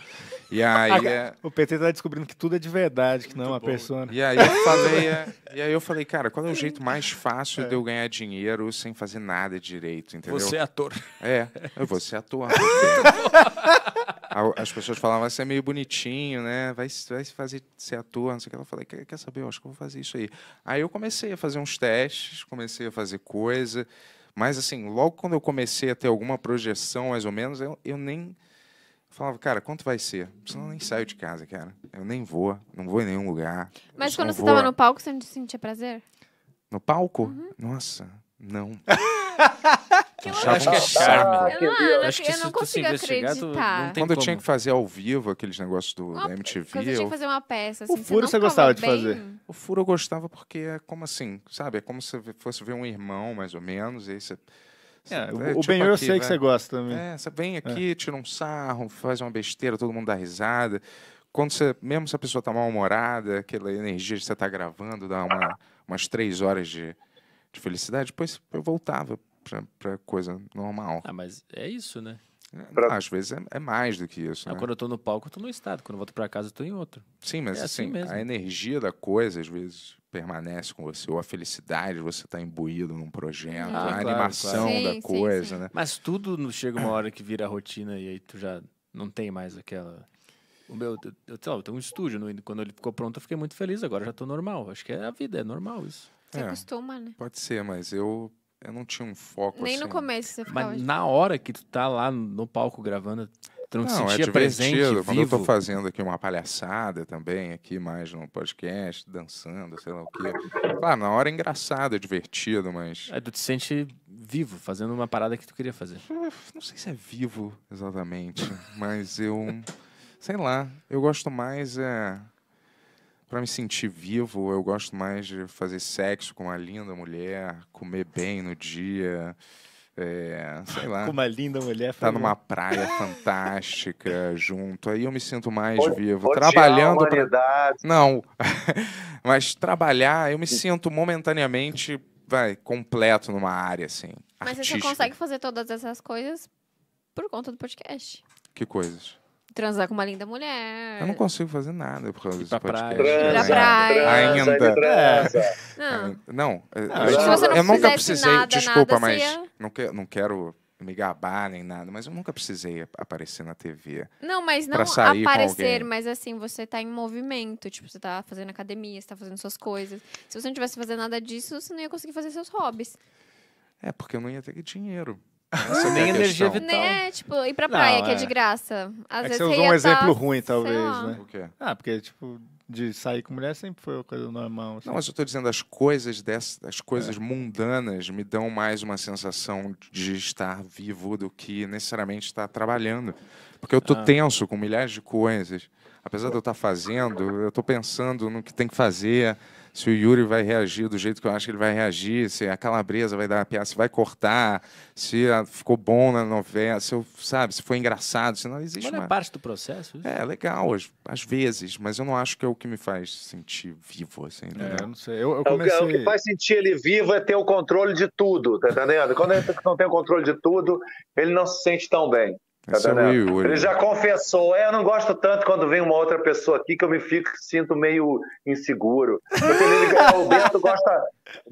E aí. É... O PT está descobrindo que tudo é de verdade, que Muito não é uma pessoa. Né? E aí eu falei, é, e aí eu falei, cara, qual é o jeito mais fácil é. de eu ganhar dinheiro sem fazer nada direito, entendeu? Você é ator. É, eu vou ser ator. As pessoas falavam, você é meio bonitinho, né? Vai, vai fazer ser ator, não sei o que. Eu falei, quer, quer saber? Eu acho que eu vou fazer isso aí. Aí eu comecei a fazer uns testes, comecei a fazer coisa, mas assim, logo quando eu comecei a ter alguma projeção, mais ou menos, eu, eu nem falava, cara, quanto vai ser? Senão eu nem saio de casa, cara. Eu nem vou, não vou em nenhum lugar. Mas quando você estava no palco, você não sentia prazer? No palco? Uhum. Nossa, não. É ah, tá. eu acho que é charme. Eu não, eu não consigo acreditar. Tu, não Quando eu tinha que fazer ao vivo aqueles negócios do, uma, da MTV. Quando eu tinha que fazer uma peça. Assim, o furo você, você gostava de fazer? O furo eu gostava porque é como assim, sabe? É como se fosse ver um irmão, mais ou menos, e aí você. É, o, é, tipo eu sei que você gosta também. É, você vem é. aqui, é. tira um sarro, faz uma besteira, todo mundo dá risada. Quando você, mesmo se a pessoa tá mal-humorada, aquela energia que você tá gravando, dá uma, umas três horas de, de felicidade, depois eu voltava para coisa normal. Ah, mas é isso, né? É, pra... às vezes é, é, mais do que isso. Ah, né? Quando eu estou no palco, eu estou no estado. Quando eu volto para casa, eu estou em outro. Sim, mas é assim, assim a energia da coisa, às vezes, permanece com você. Ou a felicidade, você está imbuído num projeto. Ah, a claro, animação claro. da sim, coisa, sim, sim. né? Mas tudo chega uma hora que vira rotina e aí tu já não tem mais aquela... O meu, eu, eu, sei lá, eu tenho um estúdio. No, quando ele ficou pronto, eu fiquei muito feliz. Agora já estou normal. Acho que é a vida, é normal isso. Você é, acostuma, né? Pode ser, mas eu, eu não tinha um foco Nem assim. no começo você ficava... Mas de... na hora que tu tá lá no palco gravando, tu não, não se é sentia é presente, vivo. Quando eu tô fazendo aqui uma palhaçada também, aqui mais no podcast, dançando, sei lá o quê. Claro, na hora é engraçado, é divertido, mas... é tu te sente vivo, fazendo uma parada que tu queria fazer. Não sei se é vivo exatamente, mas eu... Sei lá, eu gosto mais... É para me sentir vivo, eu gosto mais de fazer sexo com uma linda mulher, comer bem no dia. É, sei lá. Com uma linda mulher. Tá numa praia fantástica, junto. Aí eu me sinto mais vivo. Trabalhando. Pra... Não. Mas trabalhar, eu me sinto momentaneamente vai, completo numa área, assim. Mas artística. você consegue fazer todas essas coisas por conta do podcast. Que coisas? transar com uma linda mulher. Eu não consigo fazer nada por causa pra praia. Ainda. Transa. É. Não. não, é, não eu, eu, não eu nunca precisei, nada, desculpa, nada, mas ia... não, que, não quero me gabar nem nada, mas eu nunca precisei aparecer na TV. Não, mas não aparecer, mas assim, você tá em movimento, tipo, você tá fazendo academia, você tá fazendo suas coisas. Se você não tivesse fazendo nada disso, você não ia conseguir fazer seus hobbies. É, porque eu não ia ter dinheiro. É nem energia vital. Né? Tipo, ir pra praia, Não, que é. é de graça. Às é que vezes você usou um ia exemplo tá, ruim, talvez, né? O quê? Ah, porque, tipo, de sair com mulher sempre foi uma coisa normal. Assim. Não, mas eu estou dizendo, as coisas dessas, as coisas é. mundanas me dão mais uma sensação de estar vivo do que necessariamente estar trabalhando. Porque eu estou ah. tenso com milhares de coisas. Apesar de eu estar fazendo, eu estou pensando no que tem que fazer se o Yuri vai reagir do jeito que eu acho que ele vai reagir, se a calabresa vai dar a piada, se vai cortar, se ficou bom na novela, se eu, sabe, se foi engraçado, se não existe. Mas não é uma... parte do processo? Isso? É, legal, às, às, vezes, mas eu não acho que é o que me faz sentir vivo, assim, né? É, eu não sei. Eu, eu comecei... É, o, que, é o que faz sentir ele vivo é ter o controle de tudo, tá entendendo? Quando ele não tem o controle de tudo, ele não se sente tão bem. Tá Esse é o ele já confessou, é, eu não gosto tanto quando vem uma outra pessoa aqui que eu me fico, sinto meio inseguro. o Bento gosta,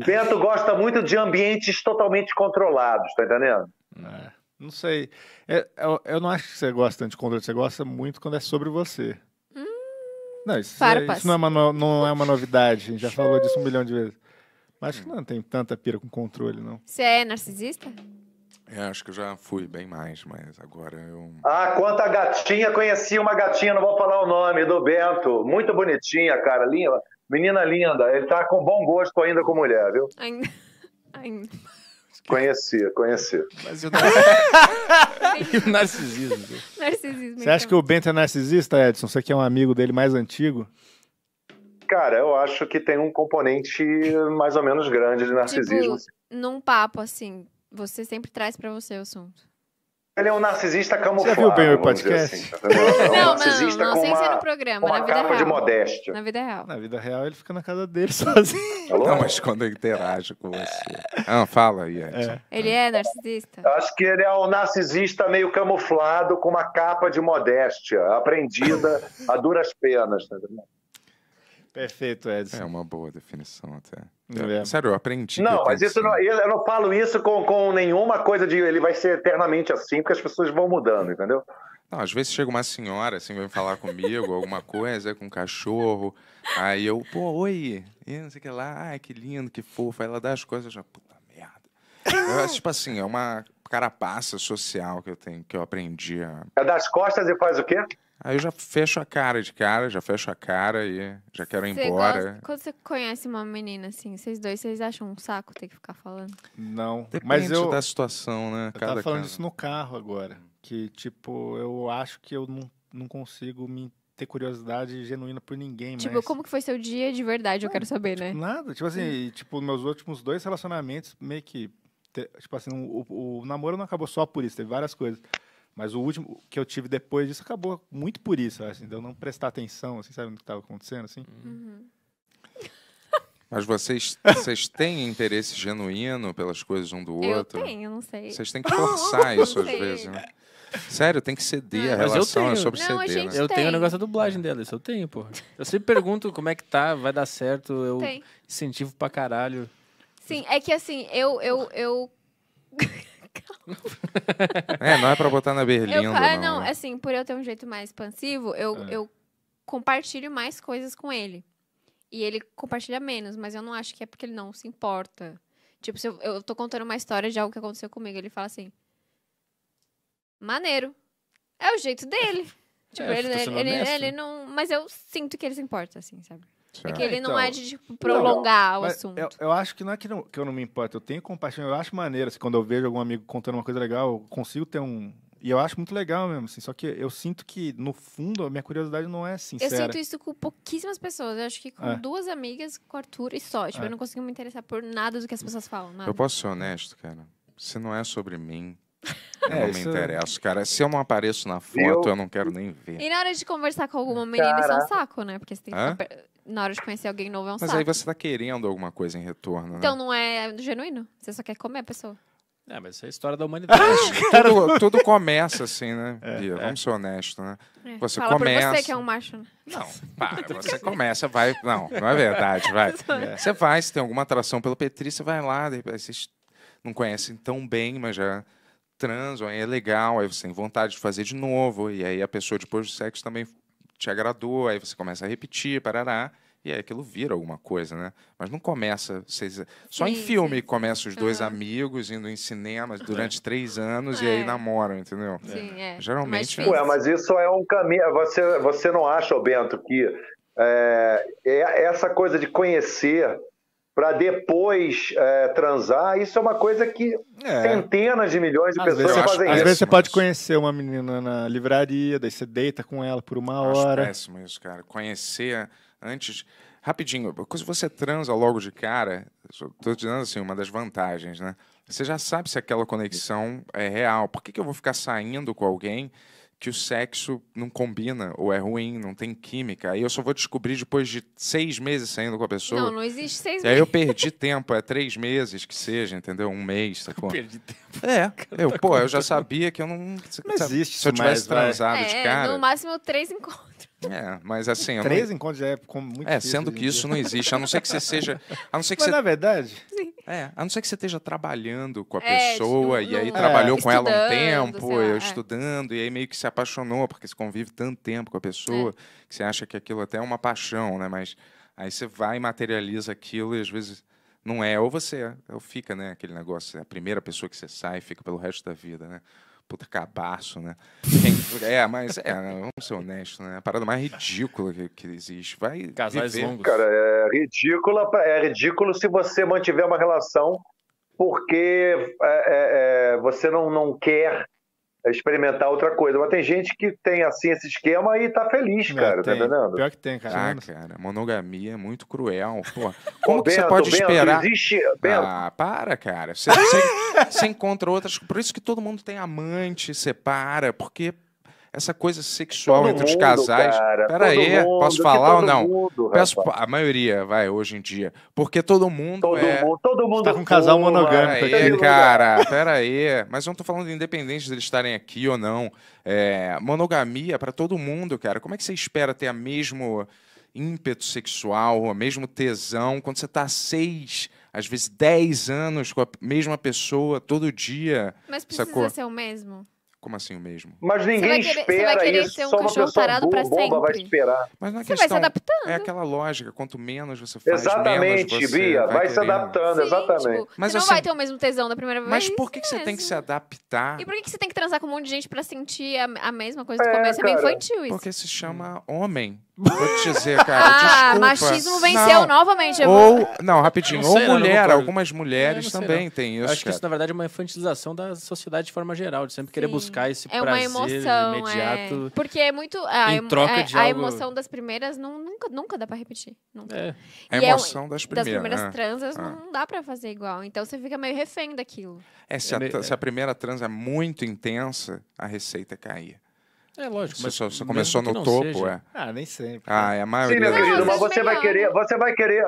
Bento gosta muito de ambientes totalmente controlados, tá entendendo? É, não sei. eu, é, é, eu, não acho que você gosta tanto de controle, você gosta muito quando é sobre você. Hum, não, isso, é, isso não, é uma, não é uma novidade, a gente já falou disso um milhão de vezes. Mas acho que não tem tanta pira com controle, não. Você é narcisista? É, acho que eu já fui bem mais, mas agora eu. Ah, quanta gatinha! Conheci uma gatinha, não vou falar o nome, do Bento. Muito bonitinha, cara. Linda. Menina linda. Ele tá com bom gosto ainda com mulher, viu? Ainda. ainda. Conheci, conheci. Mas e o, narcisismo? narcisismo. Você acha então. que o Bento é narcisista, Edson? Você que é um amigo dele mais antigo? Cara, eu acho que tem um componente mais ou menos grande de tipo, narcisismo. Tipo, num papo assim, você sempre traz para você o assunto. Ele é um narcisista camuflado. Você viu bem o podcast? Assim, tá é não, um narcisista não, não, não, sem uma, ser no programa, na vida real. de modéstia. Na vida real. Na vida real, ele fica na casa dele sozinho. Falou? Não, mas quando ele interage com você. Ah, fala aí, é. Ele é narcisista? Eu acho que ele é um narcisista meio camuflado, com uma capa de modéstia, aprendida a duras penas. Tá vendo? Perfeito, Edson. É uma boa definição até. É. É. Sério, eu aprendi. Não, mas isso não, eu não falo isso com, com nenhuma coisa de ele vai ser eternamente assim, porque as pessoas vão mudando, entendeu? Não, às vezes chega uma senhora, assim, vem falar comigo, alguma coisa, com um cachorro. Aí eu, pô, oi. E não sei o que lá. ai que lindo, que fofo. Aí ela dá as coisas, já, puta merda. Eu, tipo assim, é uma carapaça social que eu tenho, que eu aprendi a... É das costas e faz o quê? Aí eu já fecho a cara de cara, já fecho a cara e já quero ir embora. Gosta, quando você conhece uma menina assim, vocês dois, vocês acham um saco ter que ficar falando? Não, Depende mas eu da situação, né? Eu Cada tava falando caso. isso no carro agora, que tipo, eu acho que eu não, não consigo me ter curiosidade genuína por ninguém, Tipo, mas... como que foi seu dia de verdade, não, eu quero saber, tipo, né? Nada, tipo assim, e, tipo, meus últimos dois relacionamentos meio que tipo assim, o, o namoro não acabou só por isso, teve várias coisas. Mas o último que eu tive depois disso acabou muito por isso, assim, de eu não prestar atenção, assim, sabe, no que estava acontecendo, assim. Uhum. Mas vocês, vocês têm interesse genuíno pelas coisas um do outro? Eu tenho, não sei. Vocês têm que forçar isso às vezes, né? Sério, tem que ceder ah, a relação, é sobre não, ceder. Né? Eu tenho o negócio da dublagem dela, isso eu tenho, porra. Eu sempre pergunto como é que tá, vai dar certo, eu tem. incentivo pra caralho. Sim, é que assim, eu... eu, eu... é, não é pra botar na berlinda. Eu, é, não, não, assim, por eu ter um jeito mais expansivo, eu, é. eu compartilho mais coisas com ele. E ele compartilha menos, mas eu não acho que é porque ele não se importa. Tipo, se eu, eu tô contando uma história de algo que aconteceu comigo, ele fala assim. Maneiro. É o jeito dele. tipo, é, ele, ele, ele, ele não. Mas eu sinto que ele se importa, assim, sabe? É, é que é, ele então, não é de tipo, prolongar não, o assunto. Eu, eu, acho que não é que, não, que, eu não me importo. Eu tenho compaixão. Eu acho maneiro. Assim, quando eu vejo algum amigo contando uma coisa legal, eu consigo ter um. E eu acho muito legal mesmo. Assim, só que eu sinto que, no fundo, a minha curiosidade não é sincera. Eu sinto isso com pouquíssimas pessoas. Eu acho que com é. duas amigas, com Arthur e só. Tipo, é. eu não consigo me interessar por nada do que as pessoas falam. Nada. Eu posso ser honesto, cara. Se não é sobre mim, é, não me isso... cara. Se eu não apareço na foto, eu... eu não quero nem ver. E na hora de conversar com alguma menina, cara... isso é um saco, né? Porque você tem na hora de conhecer alguém novo é um Mas saco. Mas aí você tá querendo alguma coisa em retorno, então né? Então não é genuíno? Você só quer comer a pessoa? É, mas isso é a história da humanidade. Ah, tudo, tudo, começa assim, né, é, Bia? É. Vamos ser honestos, né? É. Você Fala começa. Por você que é um macho, né? Não, para. Você começa, vai. Não, não é verdade, vai. É. Você vai, se tem alguma atração pelo Petri, você vai lá, de repente vocês não conhecem tão bem, mas já transo, aí é legal, aí você tem vontade de fazer de novo, e aí a pessoa depois do sexo também te agradou, aí você começa a repetir, parará, e aí aquilo vira alguma coisa, né? Mas não começa. Vocês... Só sim, em filme sim, começa os dois amigos indo em cinema é. durante é. três anos é. e aí namoram, entendeu? Sim, é. Geralmente. É Ué, mas isso é um caminho. Você, você não acha, Bento, que é, é essa coisa de conhecer para depois é, transar, isso é uma coisa que é. centenas de milhões de às pessoas fazem isso. Às vezes você pode conhecer uma menina na livraria, daí você deita com ela por uma hora. Acho péssimo isso, cara. Conhecer antes. Rapidinho, se você transa logo de cara, estou te dando assim, uma das vantagens, né? Você já sabe se aquela conexão é real. Por que, que eu vou ficar saindo com alguém que o sexo não combina, ou é ruim, não tem química. Aí eu só vou descobrir depois de seis meses saindo com a pessoa. Não, não existe seis meses. E aí eu perdi tempo, é três meses que seja, entendeu? Um mês, sacou? Tá eu perdi tempo. É. Eu, tá pô, eu já sabia que eu não. Não existe Se eu tivesse mais, transado é, de cara. No máximo três encontros. É, mas assim. Três não... encontros já é como muito É, sendo que isso não existe, a não ser que você seja. A não ser que mas, você... na verdade, Sim. É, a não ser que você esteja trabalhando com a é, pessoa tipo, e aí é. trabalhou com estudando, ela um tempo, lá, eu é. estudando, e aí meio que se apaixonou, porque você convive tanto tempo com a pessoa é. que você acha que aquilo até é uma paixão, né? Mas aí você vai e materializa aquilo e às vezes não é. Ou você ou fica, né? Aquele negócio, é a primeira pessoa que você sai fica pelo resto da vida, né? puta cabaço, né? Quem, é, mas é, né? vamos ser honestos, né? A parada mais ridícula que, que existe. Vai Casais viver. longos. Cara, é ridícula, é ridículo se você mantiver uma relação porque é, é, é você não, não quer é experimentar outra coisa. Mas tem gente que tem assim esse esquema e tá feliz, é, cara, tá tem. tá entendendo? Pior que tem, cara. Ah, cara, monogamia é muito cruel. Pô, como que você pode Bento, esperar? Existe... Bento. Ah, para, cara. Você, você, você encontra outras. Por isso que todo mundo tem amante, separa, porque essa coisa sexual todo entre mundo, os casais. Cara, Pera aí, é, mundo, posso falar ou não? Mundo, Peço, a maioria vai hoje em dia. Porque todo mundo. Todo é... mundo, todo mundo tá com um casal monogâmico aí, aqui. cara. Pera aí. Mas eu não tô falando de independente deles estarem aqui ou não. É, monogamia para todo mundo, cara. Como é que você espera ter a mesmo ímpeto sexual, o mesmo tesão, quando você está seis, às vezes dez anos com a mesma pessoa todo dia. Mas precisa sacou? ser o mesmo? Como assim o mesmo? Mas ninguém você querer, espera você isso. Ser um Só uma pessoa boa, boba vai esperar. Mas não é você questão, vai se adaptando. É aquela lógica. Quanto menos você faz, exatamente, menos você Bia, vai, vai se adaptando, Sim, exatamente. Tipo, mas você assim, não vai ter o mesmo tesão da primeira vez. Mas por que, que você tem que se adaptar? E por que, que você tem que transar com um monte de gente para sentir a, a mesma coisa do é, começo? É bem infantil isso. Porque se chama homem. Vou te dizer, cara. ah, machismo venceu não. novamente. Ou, não, rapidinho. Não sei, ou mulher, não, algumas mulheres também têm isso. Eu acho cara. que isso, na verdade, é uma infantilização da sociedade de forma geral, de sempre querer buscar esse é prazer emoção, é. imediato. É. Porque é muito. A, em troca é, de a emoção das primeiras não, nunca, nunca dá pra repetir. Nunca. É. A é emoção é, das primeiras. Das primeiras é. transas ah. não dá pra fazer igual. Então você fica meio refém daquilo. É, se, a, se a primeira transa é muito intensa, a receita caía. É lógico, mas só, só começou no topo, seja. é. Ah, nem sempre. Ah, é a maioria. Sim, meu querido, é mas você vai querer, você vai querer.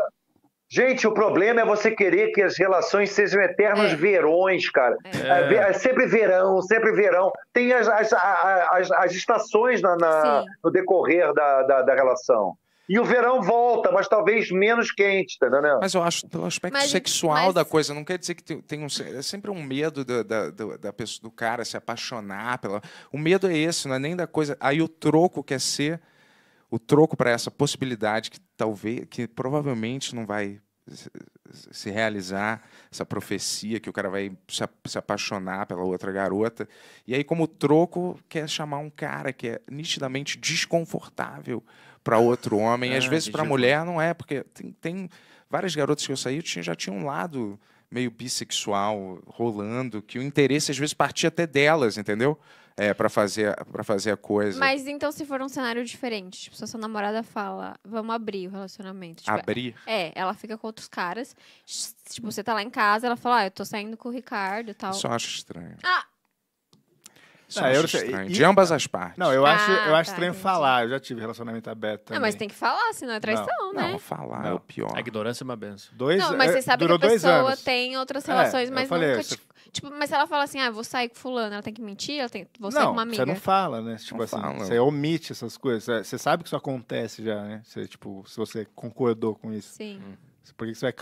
Gente, o problema é você querer que as relações sejam eternos é. verões, cara. É. É, é sempre verão, sempre verão. Tem as, as, as, as estações na, na no decorrer da, da, da relação. E o verão volta, mas talvez menos quente, tá entendendo? Mas eu acho pelo aspecto mas, sexual mas... da coisa, não quer dizer que tem, tem um. É sempre um medo do, da, do, da pessoa, do cara se apaixonar pela. O medo é esse, não é nem da coisa. Aí o troco quer ser o troco para essa possibilidade que talvez, que provavelmente não vai se realizar essa profecia que o cara vai se apaixonar pela outra garota. E aí, como troco, quer chamar um cara que é nitidamente desconfortável para outro homem. Ah, às vezes, para mulher, não é, porque tem, tem várias garotas que eu saí, tinha, já tinha um lado meio bissexual rolando, que o interesse às vezes partia até delas, entendeu? É, para fazer para fazer a coisa. Mas então se for um cenário diferente, tipo, se a sua namorada fala, vamos abrir o relacionamento. Tipo, abrir? É, ela fica com outros caras. Tipo, você tá lá em casa, ela fala, ah, eu tô saindo com o Ricardo e tal. Só acho estranho. Ah, isso não, eu acho estranho. E... De ambas as partes. Não, eu acho, ah, eu acho estranho tá, entendi. falar. Eu já tive relacionamento aberto também. Não, mas tem que falar, senão é traição, não, né? É não, falar não. é o pior. A ignorância é uma benção. Dois, não, mas é, você sabe que a pessoa tem outras é, relações, é, mas falei, nunca... Você... Tipo, mas se ela fala assim, ah, vou sair com fulano, ela tem que mentir, ela tem, vou sair não, com uma amiga. Você não fala, né? Tipo não assim, fala. você omite essas coisas. Você sabe que isso acontece já, né? Você, tipo, se você concordou com isso. Sim. Hum. Por que você vai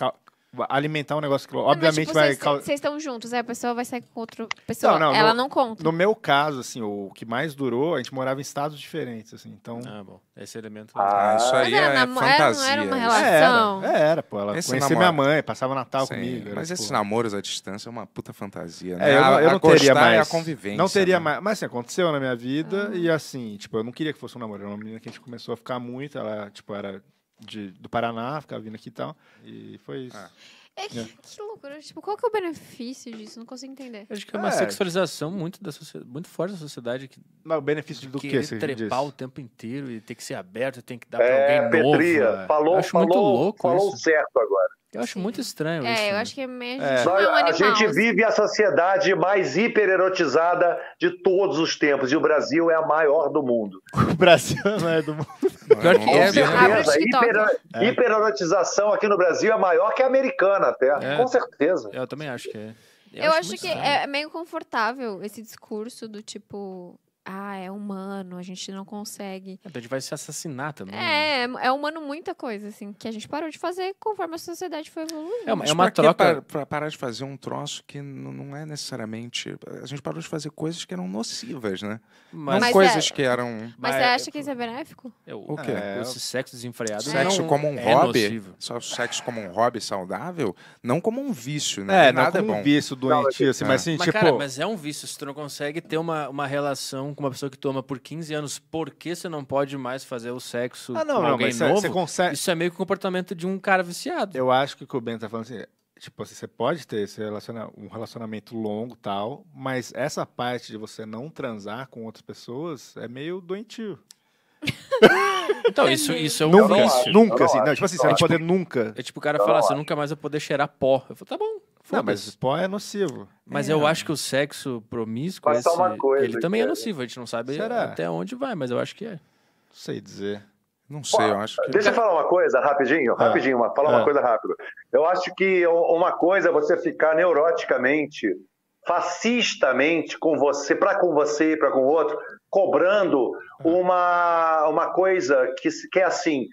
alimentar um negócio que obviamente mas, tipo, vai vocês estão juntos, né? a pessoa vai sair com outro pessoa, não, não, ela no, não conta. No meu caso, assim, o que mais durou, a gente morava em estados diferentes, assim, então. Ah, bom. Esse elemento. Ah, é isso aí é, é fantasia. Era, não era uma relação. Era, era pô. Ela esse conhecia namoro... minha mãe, passava Natal Sim, comigo. Era, mas tipo... esses namoros à distância é uma puta fantasia, né? É, eu, a, eu não teria é mais. a convivência. Não teria né? mais. Mas assim, aconteceu na minha vida ah. e assim, tipo, eu não queria que fosse um namoro. Era uma menina que a gente começou a ficar muito, ela, tipo, era de, do Paraná, ficava vindo aqui e tal. E foi isso. Ah. É que, é. que loucura. Tipo, qual que é o benefício disso? Não consigo entender. Eu acho que é uma é. sexualização muito, da muito forte da sociedade. Que Mas o benefício do que? Você trepar o tempo inteiro e ter que ser aberto, tem que dar pra é, alguém Petria, né? Falou, acho falou, muito louco falou isso. certo agora. Eu acho Sim. muito estranho é, isso. É, eu né? acho que é mesmo. É. a gente assim. vive a sociedade mais hipererotizada de todos os tempos. E o Brasil é a maior do mundo. o Brasil não é do mundo. Pior que né? é, certeza. Hiper, hipererotização aqui no Brasil é maior que a americana até, é. com certeza. Eu também acho que é. Eu, eu acho, acho que é meio confortável esse discurso do tipo ah, é humano, a gente não consegue. Então a gente vai se assassinar também. É, né? é, é humano muita coisa, assim, que a gente parou de fazer conforme a sociedade foi evoluindo. É uma, é uma troca. Para, parar de fazer um troço que não é necessariamente. A gente parou de fazer coisas que eram nocivas, né? Mas, não mas coisas é... que eram. Mas, mas você é, acha que isso é benéfico? Eu, é, o quê? É... Esse sexo desenfreado. Sexo como um é hobby? Nocivo. Só sexo como um hobby saudável? Não como um vício, né? É, nada não como é bom. um vício doentio, assim, mas assim, mas, tipo. Cara, mas é um vício, se tu não consegue ter uma, uma relação com uma pessoa que toma por 15 anos, por que você não pode mais fazer o sexo ah, não, com não, alguém mas novo? Você consegue... Isso é meio que o comportamento de um cara viciado. Eu acho que o que o Ben tá falando assim, tipo assim, você pode ter esse relaciona um relacionamento longo tal, mas essa parte de você não transar com outras pessoas é meio doentio. então, isso, isso é um nunca, vício. Nunca, assim. Não, tipo assim, você não é tipo poder nunca. É tipo o cara falar, você nunca mais vai poder cheirar pó. Eu falo, tá bom. Não, mas spam é nocivo. Mas é. eu acho que o sexo promíscuo, esse, coisa, ele também é, é nocivo. A gente não sabe Será? até onde vai, mas eu acho que é. Não sei dizer. Não sei, Pô, eu acho que. Deixa eu falar uma coisa rapidinho, ah, rapidinho, uma, falar ah. uma coisa rápido. Eu acho que uma coisa é você ficar neuroticamente, fascistamente com você, para com você e para com o outro, cobrando ah. uma, uma coisa que, que é assim: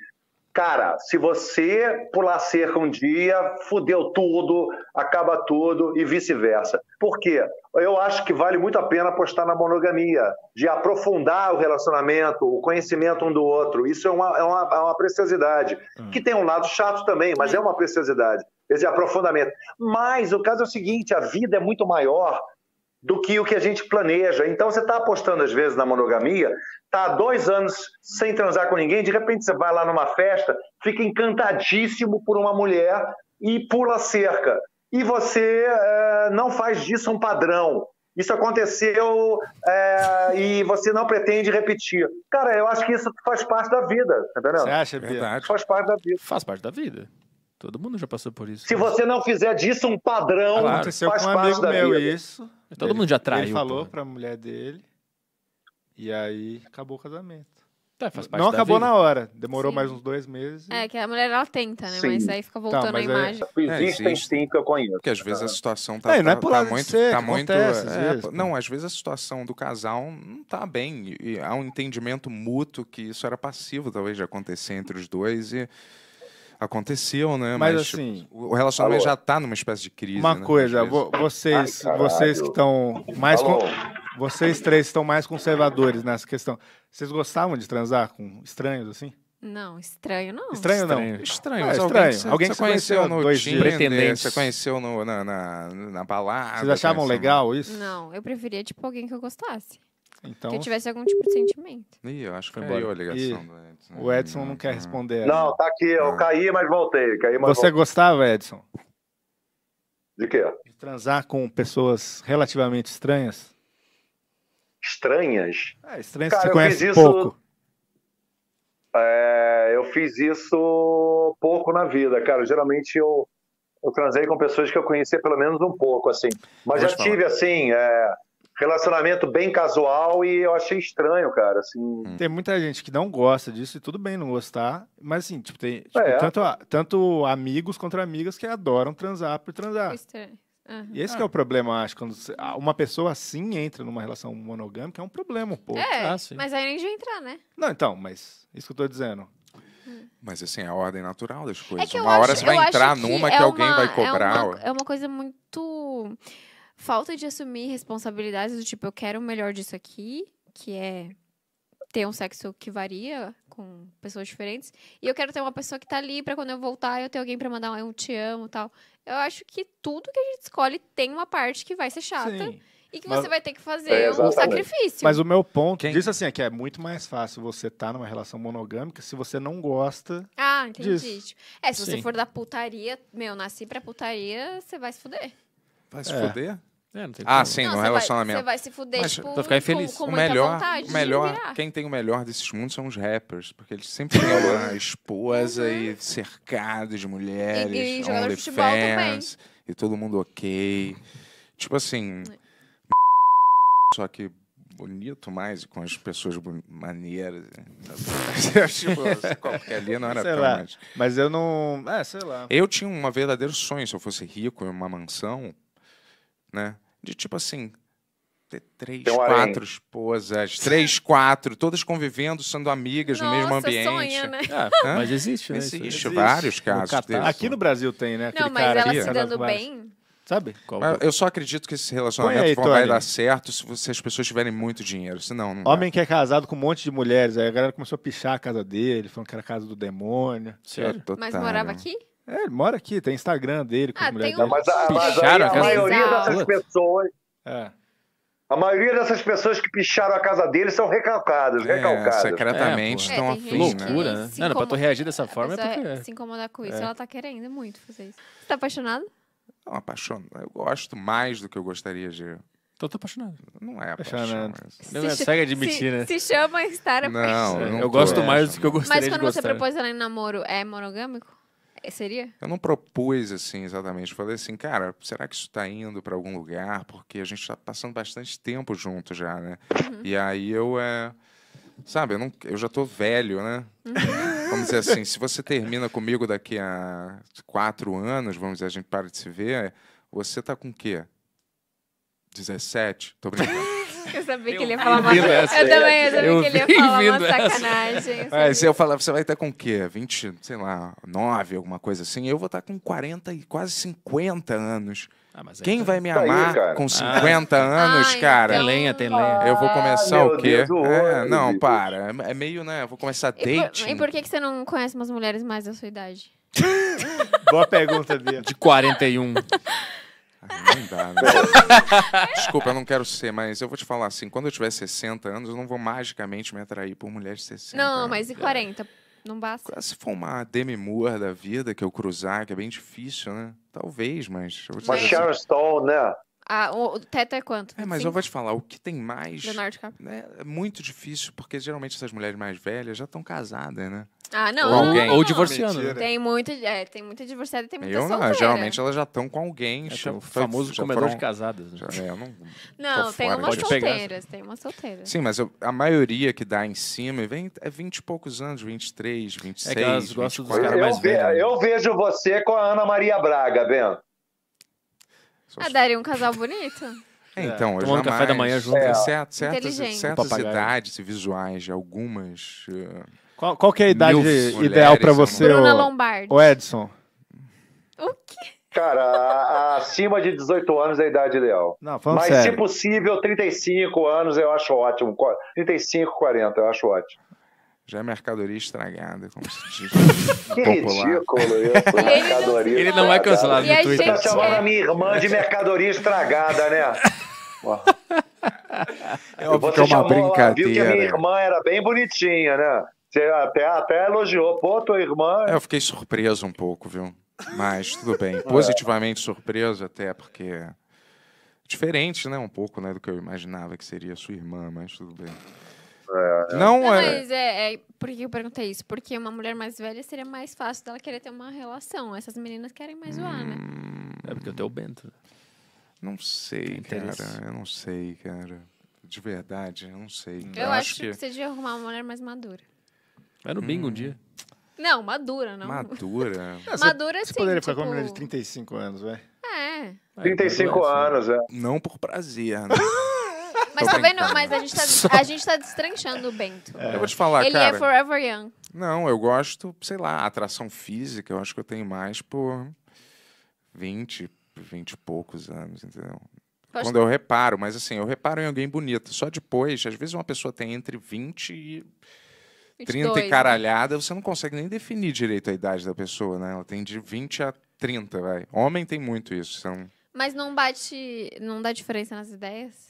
cara, se você pular cerca um dia, fudeu tudo, acaba tudo e vice-versa. Por quê? Eu acho que vale muito a pena apostar na monogamia, de aprofundar o relacionamento, o conhecimento um do outro. Isso é uma, é uma, é uma preciosidade, hum. que tem um lado chato também, mas é uma preciosidade, esse aprofundamento. Mas o caso é o seguinte, a vida é muito maior do que o que a gente planeja. Então, você está apostando, às vezes, na monogamia, está dois anos sem transar com ninguém, de repente você vai lá numa festa, fica encantadíssimo por uma mulher e pula a cerca. E você é, não faz disso um padrão. Isso aconteceu é, e você não pretende repetir. Cara, eu acho que isso faz parte da vida, entendeu? Você acha, verdade? Faz parte da vida. Faz parte da vida. Todo mundo já passou por isso. Se você não fizer disso um padrão, claro, faz aconteceu com com um amigo meu vida. isso. Todo ele, mundo já traiu. Ele falou pô. pra mulher dele. E aí acabou o casamento. Tá, não acabou vida. na hora, demorou Sim. mais uns dois meses. E... É, que a mulher ela tenta, né? Sim. Mas aí fica tá, voltando tá, a é- imagem. É... Existem sim que eu conheço. Porque às vezes a situação tá, é, não é tá, tá muito. Ser, tá muito acontece, é, não, às vezes a situação do casal não tá bem. E há um entendimento mútuo que isso era passivo, talvez, de acontecer entre os dois. E aconteceu, né? Mas, Mas assim, tipo, o relacionamento falou. já tá numa espécie de crise. Uma né? coisa, vo vocês, Ai, vocês que estão mais com... vocês três estão mais conservadores nessa questão. Vocês gostavam de transar com estranhos assim? Não, estranho não. Estranho, estranho não. Estranho, ah, estranho. Alguém que você, alguém que você conheceu, conheceu no dois Tinder, pretendente. você conheceu no, na, na, na balada. Vocês achavam conheceu... legal né? isso? Não, eu preferia, tipo, alguém que eu gostasse. Então, que tivesse algum tipo de sentimento. Ih, eu acho que foi é. embora. a ligação do Edson. O Edson não, não quer é. responder. Não, tá aqui, eu é. caí, mas voltei. Caí, mas Você voltei. gostava, Edson? De quê? De transar com pessoas relativamente estranhas? Estranhas? É, estranhas Cara, que você conhece isso... pouco. É, eu fiz isso pouco na vida, cara. Geralmente eu, eu transei com pessoas que eu conhecia pelo menos um pouco, assim. Mas já tive, falar. assim, é, relacionamento bem casual e eu achei estranho, cara, assim. Hum. Tem muita gente que não gosta disso e tudo bem não gostar, mas assim, tipo, tem tipo, é. tanto, tanto amigos contra amigas que adoram transar por transar. Uhum. E esse é o ah. problema, acho, quando uma pessoa assim entra numa relação monogâmica, é um problema um pouco. É, ah, mas aí nem de entrar, né? Não, então, mas isso que eu tô dizendo. Hum. Mas assim, é a ordem natural das é coisas. É uma acho, hora você vai entrar que numa é que, é alguém uma, vai cobrar. É uma, é uma coisa muito falta de assumir responsabilidades do tipo, eu quero o melhor disso aqui, que é ter um sexo que varia com pessoas diferentes, e eu quero ter uma pessoa que tá ali para quando eu voltar eu ter alguém para mandar um te amo tal. Eu acho que tudo que a gente escolhe tem uma parte que vai ser chata. Sim. E que Mas, você vai ter que fazer é, um sacrifício. Mas o meu ponto Quem? disso assim, é que é muito mais fácil você estar tá numa relação monogâmica se você não gosta. Ah, entendi. Disso. Tipo, é, se Sim. você for da putaria, meu, nasci pra putaria, você vai se fuder. Vai se é. fuder? É, não tem ah, sim, não, no relacionamento. Você vai se fuder, Mas, tipo, ficar infeliz. Com, com o melhor, o melhor quem tem o melhor desses mundos são os rappers, porque eles sempre têm uma esposa e cercados de mulheres, e, e jogador futebol fans, também. E todo mundo ok. Tipo assim, é. só que bonito mais com as pessoas maneiras. tipo, qualquer ali não era sei tão lá. Mas eu não. É, sei lá. Eu tinha um verdadeiro sonho, se eu fosse rico em uma mansão, né? De tipo assim, ter três, um quatro além. esposas, três, quatro, todas convivendo, sendo amigas no mesmo ambiente. Sonha, né? É, mas existe, né? Existe, existe. vários casos. No Aqui no Brasil tem, né? Aquele Não, mas cara ela se dando bem. Sabe? É? eu só acredito que esse relacionamento aí, vai dar certo se, você, se, as pessoas tiverem muito dinheiro. Senão, não Homem que é casado com um monte de mulheres. Aí a galera começou a pichar a casa dele, falando que era a casa do demônio. Certo? É mas morava né? aqui? É, ele mora aqui, tem Instagram dele com ah, a mulher dele. Um... Mas, a, mas aí, a, a maioria dessas pessoas. É. A maioria dessas pessoas que picharam a casa dele são recalcadas, é, recalcadas. Secretamente é, estão é, afim, né? loucura, né? Não, não, pra tu reagir dessa forma é porque... Se incomodar com isso, é. ela tá querendo muito fazer isso. Você tá apaixonado? Não, apaixonado. Eu gosto mais do que eu gostaria de... Então tô apaixonado. Não é apaixonado. Não consegue é admitir, se, né? Se chama estar apaixonado. Não, eu, não eu gosto mais do que eu gostaria de gostar. Mas quando você propôs ela em namoro, é monogâmico? É, seria? Eu não propus assim exatamente. Falei assim, cara, será que isso está indo para algum lugar? Porque a gente está passando bastante tempo junto já, né? Uhum. E aí eu é. Sabe, eu, não, eu já tô velho, né? Uhum. Vamos dizer assim, se você termina comigo daqui a quatro anos, vamos dizer, a gente para de se ver, é, você tá com o quê? 17? Tô brincando. Eu sabia que ele ia falar uma sacanagem. Eu também, eu sabia eu que ele ia falar uma sacanagem. mas se eu falar, você vai estar com o quê? 20, sei lá, 9, alguma coisa assim. Eu vou estar com 40 e quase 50 anos. Ah, é Quem vai me amar aí, com 50 ah. anos, cara? Tem então, lenha, tem lenha. Eu vou começar o quê? É, não, para. É, é meio, né? Eu vou começar date. dating. e por que, que você não conhece umas mulheres mais da sua idade? Boa pergunta, Bia. De 41. Ah, não dá, né? Desculpa, eu não quero ser, mas eu vou te falar assim, quando eu tiver 60 anos, eu não vou magicamente me atrair por mulheres de 60 Não, anos. mas e 40? Não basta. Se for uma Demi Moore da vida, que eu cruzar, que é bem difícil, né? Talvez, mas... Uma assim. Sharon Stone, né? Ah, o teto é quanto? É, mas Sim. eu vou te falar, o que tem mais. Leonardo DiCaprio. Né, é muito difícil, porque geralmente essas mulheres mais velhas já estão casadas, né? Ah, não. Ou, alguém. ou divorciando. Né? Tem muito, é, tem muita divorciada e tem muita eu solteira. Não, geralmente elas já estão com alguém. É, o tá famoso já comedor foram, de casadas. Né? Já, é, eu não não tem umas solteiras, tem uma solteira. Sim, mas eu, a maioria que dá em cima vem, é 20 e poucos anos, 23, 26, é que elas 24. dos caras mais ve velhos. Né? Eu vejo você com a Ana Maria Braga, Bento. Ah, daria um casal bonito. É, é, então, eu Tomando jamais... café da manhã junto. É, é certo, certas certas idades visuais de algumas... uh, Qual, qual que é a idade Milf, ideal pra você, Bruna Lombardi. ô Edson? O quê? Cara, a- a- acima de 18 anos é a idade ideal. Não, falando Mas, se possível, 35 anos eu acho ótimo. 35, 40 eu acho ótimo. Já é mercadoria estragada, como se diz. popular. ridículo Mercadoria Ele não é cancelado no Twitter. Tá chamando a minha irmã de mercadoria estragada, né? É óbvio que é uma brincadeira. Lá, viu que a minha irmã era bem bonitinha, né? Você até, até elogiou. Pô, tua irmã... É, eu fiquei surpreso um pouco, viu? Mas tudo bem. É. Positivamente surpreso até, porque... Diferente, né? Um pouco né, do que eu imaginava que seria sua irmã, mas tudo bem. É, é. não, não é. Mas é, é. Por que eu perguntei isso? Porque uma mulher mais velha seria mais fácil dela querer ter uma relação. Essas meninas querem mais hum... zoar, né? Hum, é porque eu tenho o Bento. Não sei, cara. Eu não sei, cara. De verdade, eu não sei. Eu, eu acho, acho, que, que você devia arrumar uma mulher mais madura. Era no hum. bingo um dia. Não, madura, não. Madura? madura, você, sim. Você poderia tipo... ficar com tipo uma mulher de 35 anos, velho? É. 35 anos, é. Não por prazer, né? Mas tá vendo? Mas a gente tá, a gente tá destranchando o Bento. É. Eu vou te falar, Ele é cara. Ele é forever young. Não, eu gosto, sei lá, atração física, eu acho que eu tenho mais por 20, 20 e poucos anos, entendeu? Quando eu reparo, mas assim, eu reparo em alguém bonito. Só depois, às vezes uma pessoa tem entre 20 e 22, 30 e né? caralhada, né? você não consegue nem definir direito a idade da pessoa, né? Ela tem de 20 a 30, vai. Homem tem muito isso. São... Mas não bate. não dá diferença nas ideias?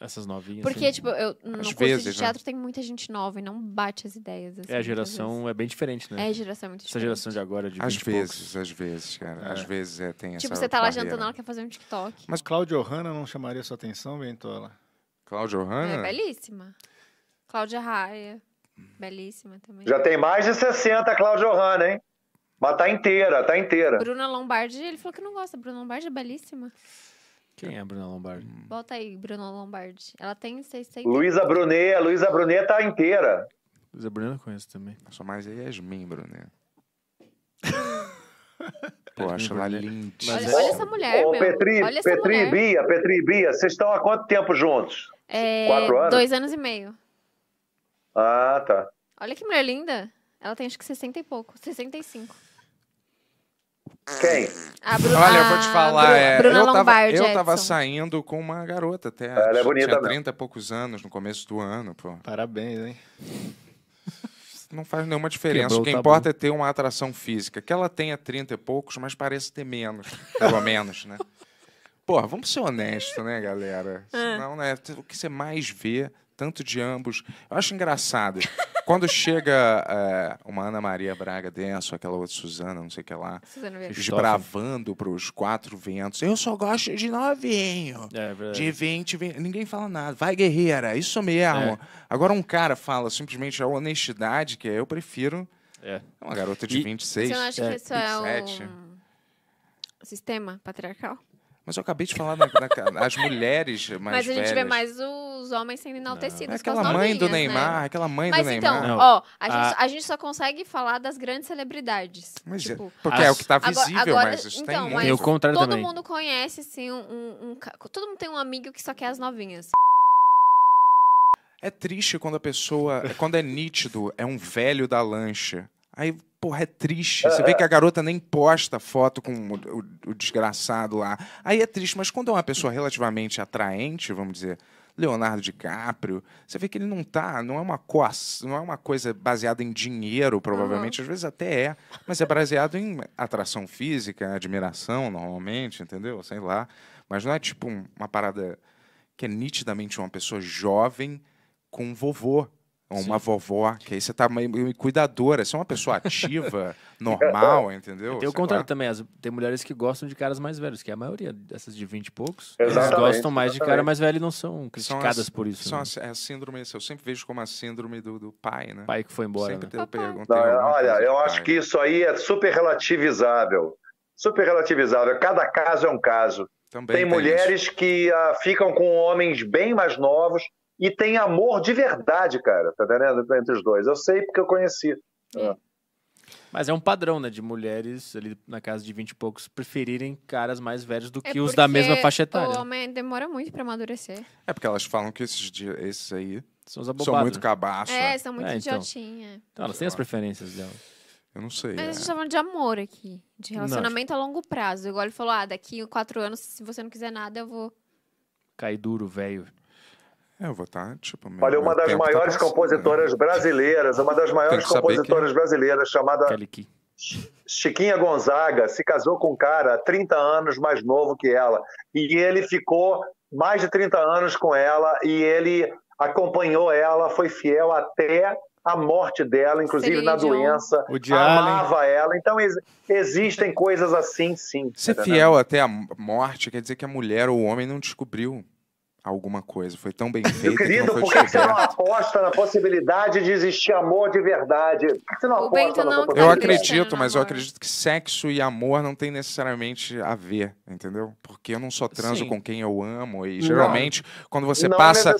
Essas novinhas. Porque, assim, tipo, eu, no curso vezes, de né? teatro né? tem muita gente nova e não bate as ideias. Assim, é, a geração é bem diferente, né? É, a geração é muito diferente. Essa geração de agora de Às vezes, às vezes, cara. É. Às vezes é, tem tipo, essa Tipo, você tá lá jantando, né? ela quer fazer um TikTok. Mas Cláudia Hanna não chamaria sua atenção, Ventola? Cláudia Hanna? É belíssima. Cláudia Raia. Belíssima também. Já tem mais de 60 Cláudia Hanna, hein? Mas tá inteira, tá inteira. Bruna Lombardi, ele falou que não gosta. Bruna Lombardi é belíssima. Quem é a Bruna Lombardi? Bota hum. aí, Bruna Lombardi. Ela tem 600. Luísa Brunet, a Luísa Brunet tá inteira. Luísa Brunet eu conheço também. Só mais aí é Yasmin Brunet. Pô, acho ela lindíssima. Olha, olha, essa mulher, Ô, meu. Petri, olha essa Petri mulher. Bia, Petri e Bia, vocês estão há quanto tempo juntos? É, Quatro anos? Dois anos e meio. Ah, tá. Olha que mulher linda. Ela tem acho que 60 e pouco, 65. Quem? Bruna, Olha, eu vou te falar, é, Bruna eu, tava, Lombardi, eu tava saindo com uma garota até. Ela é bonita, tinha 30 e poucos anos no começo do ano, pô. Parabéns, hein? Não faz nenhuma diferença. Quebrou, o que tá importa bom. é ter uma atração física. Que ela tenha 30 e poucos, mas parece ter menos, pelo menos, né? Pô, vamos ser honestos, né, galera? Ah. Senão, né, o que você mais vê tanto de ambos. Eu acho engraçado. Quando chega é, uma Ana Maria Braga Denso, aquela outra Suzana, não sei o que lá, esbravando para os quatro ventos. Eu só gosto de novinho. É, é de 20, 20. Ninguém fala nada. Vai, guerreira, isso mesmo. É. Agora um cara fala simplesmente a honestidade, que é eu prefiro. É. Uma garota de e... 26. Você não acha que é. isso é um sistema patriarcal? Mas eu acabei de falar na, na as mulheres mais velhas. Mas a gente velhas. vê mais os homens sendo enaltecidos. Não. É aquela mãe do né? Neymar, né? aquela mãe Mas do então, Neymar. Mas então, ó, a, a... Gente, a, gente, só consegue falar das grandes celebridades. Mas, é, tipo, porque as... é o que está visível, agora, mas então, tem muito. o contrário todo também. mundo conhece, assim, um, um, um... Todo mundo tem um amigo que só quer as novinhas. É triste quando a pessoa... quando é nítido, é um velho da lancha. Aí porra, é triste. É, você vê é. que a garota nem posta foto com o, o, o, desgraçado lá. Aí é triste, mas quando é uma pessoa relativamente atraente, vamos dizer. Leonardo DiCaprio, você vê que ele não tá, não é uma coça, não é uma coisa baseada em dinheiro, provavelmente, uhum. às vezes até é, mas é baseado em atração física, admiração, normalmente, entendeu? Sei lá. Mas não é tipo uma parada que é nitidamente uma pessoa jovem com um vovô, uma Sim. vovó, que aí você tá meio cuidadora, você é uma pessoa ativa, normal, entendeu? Tem o contrário também, as, tem mulheres que gostam de caras mais velhos, que é a maioria dessas de 20 e poucos, exatamente, eles gostam mais exatamente. de cara mais velho e não são criticadas são as, por isso. São né? é a síndrome, eu sempre vejo como a síndrome do, do pai, né? Pai que foi embora. Sempre né? perguntei. É, olha, eu acho pai. que isso aí é super relativizável. Super relativizável. Cada caso é um caso. Também tem, tem mulheres isso. que ah, ficam com homens bem mais novos e tem amor de verdade, cara, tá entendendo? Entre os dois. Eu sei porque eu conheci. É. é. Mas é um padrão, né, de mulheres ali na casa de 20 e poucos preferirem caras mais velhos do é que os da mesma faixa etária. O homem demora muito para amadurecer. É porque elas falam que esses, esses aí são, os abobados, são muito cabaço. É, é. são muito é, então. Então, elas têm as preferências delas. Eu não sei. Mas a gente é. tá falando de amor aqui, de relacionamento não. a longo prazo. Igual ele falou, ah, daqui quatro anos, se você não quiser nada, eu vou... Cai duro, velho. É, eu vou estar, tipo, meu, Olha, uma das tá maiores tá compositoras brasileiras, uma das maiores compositoras que... brasileiras, chamada Chiquinha Gonzaga, se casou com um cara 30 anos mais novo que ela. E ele ficou mais de 30 anos com ela e ele acompanhou ela, foi fiel até a morte dela, inclusive Seria na doença, amava ela. Então ex existem coisas assim, sim. Ser fiel até a morte quer dizer que a mulher ou o homem não descobriu alguma coisa. Foi tão bem feito. Meu querido, que por que, você não aposta na possibilidade de existir amor de verdade? Por que você não o aposta não tá Eu acredito, mas eu acredito que sexo e amor não tem necessariamente a ver, entendeu? Porque eu não só transo Sim. com quem eu amo e geralmente não. quando você não passa,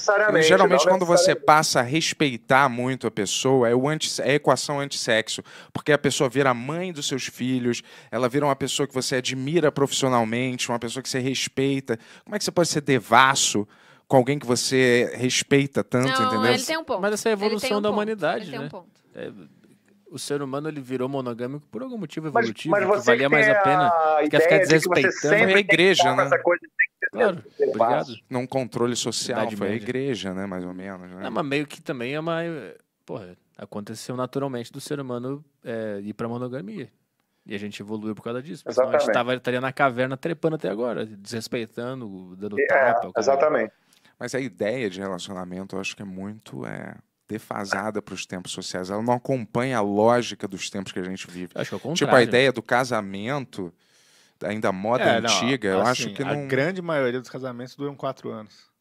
geralmente quando você passa a respeitar muito a pessoa, é o anti, é a equação sexo porque a pessoa vira a mãe dos seus filhos, ela vira uma pessoa que você admira profissionalmente, uma pessoa que você respeita. Como é que você pode ser devasso com alguém que você respeita tanto, não, entendeu? Ele tem um ponto. Mas essa é a evolução um da ponto. humanidade, ele né? Tem um né? ponto. É, o ser humano ele virou monogâmico por algum motivo evolutivo, mas, mas que valia mais a pena. A quer ficar desrespeitando que a igreja, né? Claro, obrigado. Não controle social, Idade foi média. a igreja, né, mais ou menos. Né? Não, mas meio que também é uma... Porra, aconteceu naturalmente do ser humano é, ir pra monogamia. E a gente evoluiu por causa disso. Exatamente. a gente tava, estaria na caverna trepando até agora, desrespeitando, dando é, tapa. Exatamente. Como... Mas a ideia de relacionamento, eu acho que é muito é, defasada para os tempos sociais. Ela não acompanha a lógica dos tempos que a gente vive. acho que é o Tipo, a ideia do casamento, ainda moda é, antiga, eu assim, acho que não... A grande maioria dos casamentos duram quatro anos.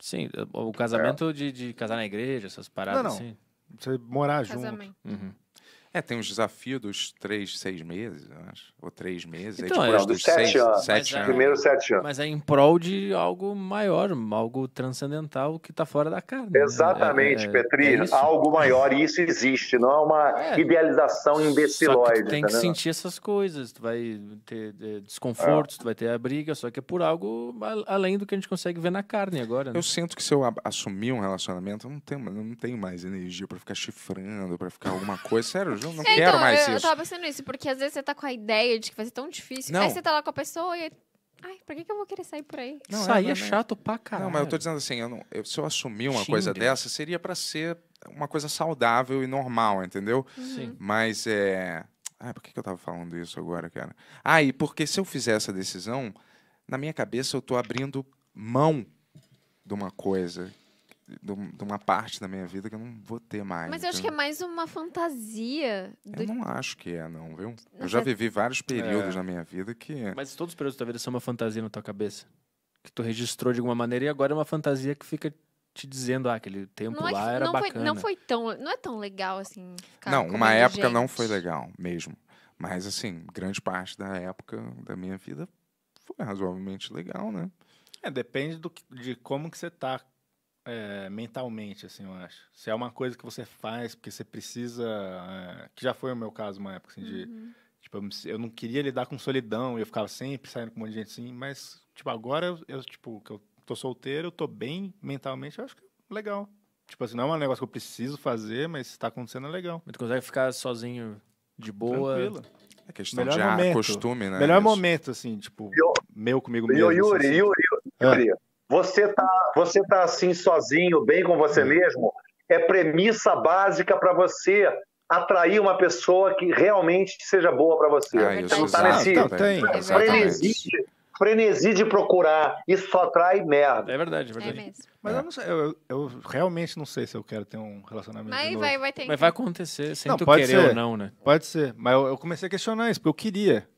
Sim, o é. casamento é. de, de, casar na igreja, essas paradas não, não. assim. Você morar casamento. junto. Uhum. É, tem os desafios dos três, seis meses, acho. Ou três meses. Então, tipo, é, dos sete, seis, anos. sete é anos. Primeiro sete anos. Mas é em prol de algo maior, algo transcendental que está fora da carne. Né? Exatamente, né? é, Petri. É algo maior, e isso existe, não é uma é. idealização imbecilóide. Só que tem tá que vendo? sentir essas coisas, tu vai ter desconfortos, tu vai ter a briga, só que é por algo além do que a gente consegue ver na carne agora. Né? Eu sinto que se eu assumir um relacionamento, eu não tenho, eu não tenho mais energia para ficar chifrando, para ficar alguma coisa. Sério, eu não é, quero então, mais eu, isso. Eu tava pensando nisso, porque às vezes você tá com a ideia de que vai ser tão difícil. Não. Aí você tá lá com a pessoa e. Ai, pra que, que eu vou querer sair por aí? Não, Sair é, é, é, chato pra caralho. Não, mas eu tô dizendo assim, eu não, eu, se eu assumir uma coisa dessa, seria para ser uma coisa saudável e normal, entendeu? Uhum. Sim. Mas é. ai por que, que eu tava falando isso agora, cara? Ah, e porque se eu fizer essa decisão, na minha cabeça eu tô abrindo mão de uma coisa de uma parte da minha vida que eu não vou ter mais. Mas eu acho que é mais uma fantasia. Do... Eu não acho que é, não, viu? Eu já vivi vários é. períodos é. na minha vida que. Mas todos os períodos da vida são uma fantasia na tua cabeça. Que tu registrou de alguma maneira e agora é uma fantasia que fica te dizendo, ah, aquele tempo não é lá é, era não bacana. Foi, não foi tão. Não é tão legal assim. Não, uma é época gente. não foi legal mesmo. Mas, assim, grande parte da época da minha vida foi razoavelmente legal, né? É, depende do, de como que você tá é, mentalmente, assim, eu acho. Se é uma coisa que você faz porque você precisa. É, que já foi o meu caso uma época, assim, de. Uhum. Tipo, eu não queria lidar com solidão e eu ficava sempre saindo com um monte de gente assim, mas, tipo, agora eu, eu tipo, que eu tô solteiro, eu tô bem mentalmente, eu acho que é legal. Tipo assim, não é um negócio que eu preciso fazer, mas se tá acontecendo é legal. Mas tu consegue ficar sozinho de boa. Tranquilo. É questão Melhor de momento. costume, né? Melhor Isso. momento, assim, tipo, eu, meu comigo eu, mesmo. Assim, Yuri, assim. Ah. Yuri, Yuri, Yuri. Você tá, você tá assim sozinho, bem com você uhum. mesmo, é premissa básica para você atrair uma pessoa que realmente seja boa para você. Ah, você não está nesse frenesi, frenesi de procurar. Isso só traz merda. É verdade, é, é verdade. É mas é. eu, não sei, eu, eu, realmente não sei se eu quero ter um relacionamento. Mas vai, vai ter. Mas vai acontecer, sem não, tu querer ser, ou não, né? Pode ser. Mas eu, eu, comecei a questionar isso, porque eu queria.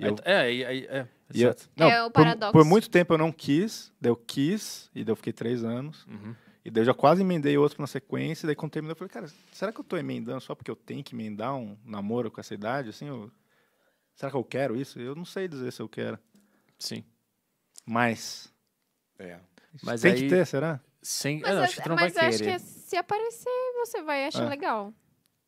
Eu... É, é, é, é. Eu, não, é o paradoxo. Por, por, muito tempo eu não quis, daí eu quis, e daí eu fiquei três anos. Uhum. E daí eu já quase emendei outro na sequência, e daí quando terminou eu falei, cara, será que eu tô emendando só porque eu tenho que emendar um namoro com essa idade? Assim, eu, será que eu quero isso? Eu não sei dizer se eu quero. Sim. Mas... É. Mas tem aí, que ter, será? Sem, mas não, acho que tu não mas vai acho querer. que é se aparecer, você vai achar é. legal.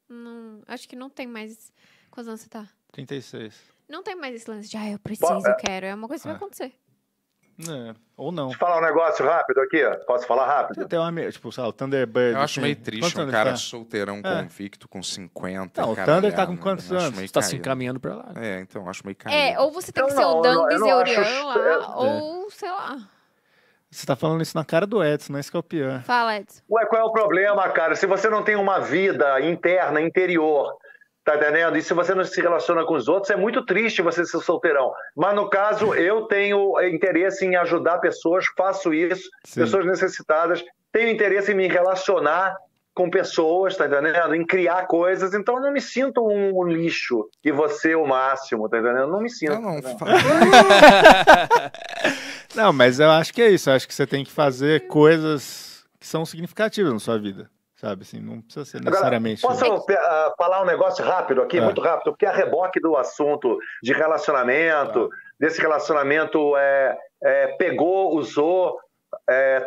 Não, acho que não tem mais... Quantos anos você tá? 36. Não tem mais esse lance de, ah, eu preciso, Bom, é... quero. É uma coisa que vai é. acontecer. É, ou não. Deixa eu falar um negócio rápido aqui, Posso falar rápido? Tem uma, tipo, o Thunderbird. Eu acho assim. meio triste um cara tá? solteirão é. convicto com 50. Não, o Thunder tá com né? quantos anos? Você tá se encaminhando pra lá. É, então acho meio caro. É, ou você tem então, que ser não, o lá, é. ou sei lá. Você tá falando isso na cara do Edson, não é isso que é o pior. Fala, Edson. Ué, qual é o problema, cara? Se você não tem uma vida interna, interior, Tá entendendo? E se você não se relaciona com os outros, é muito triste você ser solteirão. Mas no caso, eu tenho interesse em ajudar pessoas, faço isso, Sim. pessoas necessitadas, tenho interesse em me relacionar com pessoas, tá entendendo? Em criar coisas, então eu não me sinto um, lixo e você o máximo, tá entendendo? Eu não me sinto. Não, não. Não. não, mas eu acho que é isso, eu acho que você tem que fazer coisas que são significativas na sua vida sabe? Assim, não precisa ser necessariamente. Agora, posso eh, falar um negócio rápido aqui, é. muito rápido, porque a é reboque do assunto de relacionamento, tá. desse relacionamento é, é pegou, usou, é,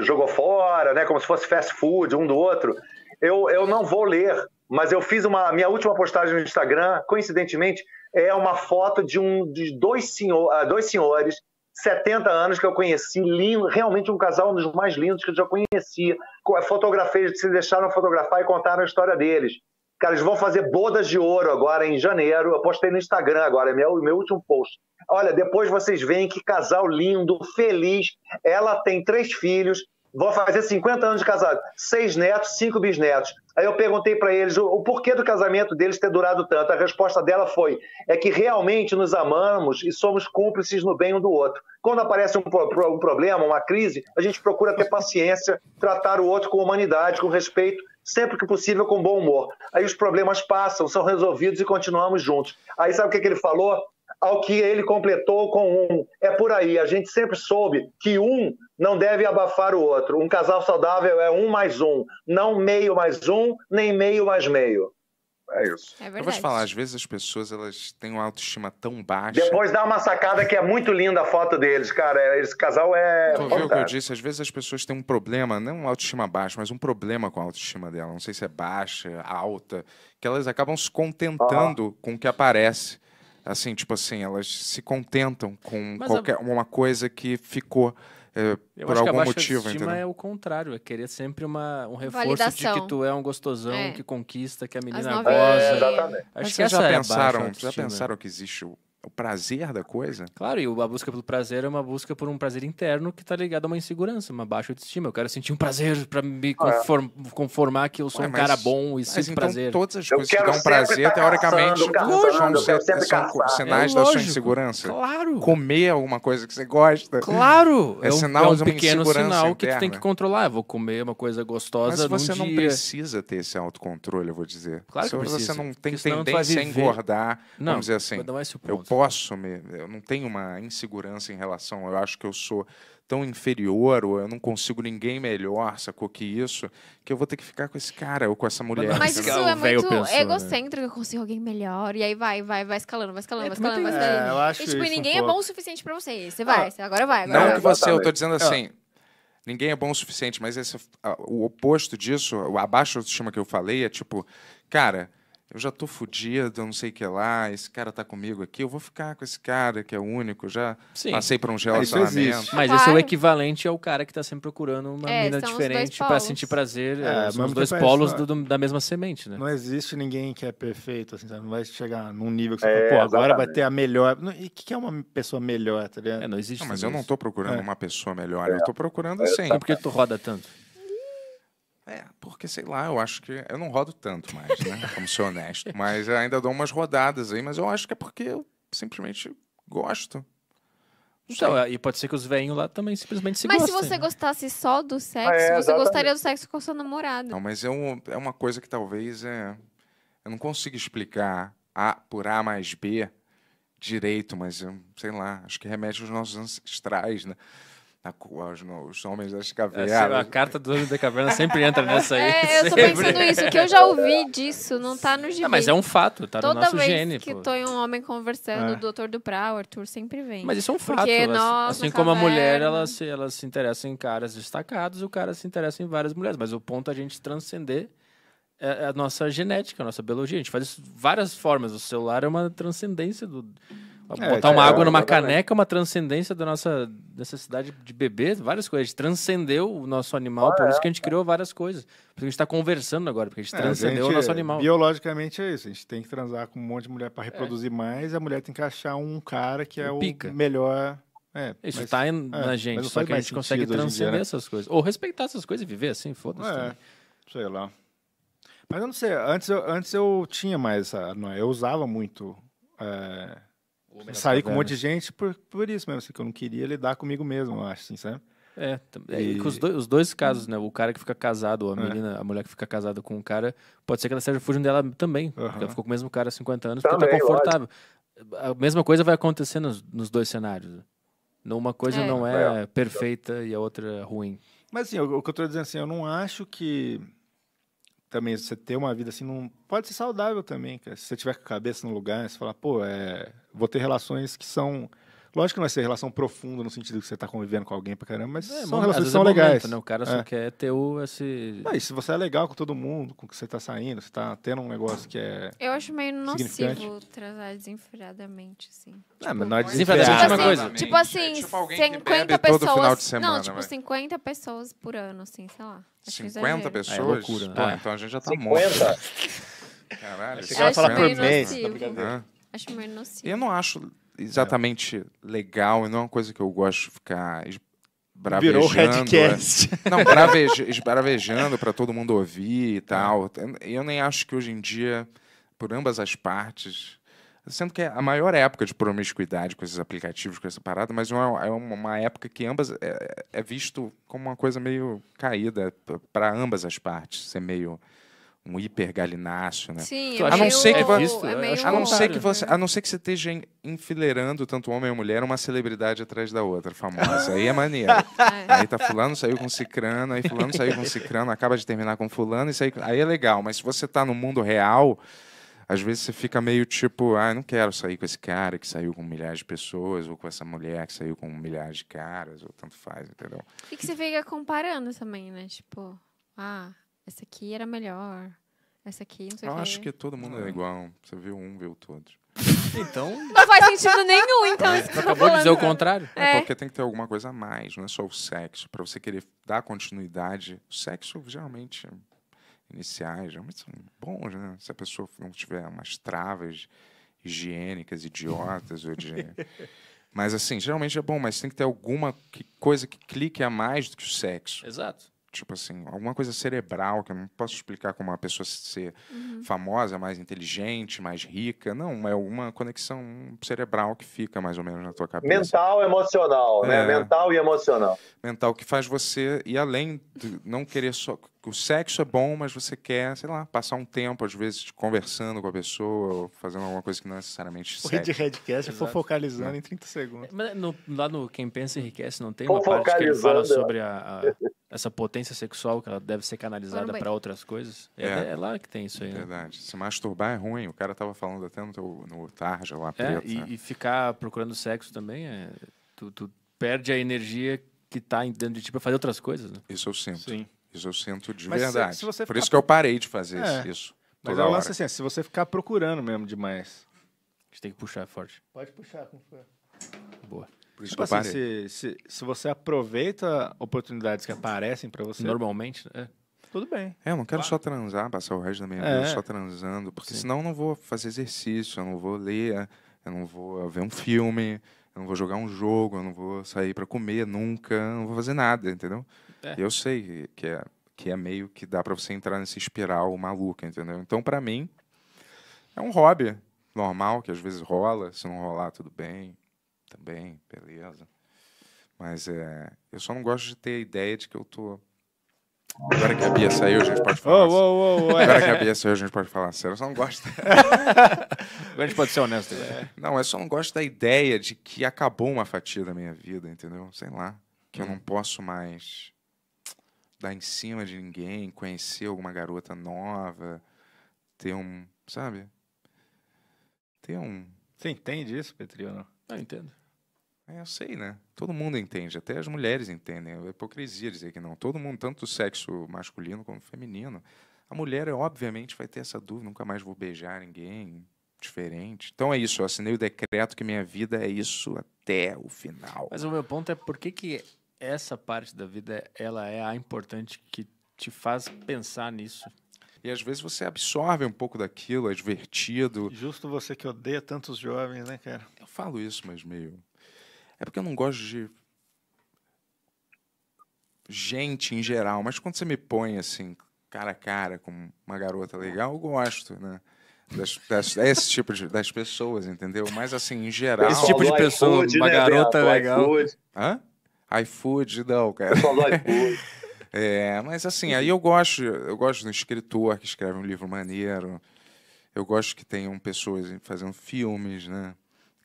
jogou fora, né? Como se fosse fast food um do outro. Eu, eu não vou ler, mas eu fiz uma minha última postagem no Instagram, coincidentemente, é uma foto de um de dois, senhor, ah, dois senhores 70 anos que eu conheci, lindo, realmente um casal um dos mais lindos que eu já conhecia. É, fotografei, eles se deixaram fotografar e contaram a história deles. Cara, eles vão fazer bodas de ouro agora em janeiro. Eu postei no Instagram agora, é meu, meu último post. Olha, depois vocês veem que casal lindo, feliz. Ela tem três filhos, Vou fazer 50 anos de casado, seis netos, cinco bisnetos. Aí eu perguntei para eles o, o, porquê do casamento deles ter durado tanto. A resposta dela foi: é que realmente nos amamos e somos cúmplices no bem um do outro. Quando aparece um, um problema, uma crise, a gente procura ter paciência, tratar o outro com humanidade, com respeito, sempre que possível com bom humor. Aí os problemas passam, são resolvidos e continuamos juntos. Aí sabe o que, que ele falou? ao que ele completou com um. É por aí, a gente sempre soube que um não deve abafar o outro. Um casal saudável é um mais um, não meio mais um, nem meio mais meio. É isso. É verdade. Eu vou te falar, às vezes as pessoas elas têm uma autoestima tão baixa. Depois dá uma sacada que é muito linda a foto deles, cara. É, esse casal é. Tu viu o que eu disse? Às vezes as pessoas têm um problema, não uma autoestima baixa, mas um problema com a autoestima dela. Não sei se é baixa, alta, que elas acabam se contentando com o que aparece. Assim, tipo assim, elas se contentam com Mas qualquer a... uma coisa que ficou é, eu por algum motivo, entendeu? é o contrário, é querer sempre uma, um reforço Validação. de que tu é um gostosão, é. que conquista, que a menina gosta. É, exatamente. Acho que é vocês já pensaram, já pensaram que existe o prazer da coisa. Claro, e a busca pelo prazer é uma busca por um prazer interno que está ligado a uma insegurança, uma baixa autoestima. Eu quero sentir um prazer para me ah, é. conform, conformar que eu sou Ué, um cara bom e sinto então, prazer. Todas as coisas que dão prazer, tá teoricamente, caçando, são, são tá sinais é, da sua insegurança. Claro. Comer alguma coisa que você gosta. Claro. É, é um, sinal é um de pequeno sinal que você tu tem que controlar. Eu vou comer uma coisa gostosa. Mas você dia... não precisa ter esse autocontrole, eu vou dizer. Claro se que você precisa. não tem tendência a engordar, não, vamos dizer assim. Não é esse o ponto posso, me, eu não tenho uma insegurança em relação, eu acho que eu sou tão inferior, ou eu não consigo ninguém melhor, sacou que isso, que eu vou ter que ficar com esse cara ou com essa mulher. Mas isso é, é muito pensou, né? egocêntrico, né? eu consigo alguém melhor, e aí vai, vai, vai escalando, vai escalando, é, vai escalando, vai escalando. É, e, tipo, ninguém um é bom o suficiente pra você. Você vai, ah, vai, agora vai. Agora não vai. que você, eu tô dizendo assim. Ah. Ninguém é bom o suficiente, mas esse, o oposto disso, o abaixo autoestima que eu falei, é tipo, cara, eu já tô fodido, eu não sei o que é lá, esse cara tá comigo aqui, eu vou ficar com esse cara que é único, já Sim. passei por um ah, relacionamento. Isso mas claro. esse é o equivalente ao cara que tá sempre procurando uma é, mina diferente para sentir prazer. É, é são os dois polos do, do, da mesma semente, né? Não existe ninguém que é perfeito, assim, não vai chegar num nível que você é, fala, pô, exatamente. agora vai ter a melhor. E o que, é uma pessoa melhor, tá ligado? É, não existe. Não, mas eu não tô procurando é. uma pessoa melhor, eu tô procurando assim. É porque tu roda tanto? É, porque sei lá, eu acho que. Eu não rodo tanto mais, né? Como ser honesto. Mas ainda dou umas rodadas aí, mas eu acho que é porque eu simplesmente gosto. Então, é, e pode ser que os velhinhos lá também simplesmente se mas gostem. Mas se você né? gostasse só do sexo, ah, é, você gostaria do sexo com seu namorado. Não, mas é, um, é uma coisa que talvez é. Eu não consigo explicar A por A mais B direito, mas eu, hum, sei lá, acho que remete aos nossos ancestrais, né? Tá os homens é, das cavernas. a carta do homem da caverna sempre entra nessa aí. É, eu tô pensando isso, que eu já ouvi disso, não tá no gênero. Ah, mas é um fato, tá Toda no nosso vez gene. que estou tô em um homem conversando, é. o doutor do o Arthur, sempre vem. Mas isso é um fato. Porque assim, nós, assim como caverna... a mulher, ela se, ela se interessa em caras destacados, o cara se interessa em várias mulheres. Mas o ponto é a gente transcender é, é a nossa genética, a nossa biologia. A gente faz isso de várias formas. O celular é uma transcendência do... É, Botar uma é, água numa caneca é uma transcendência da nossa necessidade de beber, várias coisas. A gente transcendeu o nosso animal, ah, por isso que a gente criou várias coisas. a gente está conversando agora, porque a gente transcendeu a gente, o nosso animal. Biologicamente é isso. A gente tem que transar com um monte de mulher para reproduzir mais, e a mulher tem que achar um cara que é o, o melhor é, isso está tá é, na gente, só que a gente consegue transcender dia, né? essas coisas. Ou respeitar essas coisas e viver assim, foda-se. É, também. sei lá. Mas eu não sei, antes eu, antes eu tinha mais essa. Não, eu usava muito é, Saí com um monte de gente por, por isso mesmo, assim, que eu não queria lidar comigo mesmo, eu acho, assim, sabe? É, é e... os, dois, os dois casos, né? O cara que fica casado, ou a é. menina, é. a mulher que fica casada com um cara, pode ser que ela esteja fugindo dela também. Porque ela ficou com o mesmo cara há 50 anos, também, porque tá confortável. Lógico. A mesma coisa vai acontecer nos, nos dois cenários. Uma coisa é. não é, é, perfeita e a outra é ruim. Mas assim, o, o que eu estou dizendo assim, eu não acho que também você ter uma vida assim não pode ser saudável também, cara. Se você tiver com a cabeça no lugar, você falar, pô, é, vou ter relações que são Lógico que não vai ser relação profunda no sentido que você está convivendo com alguém pra caramba, mas é, são relações são é legais. Momento, né? O cara é. só quer ter o, esse. Mas se você é legal com todo mundo, com que você está saindo, você está tendo um negócio que é. Eu acho meio nocivo transar desenfreadamente, assim. Ah, tipo, não, tipo, mas não é desenfreadamente tipo, uma assim, coisa. Tipo assim, tipo 50 pessoas. Semana, não, tipo, mas... Né? 50 pessoas por ano, assim, sei lá. 50 é é, pessoas? É loucura. Pô, né? então a gente já tá 50. morto. Caralho, você vai falar por mês. Tá acho meio nocivo. Eu não acho é. exatamente é. legal e não é uma coisa que eu gosto de ficar bravejando. Virou headcast. É. Não, braveje, esbravejando para todo mundo ouvir e é. tal. Eu nem acho que hoje em dia, por ambas as partes, sendo que é a maior época de promiscuidade com esses aplicativos, com essa parada, mas é uma época que ambas é, é visto como uma coisa meio caída para ambas as partes, ser meio um hipergalináceo, né? Sim, então, é é é a não ser que você, a não ser que você, a não ser que você esteja enfileirando tanto homem ou mulher uma celebridade atrás da outra, famosa. aí é maneiro. aí tá fulano saiu com cicrano, aí fulano saiu com cicrano, acaba de terminar com fulano, e aí, aí é legal, mas se você tá no mundo real, às vezes você fica meio tipo, ah, não quero sair com esse cara que saiu com milhares de pessoas, ou com essa mulher que saiu com milhares de caras, ou tanto faz, entendeu? E que você fica comparando também, né? Tipo, ah, essa aqui era melhor, essa aqui não sei o Eu acho que todo mundo é igual. Você viu um, viu todos. Então, Não faz sentido nenhum, então, você acabou de dizer o contrário. É. É porque tem que ter alguma coisa a mais, não é só o sexo. Pra você querer dar continuidade, o sexo geralmente iniciais, geralmente são bons, né? Se a pessoa não tiver umas travas higiênicas, idiotas, ou de. Mas assim, geralmente é bom, mas tem que ter alguma que- coisa que clique a mais do que o sexo. Exato tipo assim, alguma coisa cerebral, que eu não posso explicar como uma pessoa ser uhum. famosa, mais inteligente, mais rica. Não, é uma conexão cerebral que fica mais ou menos na tua cabeça. Mental, emocional, né? é. né? Mental e emocional. Mental que faz você ir além, de não querer só o sexo é bom, mas você quer, sei lá, passar um tempo, às vezes, conversando com a pessoa, ou fazendo alguma coisa que não é necessariamente Foi de headcast, Exato. focalizando. é. em 30 segundos. Mas no, lá no Quem Pensa Enriquece não tem uma parte que ele fala sobre a, a, essa potência sexual que ela deve ser canalizada para outras coisas? É, é. é, lá que tem isso aí. Né? Verdade. Se masturbar é ruim. O cara tava falando até no, teu, no Tarja lá, é, preto. E, né? e, ficar procurando sexo também, é, tu, tu perde a energia que está dentro de ti para fazer outras coisas, né? Isso eu sinto. Sim. Isso eu sinto de mas verdade. Se, se você ficar... Por isso que eu parei de fazer é, isso. Mas é o lance assim, é, se você ficar procurando mesmo demais. A gente tem que puxar forte. Pode puxar, como for. Boa. Por isso tipo que eu assim, parei. Se, se, se você aproveita oportunidades que aparecem para você. Normalmente, né? é. Tudo bem. É, eu não quero claro. só transar, passar o resto da minha é. vida só transando, porque Sim. senão eu não vou fazer exercício, eu não vou ler, eu não vou ver um filme, eu não vou jogar um jogo, eu não vou sair para comer nunca, eu não vou fazer nada, entendeu? É. Eu sei que é, que é meio que dá para você entrar nessa espiral maluca, entendeu? Então, para mim, é um hobby normal, que às vezes rola. Se não rolar, tudo bem. Também, beleza. Mas é, eu só não gosto de ter a ideia de que eu tô. Agora que a Bia saiu, a gente pode falar. Oh, oh, oh, Agora que a Bia saiu, a gente pode falar sério. Eu só não gosto. a gente pode ser honesto. Né? É. Não, eu só não gosto da ideia de que acabou uma fatia da minha vida, entendeu? Sei lá. Que hum. eu não posso mais dar em cima de ninguém, conhecer alguma garota nova, ter um. Sabe? Ter um. Você entende isso, Petriona. Eu entendo. É, eu sei, né? Todo mundo entende, até as mulheres entendem. É hipocrisia dizer que não. Todo mundo, tanto do sexo masculino como feminino. A mulher, obviamente, vai ter essa dúvida: nunca mais vou beijar ninguém diferente. Então é isso, eu assinei o decreto que minha vida é isso até o final. Mas o meu ponto é por que, que essa parte da vida, ela é a importante que te faz pensar nisso. E às vezes você absorve um pouco daquilo, é divertido. Justo você que odeia tantos jovens, né, cara? Eu falo isso, mas meio. É porque eu não gosto de. gente em geral, mas quando você me põe assim, cara a cara com uma garota legal, eu gosto, né? Das, das, é esse tipo de, das pessoas, entendeu? Mas assim, em geral. Esse tipo de pessoa, uma né, garota legal. Hã? iFood, não, cara. só do iFood. é, mas assim, aí eu gosto, eu gosto de um escritor que escreve um livro maneiro. Eu gosto que tenham pessoas fazendo filmes, né?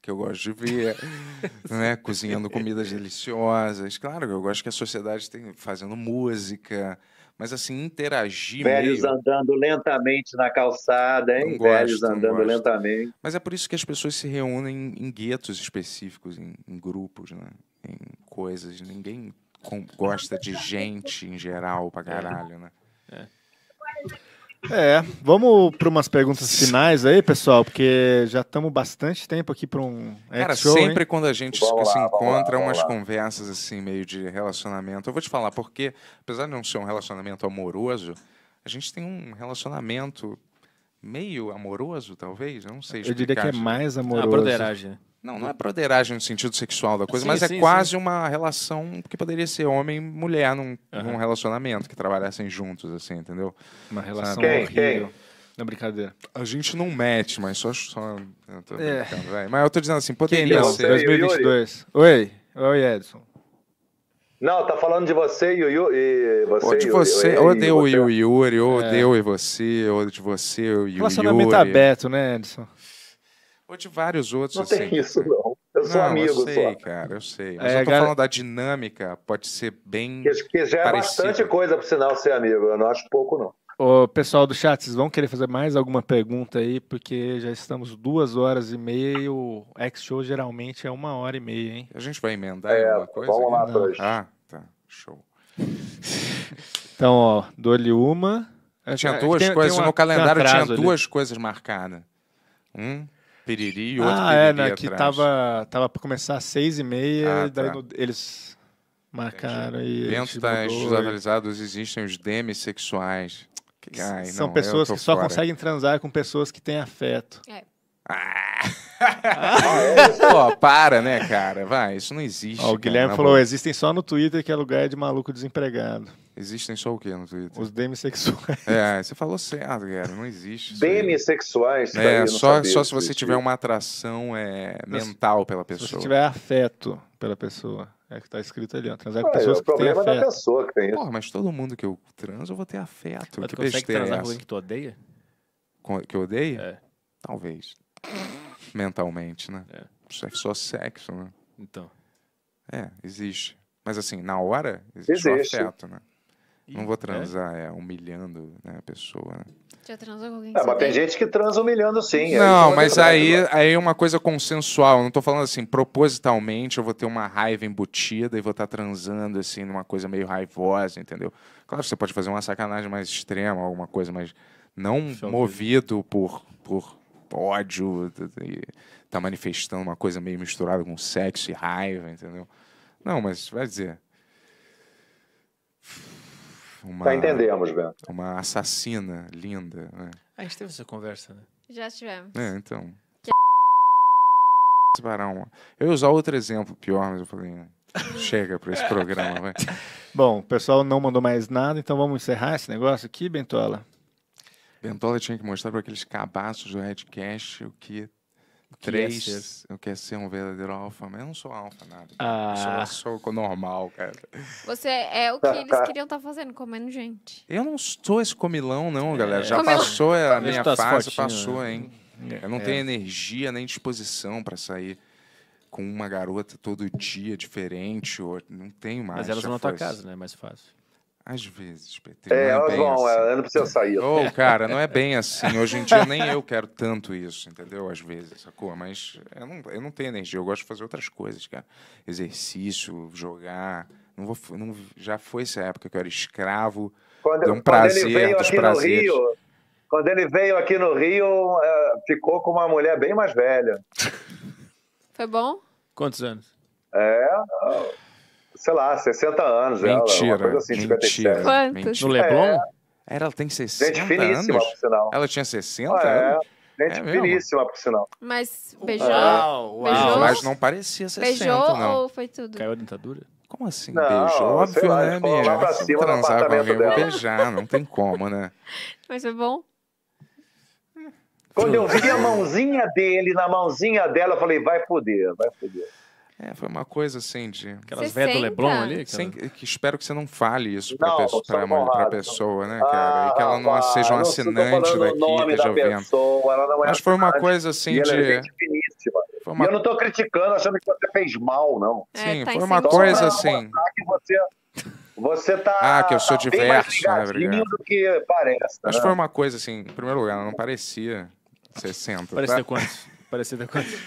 Que eu gosto de ver, né? Cozinhando comidas deliciosas. Claro, eu gosto que a sociedade tem fazendo música. Mas assim, interagir Velhos meio... andando lentamente na calçada, hein? Gosto, Velhos andando lentamente. Mas é por isso que as pessoas se reúnem em guetos específicos, em, em grupos, né? em coisas. Ninguém com, gosta de gente em geral pra é. caralho, né? É. É, vamos para umas perguntas finais aí, pessoal, porque já estamos bastante tempo aqui para um Cara, show, sempre hein? quando a gente lá, se encontra lá, umas lá. conversas assim, meio de relacionamento, eu vou te falar, porque apesar de não ser um relacionamento amoroso, a gente tem um relacionamento meio amoroso, talvez, eu não sei explicar. Eu diria que é mais ah, amoroso. A broderagem, né? Não, não é broderagem no sentido sexual da coisa, sim, mas é sim, é quase sim. uma relação que poderia ser homem mulher num, uhum. num, relacionamento, que trabalhassem juntos, assim, entendeu? Uma relação quem, horrível. Quem? brincadeira. A gente não mete, mas só. só eu tô é. Mas eu tô dizendo assim, poderia quem, é ser. 2022. Oi, oi, Edson. Não, tá falando de você e Você, ou de você, Yuri, ou de o Yuri, ou é. de e você, ou de você e o Yuri. Relacionamento aberto, né, Edson? Ou de vários outros. Não assim, tem isso, cara. não. Eu sou não, amigo. Eu sei, só. cara, eu sei. Mas é, eu tô cara... falando da dinâmica, pode ser bem. Que, já é parecido. bastante coisa, pro sinal, ser amigo. Eu não acho pouco, não. Ô, pessoal do chat, vocês vão querer fazer mais alguma pergunta aí, porque já estamos duas horas e meia e o X-Show geralmente é uma hora e meia, hein? A gente vai emendar é, alguma coisa? Vamos lá, dois. Ah, tá. Show. então, ó, dou-lhe uma. Tinha é, duas tem, coisas, tem uma, no calendário tinha duas ali. coisas marcadas. Um Piriri e outro ah, Piriri é, né, que tava, tava pra começar às seis e meia, ah, daí tá. no, eles marcaram Entendi. e... Dentro das dos analisados existem os demissexuais. Que, ai, são não, pessoas que só conseguem transar com pessoas que têm afeto. É. Ah. Ah. Pô, para, né, cara? Vai, isso não existe. Ó, o Guilherme falou: boa. existem só no Twitter que é lugar de maluco desempregado. Existem só o que no Twitter? Os demissexuais. É, você falou certo, cara. Não existe. Demissexuais? É, só, só se você tiver uma atração é, mental pela pessoa. Se você tiver afeto pela pessoa. É que tá escrito ali, ó. Transar com pessoas é, que têm afeto. O problema da pessoa que tem isso. Porra, mas todo mundo que eu transo, eu vou ter afeto. Mas que tu consegue transar é com alguém que tu odeia? que eu odeio? É. Talvez. Mentalmente, né? É. Isso é só sexo, né? Então. É, existe. Mas assim, na hora, existe, existe. afeto, né? Não vou né? transar, é, humilhando né, a pessoa. Né? Já transou com alguém? É, mas tem gente que transa humilhando sim. Não, mas aí, aí é uma coisa consensual. Eu não tô falando assim, propositalmente eu vou ter uma raiva embutida e vou estar tá transando assim numa coisa meio raivosa, entendeu? Claro, você pode fazer uma sacanagem mais extrema, alguma coisa, mas não movido por, por ódio, tá manifestando uma coisa meio misturada com sexo e raiva, entendeu? Não, mas vai dizer. Uma, Já entendemos, Bento. Uma assassina linda. Né? A gente teve essa conversa, né? Já tivemos. É, então. Que... Barão. Eu ia usar outro exemplo pior, mas eu falei, né? chega para esse programa, vai. Bom, o pessoal não mandou mais nada, então vamos encerrar esse negócio aqui, Bentola. Bentola tinha que mostrar para aqueles cabaços do Redcast o que é três, eu quero ser. ser um verdadeiro alfa, mas eu não sou alfa nada. Ah. Eu sou, sou normal, cara. Você é o que eles queriam estar tá fazendo, comendo gente. Eu não sou esse comilão, não, é. galera. É. Já comilão. passou a minha tá fase, passou, né? hein? É. Eu não tenho é. energia nem disposição para sair com uma garota todo dia diferente. Ou... Não tenho mais. Mas elas vão na tua casa, né? Mais fácil. Às vezes, PT. É, não é elas vão, assim. É, ela não precisa sair. Ô, oh, cara, não é bem assim. Hoje em dia nem eu quero tanto isso, entendeu? Às vezes, sacou? Mas eu não, eu não tenho energia, eu gosto de fazer outras coisas, cara. Exercício, jogar. Não vou, não, já foi essa época que eu era escravo. Quando, é um prazer quando ele veio dos aqui prazeres. No Rio, quando ele veio aqui no Rio, é, ficou com uma mulher bem mais velha. Foi bom? Quantos anos? É sei lá, 60 anos. Mentira. Ela, assim, mentira. Quantos? No Leblon? É. Ela tem 60 Gente finíssima, anos? por sinal. Ela tinha 60 ah, é. anos? Gente é finíssima, por sinal. Mas beijou? Uau, uau. beijou? Mas não parecia 60, beijou não. ou foi tudo? Caiu a dentadura? Como assim não, beijou? Óbvio, lá, né, minha? Lá pra cima transar com alguém, dela. beijar, não tem como, né? Mas é bom? Quando eu vi a mãozinha dele na mãozinha dela, eu falei, vai poder, vai poder. É, foi uma coisa assim de. Aquelas velhas do Leblon ali? Sem, que espero que você não fale isso pra, não, pessoa, pra, pra pessoa, né, cara? e que ela não ah, seja um não assinante daqui, esteja ouvindo. Pessoa, é Mas foi uma coisa assim é de. É uma... Eu não tô criticando, achando que você fez mal, não. É, Sim, tá foi uma coisa assim. Você... tá. Ah, que eu sou tá diverso, né? Obrigado. do que parece. Mas né? foi uma coisa assim, em primeiro lugar, ela não parecia 60. Parecia tá? quanto? Parecia quanto?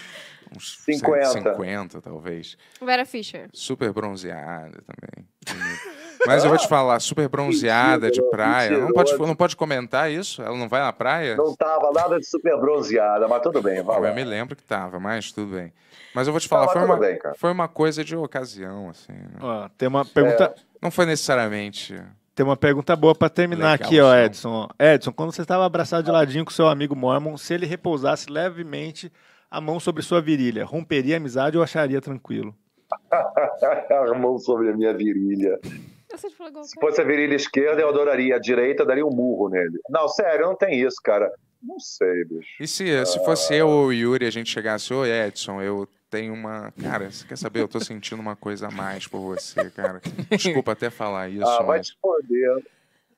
uns 50. talvez. Vera Fischer. Super bronzeada também. Mas eu vou te falar, super bronzeada Mentira, de praia. Não pode, não pode comentar isso? Ela não vai na praia? Não tava nada de super bronzeada, mas tudo bem. Vai eu me lembro que tava, mas tudo bem. Mas eu vou te falar, foi, uma, bem, foi uma coisa de ocasião, assim. Né? Ó, tem uma pergunta. É. Não foi necessariamente. Tem uma pergunta boa para terminar Legal, aqui, ó, Edson. Edson, quando você estava abraçado de ladinho com seu amigo Mormon, se ele repousasse levemente a mão sobre sua virilha? Romperia a amizade ou acharia tranquilo? a mão sobre a minha virilha. Se fosse a virilha esquerda, eu adoraria. A direita, daria um murro nele. Não, sério, não tem isso, cara. Não sei, bicho. E se, se fosse eu ou o Yuri, a gente chegasse, ô Edson, eu tenho uma. Cara, você quer saber? Eu tô sentindo uma coisa a mais por você, cara. Desculpa até falar isso. Ah, vai te foder.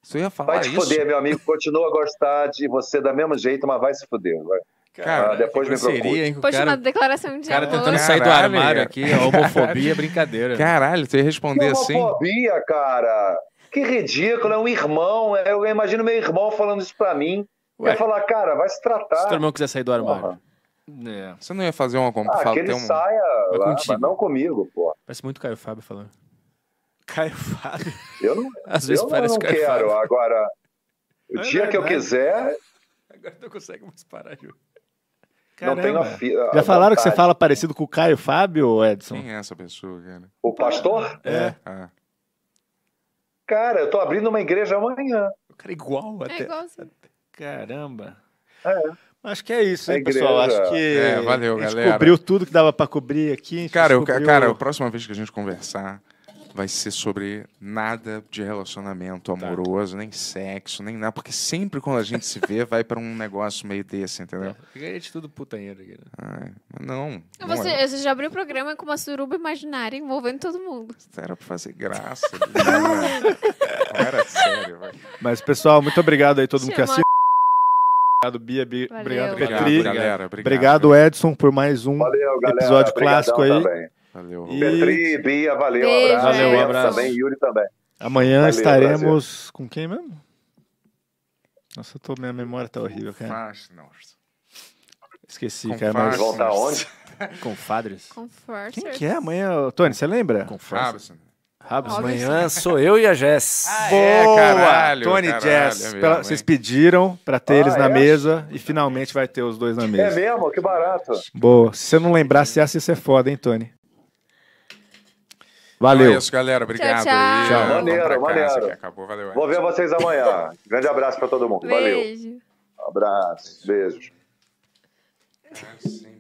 Você ia falar vai te isso? foder, meu amigo. Continua a gostar de você da mesma jeito, mas vai se foder. Vai. Cara, ah, depois me procura. Hein, Poxa, cara, uma declaração de cara amor. tentando Caralho, sair do armário aqui, a homofobia é brincadeira. Caralho, você ia responder é assim? Homofobia, cara. Que ridículo, é um irmão. É, eu imagino meu irmão falando isso pra mim. Ué. Eu ia falar, cara, vai se tratar. Se teu irmão quiser sair do armário. É. Você não ia fazer uma como ah, fala, que ele um... saia é lá, mas não comigo, pô. Parece muito Caio Fábio falando. Caio Fábio? Eu não, Às vezes eu parece não Caio quero. Fábio. Agora, o dia que eu quiser... Agora não consegue mais parar, Júlio. Caramba. Não tenho a fi, a Já falaram vontade. que você fala parecido com o Caio Fábio, Edson? Quem é essa pessoa, cara? O pastor? É. é. Cara, eu tô abrindo uma igreja amanhã. O cara é igual é até. É Caramba. É. Acho que é isso, hein, pessoal? Acho que é, valeu, a gente galera. cobriu tudo que dava para cobrir aqui. Cara, descobriu... eu, cara, a próxima vez que a gente conversar, vai ser sobre nada de relacionamento tá. amoroso, tá. nem sexo, nem nada, porque sempre quando a gente se vê, vai para um negócio meio desse, entendeu? É, de tudo putanheiro aqui, né? Ai, não. não é. você, é. você, já abriu o programa com uma suruba imaginária envolvendo todo mundo. Era para fazer graça. Né? não era sério, Mas, pessoal, muito obrigado aí, todo mundo que assistiu. Obrigado, Bia. Obrigado, Petri. Obrigado, obrigado, obrigado, Edson, por mais um Valeu, episódio clássico aí. Também. Valeu. E... Petri, é Bia, valeu. Beijo. Um abraço. Valeu, um abraço. Também, Yuri também. Amanhã valeu, estaremos Brasil. com quem mesmo? Nossa, tô, minha memória tá horrível, cara. Faz, não. Esqueci, Confaz, cara. Mas... Voltar aonde? Com Confadres. Quem que é amanhã? Tony, você lembra? Com Confadres. Rabos, amanhã sou eu e a Jess. Ah, é, Boa! É, caralho, Tony e Jess. É vocês pediram para ter ah, eles na é? mesa e finalmente vai ter os dois na é mesa. É mesmo? Que barato. Boa. Se você não lembrar, se essa, ia ser foda, hein, Tony? Valeu. Então é isso, galera. Obrigado. Tchau, tchau. tchau. Maneiro, maneiro. Acabou, valeu. Vou ver vocês amanhã. Grande abraço para todo mundo. Beijo. Valeu. Abraço. Beijo. É assim.